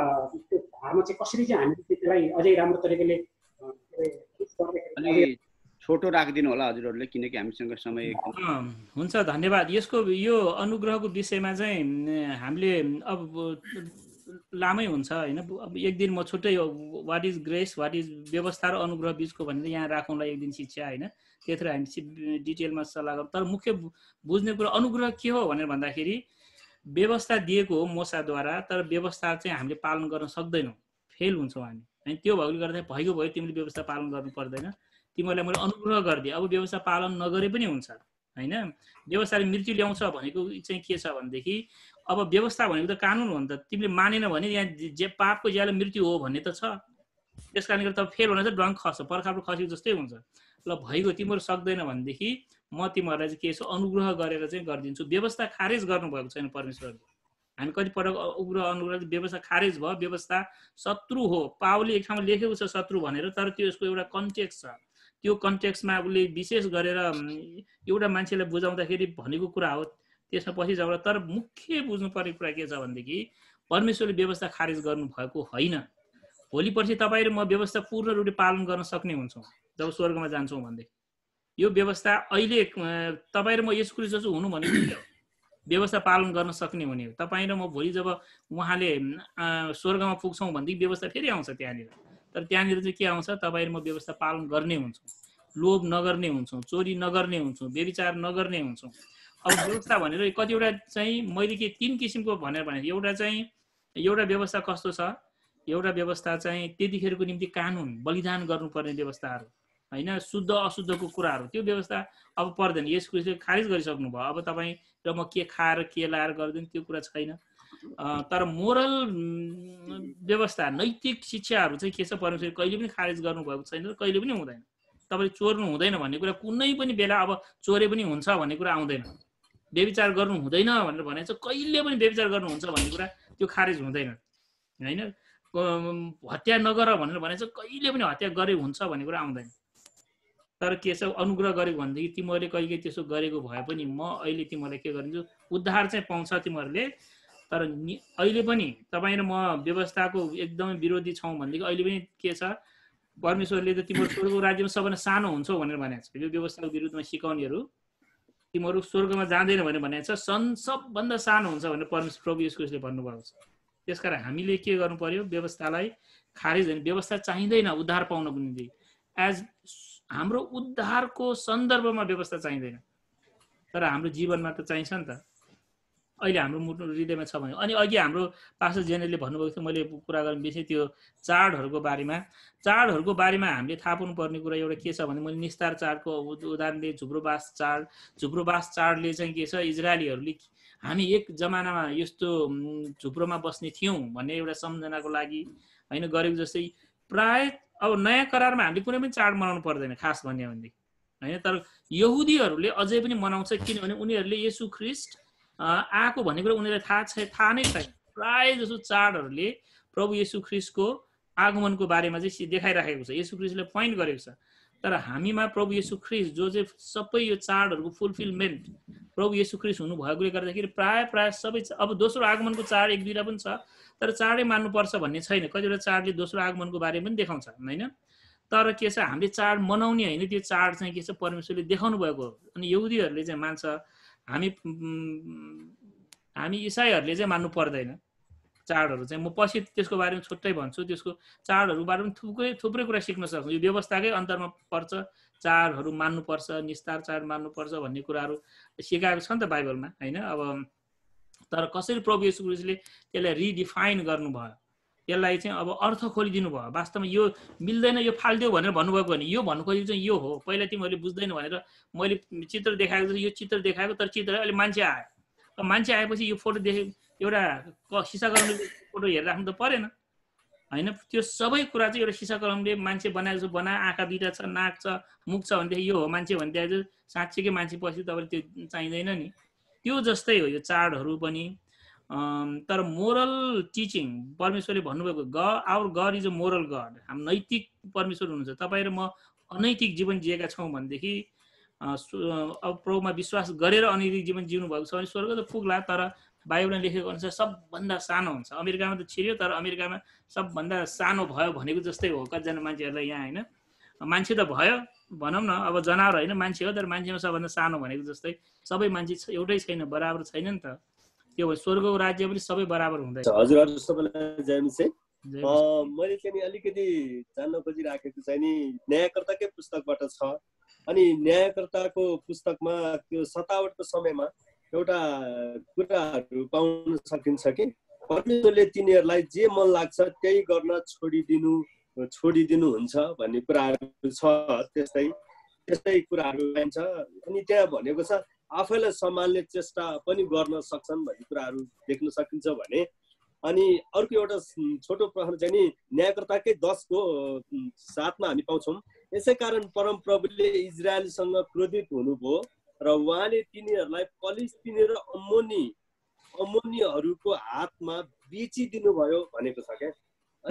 त्यो धारमा चाहिँ कसरी चाहिँ हामीले त्यसलाई अझै राम्रो तरिकाले छोटो राखिदिनु होला हजुरहरूले किनकि हामीसँग समय हुन्छ धन्यवाद यसको यो अनुग्रहको विषयमा चाहिँ हामीले अब लामै हुन्छ होइन एक दिन म छुट्टै what is grace what is व्यवस्था र अनुग्रह बिचको भनेर यहाँ राखौँला एक दिन शिक्षा होइन त्यत्र हामी डिटेलमा सल्लाह गरौँ तर मुख्य बुझ्ने कुरा अनुग्रह के हो भनेर भन्दाखेरि व्यवस्था दिएको हो मोसाद्वारा तर व्यवस्था चाहिँ हामीले पालन गर्न सक्दैनौँ फेल हुन्छौँ हामी होइन त्यो भएकोले गर्दा भएको भयो तिमीले व्यवस्था पालन गर्नु पर्दैन तिमीहरूलाई मैले अनुग्रह गरिदिएँ अब व्यवसाय पालन नगरे पनि हुन्छ होइन व्यवसायले मृत्यु ल्याउँछ भनेको चाहिँ के छ भनेदेखि अब व्यवस्था भनेको त कानुन हो नि त तिमीले मानेन भने यहाँ जे पापको ज्याला मृत्यु हो भन्ने त छ त्यस कारणले गर्दा फेल भने चाहिँ डङ्क खस्छ पर्खापो खसेको जस्तै हुन्छ ल भइगयो तिमीहरू सक्दैन भनेदेखि म तिमीहरूलाई चाहिँ के छ अनुग्रह गरेर चाहिँ गरिदिन्छु व्यवस्था खारेज गर्नुभएको छैन परमेश्वरले हामी कतिपटक उग्रह अनुग्रह व्यवस्था खारेज भयो व्यवस्था शत्रु हो पाओले एक ठाउँमा लेखेको छ शत्रु भनेर तर त्यो यसको एउटा कन्टेक्स्ट छ त्यो कन्टेक्समा उसले विशेष गरेर एउटा मान्छेलाई बुझाउँदाखेरि भनेको कुरा हो त्यसमा पछि झगडा तर मुख्य बुझ्नुपर्ने कुरा के छ भनेदेखि परमेश्वरले व्यवस्था खारेज गर्नुभएको होइन भोलि पर्सि तपाईँ र म व्यवस्था पूर्ण रूपले पालन गर्न सक्ने हुन्छौँ जब स्वर्गमा जान्छौँ भनेदेखि यो व्यवस्था अहिले तपाईँ र म यस कुरो जसो हुनु भने व्यवस्था पालन गर्न सक्ने हुने हो तपाईँ र म भोलि जब उहाँले स्वर्गमा पुग्छौँ भनेदेखि व्यवस्था फेरि आउँछ त्यहाँनिर तर त्यहाँनिर चाहिँ के आउँछ तपाईँ म व्यवस्था पालन गर्ने हुन्छौँ लोभ नगर्ने हुन्छौँ चोरी नगर्ने हुन्छौँ व्यविचार नगर्ने हुन्छौँ अब व्यवस्था भनेर कतिवटा चाहिँ मैले के तिन किसिमको भनेर भने एउटा चाहिँ एउटा व्यवस्था कस्तो छ एउटा व्यवस्था चाहिँ त्यतिखेरको निम्ति कानुन बलिदान गर्नुपर्ने व्यवस्थाहरू होइन शुद्ध अशुद्धको कुराहरू त्यो व्यवस्था अब पर्दैन यस चाहिँ खारिज भयो अब तपाईँ र म के खाएर के लाएर गरिदिनु त्यो कुरा छैन तर मोरल व्यवस्था नैतिक शिक्षाहरू चाहिँ के छ परमेश्वर कहिले पनि खारेज गर्नुभएको छैन र कहिले पनि हुँदैन तपाईँले चोर्नु हुँदैन भन्ने कुरा कुनै पनि बेला अब चोरे पनि हुन्छ भन्ने कुरा आउँदैन व्यविचार गर्नु हुँदैन भनेर भने चाहिँ कहिले पनि व्यविचार गर्नुहुन्छ भन्ने कुरा त्यो खारेज हुँदैन होइन हत्या नगर भनेर भने चाहिँ कहिले पनि हत्या गरे हुन्छ भन्ने कुरा आउँदैन तर के छ अनुग्रह गरेको भनेदेखि तिमीहरूले कहिले त्यसो गरेको भए पनि म अहिले तिमीहरूलाई के गरिदिन्छु उद्धार चाहिँ पाउँछ तिमीहरूले तर अहिले पनि तपाईँ र म व्यवस्थाको एकदमै विरोधी छौँ भनेदेखि अहिले पनि के छ परमेश्वरले त तिम्रो स्वर्गको राज्यमा सबभन्दा सानो हुन्छौ भनेर भनेको छ यो व्यवस्थाको विरुद्धमा सिकाउनेहरू तिमीहरू स्वर्गमा जाँदैन भने भनेको छ सन् सबभन्दा सानो हुन्छ भनेर परमेश्वर प्रभु यसकोले भन्नुभएको छ त्यस कारण हामीले के गर्नु पर्यो व्यवस्थालाई खारेज होइन व्यवस्था चाहिँदैन उद्धार पाउनको निम्ति एज हाम्रो उद्धारको सन्दर्भमा व्यवस्था चाहिँदैन तर हाम्रो जीवनमा त चाहिन्छ नि त अहिले हाम्रो मुटु हृदयमा छ भने अनि अघि हाम्रो पास्टर जेनरले भन्नुभएको थियो मैले कुरा गर्नु बिर्सेँ त्यो चाडहरूको बारेमा चाडहरूको बारेमा हामीले थाहा पाउनुपर्ने कुरा एउटा के छ भने मैले निस्तार चाडको उदाहरण दिएँ झुब्रोबास चाड झुब्रोबास चाडले चाहिँ के छ इजरायलीहरूले हामी एक जमानामा यस्तो झुप्रोमा बस्ने थियौँ भन्ने एउटा सम्झनाको लागि होइन गरेको जस्तै प्राय अब नयाँ करारमा हामीले कुनै पनि चाड मनाउनु पर्दैन खास भन्यो भनेदेखि होइन तर यहुदीहरूले अझै पनि मनाउँछ किनभने उनीहरूले यसु ख्रिस्ट आएको भन्ने कुरा उनीहरूलाई थाहा छ थाहा नै छैन प्रायः जसो चाडहरूले प्रभु येसु ख्रिस्टको आगमनको बारेमा चाहिँ देखाइराखेको छ येसु ख्रिस्टले पोइन्ट गरेको छ तर हामीमा प्रभु येसु ख्रिस्ट जो चाहिँ सबै यो चाडहरूको फुलफिलमेन्ट प्रभु येसु ख्रिस्ट हुनुभएकोले गर्दाखेरि प्रायः प्रायः सबै अब दोस्रो आगमनको चाड एक दुईवटा पनि छ तर चाडै मान्नुपर्छ भन्ने छैन कतिवटा चाडले दोस्रो आगमनको बारेमा पनि देखाउँछ होइन तर के छ हामीले चाड मनाउने होइन त्यो चाड चाहिँ के छ परमेश्वरले देखाउनु भएको अनि यहुदीहरूले चाहिँ मान्छ हामी हामी इसाईहरूले चाहिँ मान्नु पर्दैन चाडहरू चाहिँ म पछि त्यसको बारेमा छुट्टै भन्छु त्यसको चाडहरूबारे पनि थुप्रै थुप्रै कुरा सिक्न सक्छौँ यो व्यवस्थाकै अन्तरमा पर्छ चाडहरू मान्नुपर्छ निस्तार चाड मान्नुपर्छ भन्ने कुराहरू सिकाएको छ नि त बाइबलमा होइन अब तर कसरी प्रभु यसु त्यसलाई रिडिफाइन गर्नुभयो यसलाई चाहिँ अब अर्थ खोलिदिनु भयो वास्तवमा यो मिल्दैन यो फालिदियो भनेर भन्नुभएको भने यो भन्नु खोजेको चाहिँ यो हो पहिला तिमीहरूले बुझ्दैन भनेर मैले चित्र देखाएको छु यो चित्र देखाएको तर चित्र अहिले मान्छे आयो मान्छे आएपछि यो फोटो देखे एउटा सिसा कलमले फोटो हेरेर राख्नु त परेन होइन त्यो सबै कुरा चाहिँ एउटा सिसा कलमले मान्छे बनाएको छ बना आँखा बिरा छ नाक छ मुख छ भनेदेखि यो हो मान्छे भनेदेखि साँच्चीकै मान्छे पछि तपाईँले त्यो चाहिँदैन नि त्यो जस्तै हो यो चाडहरू पनि तर मोरल टिचिङ परमेश्वरले भन्नुभएको ग our God is a moral God हाम्रो नैतिक परमेश्वर हुनुहुन्छ तपाईँ र म अनैतिक जीवन जिएका छौँ भनेदेखि अब प्रभुमा विश्वास गरेर अनैतिक जीवन जिउनु भएको छ भने स्वर्ग त पुग्ला तर बाइबलमा लेखेको अनुसार सबभन्दा सानो हुन्छ अमेरिकामा त छिर्यो तर अमेरिकामा सबभन्दा सानो भयो भनेको जस्तै हो कतिजना मान्छेहरूलाई यहाँ होइन मान्छे त भयो भनौँ न अब जनावर होइन मान्छे हो तर मान्छेमा सबभन्दा सानो भनेको जस्तै सबै मान्छे एउटै छैन बराबर छैन नि त त्यो स्वर्गको राज्य पनि सबै बराबर हजुर हजुर सबैलाई मैले चाहिँ अलिकति जान्न खोजिराखेको चाहिँ नि न्यायकर्ताकै पुस्तकबाट छ अनि न्यायकर्ताको पुस्तकमा त्यो सतावटको समयमा एउटा कुराहरू पाउन सकिन्छ कि परमेश्वरले तिनीहरूलाई जे मन लाग्छ त्यही गर्न छोडिदिनु छोडिदिनु हुन्छ भन्ने कुराहरू छ त्यस्तै त्यस्तै कुराहरू पाइन्छ अनि त्यहाँ भनेको छ आफैलाई सम्हाल्ने चेष्टा पनि गर्न सक्छन् भन्ने कुराहरू देख्न सकिन्छ भने अनि अर्को एउटा छोटो प्रश्न चाहिँ नि न्यायकर्ताकै दसको साथमा हामी पाउँछौँ यसै कारण परमप्रभुले इजरायलसँग क्रोधित हुनुभयो र उहाँले तिनीहरूलाई फलिस्तिनी र अमोनी अमोनीहरूको हातमा बेचिदिनुभयो भनेको छ क्या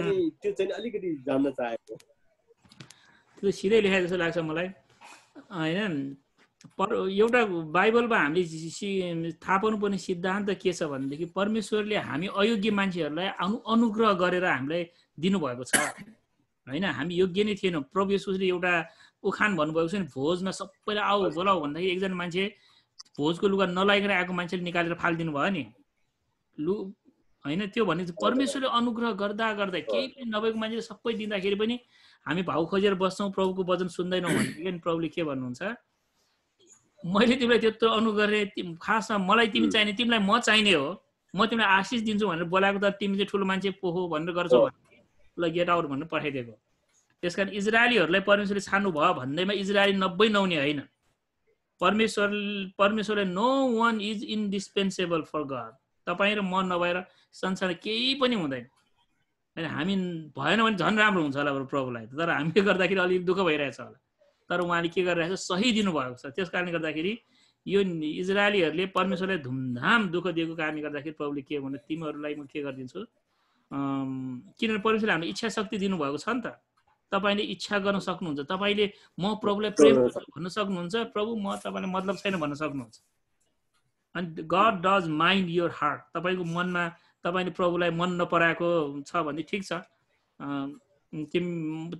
अनि त्यो चाहिँ अलिकति जान्न चाहेको त्यो सिधै लेखे जस्तो लाग्छ मलाई होइन पर एउटा बाइबलमा हामीले सि थाहा पाउनुपर्ने सिद्धान्त के छ भनेदेखि परमेश्वरले हामी अयोग्य मान्छेहरूलाई अनु अनुग्रह गरेर हामीलाई दिनुभएको छ होइन हामी योग्य नै थिएनौँ प्रभु यसोले एउटा उखान भन्नुभएको छ नि भोजमा सबैलाई आऊ बोलाऊ भन्दाखेरि एकजना मान्छे भोजको लुगा नलागेर आएको मान्छेले निकालेर फालिदिनु भयो नि लु होइन त्यो भने परमेश्वरले अनुग्रह गर्दा गर्दा केही पनि नभएको मान्छेले सबै दिँदाखेरि पनि हामी भाउ खोजेर बस्छौँ प्रभुको वचन सुन्दैनौँ भनेदेखि प्रभुले के भन्नुहुन्छ मैले तिमीलाई त्यत्रो अनु गरेँ खासमा मलाई तिमी चाहिने तिमीलाई म चाहिने हो म तिमीलाई आशिष दिन्छु भनेर बोलाएको त तिमी चाहिँ ठुलो मान्छे हो भनेर गर्छौ ल गेट आउट भनेर पठाइदिएको त्यस कारण इजरायलीहरूलाई परमेश्वरले छानु भयो भन्दैमा इजरायली नब्बे नहुने होइन परमेश्वर परमेश्वरले no one is indispensable for God तपाईँ र म नभएर संसार केही पनि हुँदैन होइन हामी भएन भने झन् राम्रो हुन्छ होला प्रभुलाई तर हामीले गर्दाखेरि अलिक दुःख भइरहेछ होला तर उहाँले के गरिरहेको छ सही दिनुभएको छ त्यस कारणले गर्दाखेरि यो इजरायलीहरूले परमेश्वरलाई धुमधाम दुःख दिएको कारणले गर्दाखेरि प्रभुले के भन्नु तिमीहरूलाई म के गरिदिन्छु किनभने परमेश्वरले हामीले इच्छा शक्ति दिनुभएको छ नि त तपाईँले इच्छा गर्न सक्नुहुन्छ तपाईँले म प्रभुलाई प्रेम भन्न सक्नुहुन्छ प्रभु म तपाईँलाई मतलब छैन भन्न सक्नुहुन्छ अनि God does mind your heart तपाईँको मनमा तपाईँले प्रभुलाई मन नपराएको छ भने ठिक छ तिम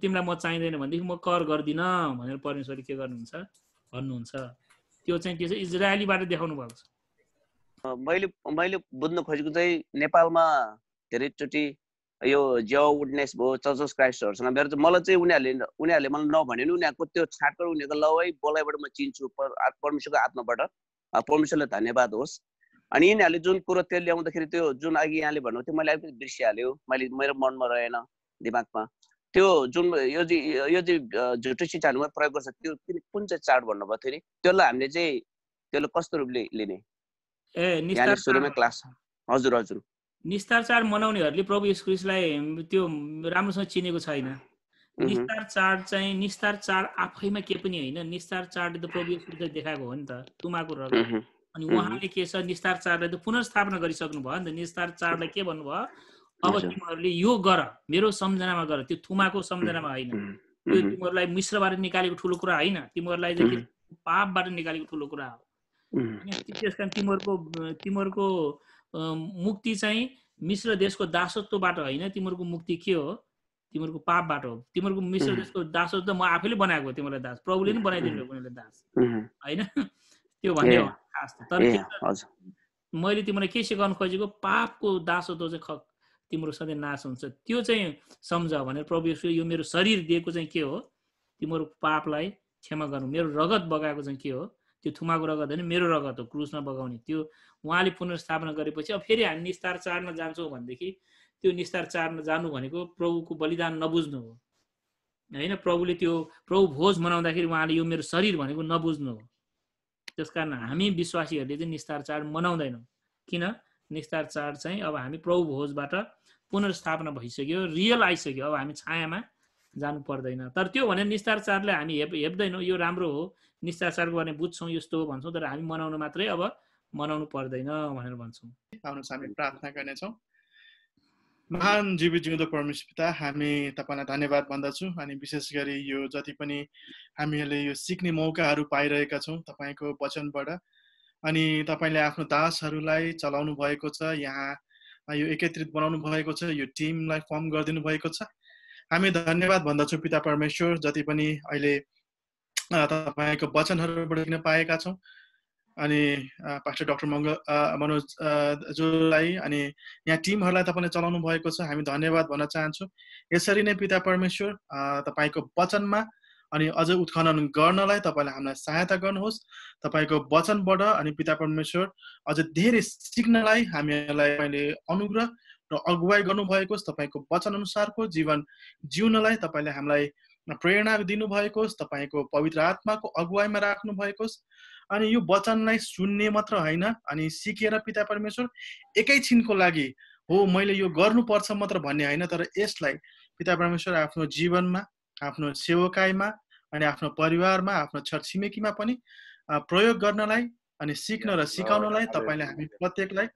तिमीलाई म चाहिँदैन भनेदेखि म कर गर्दिनँ भनेर परमेश्वरले के गर्नुहुन्छ भन्नुहुन्छ त्यो चाहिँ के छ इजरायलीबाट देखाउनु भएको छ मैले मैले बुझ्नु खोजेको चाहिँ नेपालमा धेरैचोटि यो जियो वुडनेस भयो चर्चस क्राइस्टहरूसँग मेरो चाहिँ मलाई चाहिँ उनीहरूले उनीहरूले मलाई नभने नि उनीहरूको त्यो छाटकर उनीहरूको लवै बोलाइबाट म चिन्छु परमेश्वरको आत्माबाट परमेश्वरले धन्यवाद होस् अनि यिनीहरूले जुन कुरो त्यो ल्याउँदाखेरि त्यो जुन अघि यहाँले भन्नुभएको थियो मैले अलिकति बिर्सिहाल्यो मैले मेरो मनमा रहेन दिमागमा त्यो जुन यो चाहिँ यो चाहिँ झुटो शिक्षाहरूमा प्रयोग गर्छ त्यो कुन चाहिँ चाड भन्नुभएको थियो नि त्यसलाई हामीले चाहिँ त्यसलाई कस्तो रूपले लिने ए सुरुमै क्लास हजुर हजुर निस्तार चाड मनाउनेहरूले प्रभु स्कुलिसलाई त्यो राम्रोसँग चिनेको छैन निस्तार चाड चाहिँ निस्तार चाड आफैमा के पनि होइन निस्तार चाडले त प्रभु यशले देखाएको हो नि त तुमाको रगत अनि उहाँले के छ निस्तार चाडलाई त पुनर्स्थापना गरिसक्नु भयो नि त निस्तार चाडलाई के भन्नुभयो अब तिमीहरूले यो गर मेरो सम्झनामा गर त्यो थुमाको सम्झनामा होइन त्यो तिमीहरूलाई मिश्रबाट निकालेको ठुलो कुरा होइन तिमीहरूलाई पापबाट निकालेको ठुलो कुरा हो त्यस कारण तिमीहरूको तिमीहरूको मुक्ति चाहिँ मिश्र देशको दासत्वबाट होइन तिमीहरूको मुक्ति के हो तिमीहरूको पापबाट हो तिमीहरूको मिश्र देशको दासत्व म आफैले बनाएको हो तिमीहरूलाई दास प्रभुले नै बनाइदिनु उनीहरूले दास होइन त्यो भन्ने हो खास तर मैले तिमीलाई के सिकाउनु खोजेको पापको दासत्व चाहिँ तिम्रो सधैँ नाश हुन्छ त्यो चाहिँ सम्झ भनेर प्रभु यसो यो मेरो शरीर दिएको चाहिँ के हो तिम्रो पापलाई क्षमा गर्नु मेरो रगत बगाएको चाहिँ के हो त्यो थुमाको रगत होइन मेरो रगत हो क्रुसमा बगाउने त्यो उहाँले पुनर्स्थापना गरेपछि अब फेरि हामी निस्तार चार्न जान्छौँ भनेदेखि त्यो निस्तार चार्न जानु भनेको प्रभुको बलिदान नबुझ्नु हो होइन प्रभुले त्यो प्रभु भोज मनाउँदाखेरि उहाँले यो मेरो शरीर भनेको नबुझ्नु हो त्यस कारण हामी विश्वासीहरूले चाहिँ निस्तार चाड मनाउँदैनौँ किन निस्तार चाड चाहिँ अब हामी प्रभु भोजबाट पुनर्स्थापना भइसक्यो रियल आइसक्यो अब हामी छायामा जानु पर्दैन तर त्यो भने निस्तार चाडले हामी हेप हेप्दैनौँ यो राम्रो हो निस्तार चाड गर्ने बुझ्छौँ यस्तो हो भन्छौँ तर हामी मनाउनु मात्रै अब मनाउनु पर्दैन भनेर भन्छौँ आउनुहोस् हामी प्रार्थना गर्नेछौँ महान जीव जिउँदो परमेश पिता हामी तपाईँलाई धन्यवाद भन्दछु अनि विशेष गरी यो जति पनि हामीहरूले यो सिक्ने मौकाहरू पाइरहेका छौँ तपाईँको वचनबाट अनि तपाईँले आफ्नो दासहरूलाई चलाउनु भएको छ यहाँ यो एकत्रित बनाउनु भएको छ यो टिमलाई फर्म गरिदिनु भएको छ हामी धन्यवाद भन्दछौँ पिता परमेश्वर जति पनि अहिले तपाईँको वचनहरूबाट लिन पाएका छौँ अनि पास्टर डक्टर मङ्ग मनोज जोलाई अनि यहाँ टिमहरूलाई तपाईँले चलाउनु भएको छ हामी धन्यवाद भन्न चाहन्छौँ यसरी नै पिता परमेश्वर तपाईँको वचनमा अनि अझ उत्खनन गर्नलाई तपाईँले हामीलाई सहायता गर्नुहोस् तपाईँको वचनबाट अनि पिता परमेश्वर अझ धेरै सिक्नलाई हामीलाई तपाईँले अनुग्रह र अगुवाई गर्नुभएको होस् तपाईँको वचनअनुसारको जीवन जिउनलाई तपाईँले हामीलाई प्रेरणा दिनुभएको होस् तपाईँको पवित्र आत्माको अगुवाईमा राख्नुभएको होस् अनि यो वचनलाई सुन्ने मात्र होइन अनि सिकेर पिता परमेश्वर एकैछिनको लागि हो मैले यो गर्नुपर्छ मात्र भन्ने होइन तर यसलाई पिता परमेश्वर आफ्नो जीवनमा आफ्नो सेवकाइमा अनि आफ्नो परिवारमा आफ्नो छरछिमेकीमा पनि प्रयोग गर्नलाई अनि सिक्न र सिकाउनलाई तपाईँले हामी प्रत्येकलाई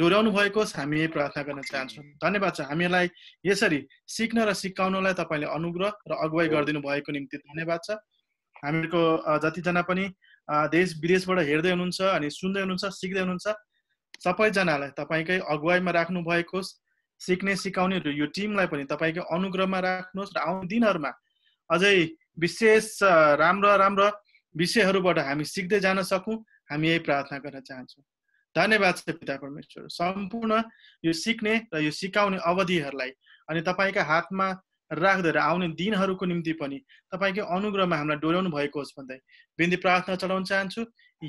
डोर्याउनु भएको हामी यही प्रार्थना गर्न चाहन्छौँ धन्यवाद छ हामीलाई यसरी सिक्न र सिकाउनलाई तपाईँले अनुग्रह र अगुवाई गरिदिनु भएको निम्ति धन्यवाद छ हामीहरूको जतिजना पनि देश विदेशबाट हेर्दै हुनुहुन्छ अनि सुन्दै हुनुहुन्छ सिक्दै हुनुहुन्छ सबैजनालाई तपाईँकै अगुवाईमा राख्नु भएको सिक्ने सिकाउनेहरू यो टिमलाई पनि तपाईँको अनुग्रहमा राख्नुहोस् र आउने दिनहरूमा अझै विशेष राम्रो राम्रो विषयहरूबाट हामी सिक्दै जान सकौँ हामी यही प्रार्थना गर्न चाहन्छौँ धन्यवाद छ पिता परमेश्वर सम्पूर्ण यो सिक्ने र यो सिकाउने अवधिहरूलाई अनि तपाईँका हातमा राख्दै र आउने दिनहरूको निम्ति पनि तपाईँको अनुग्रहमा हामीलाई डोर्याउनु भएको होस् भन्दै बिन्दी प्रार्थना चढाउन चाहन्छु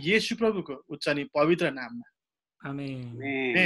यसु प्रभुको उच्च अनि पवित्र नाममा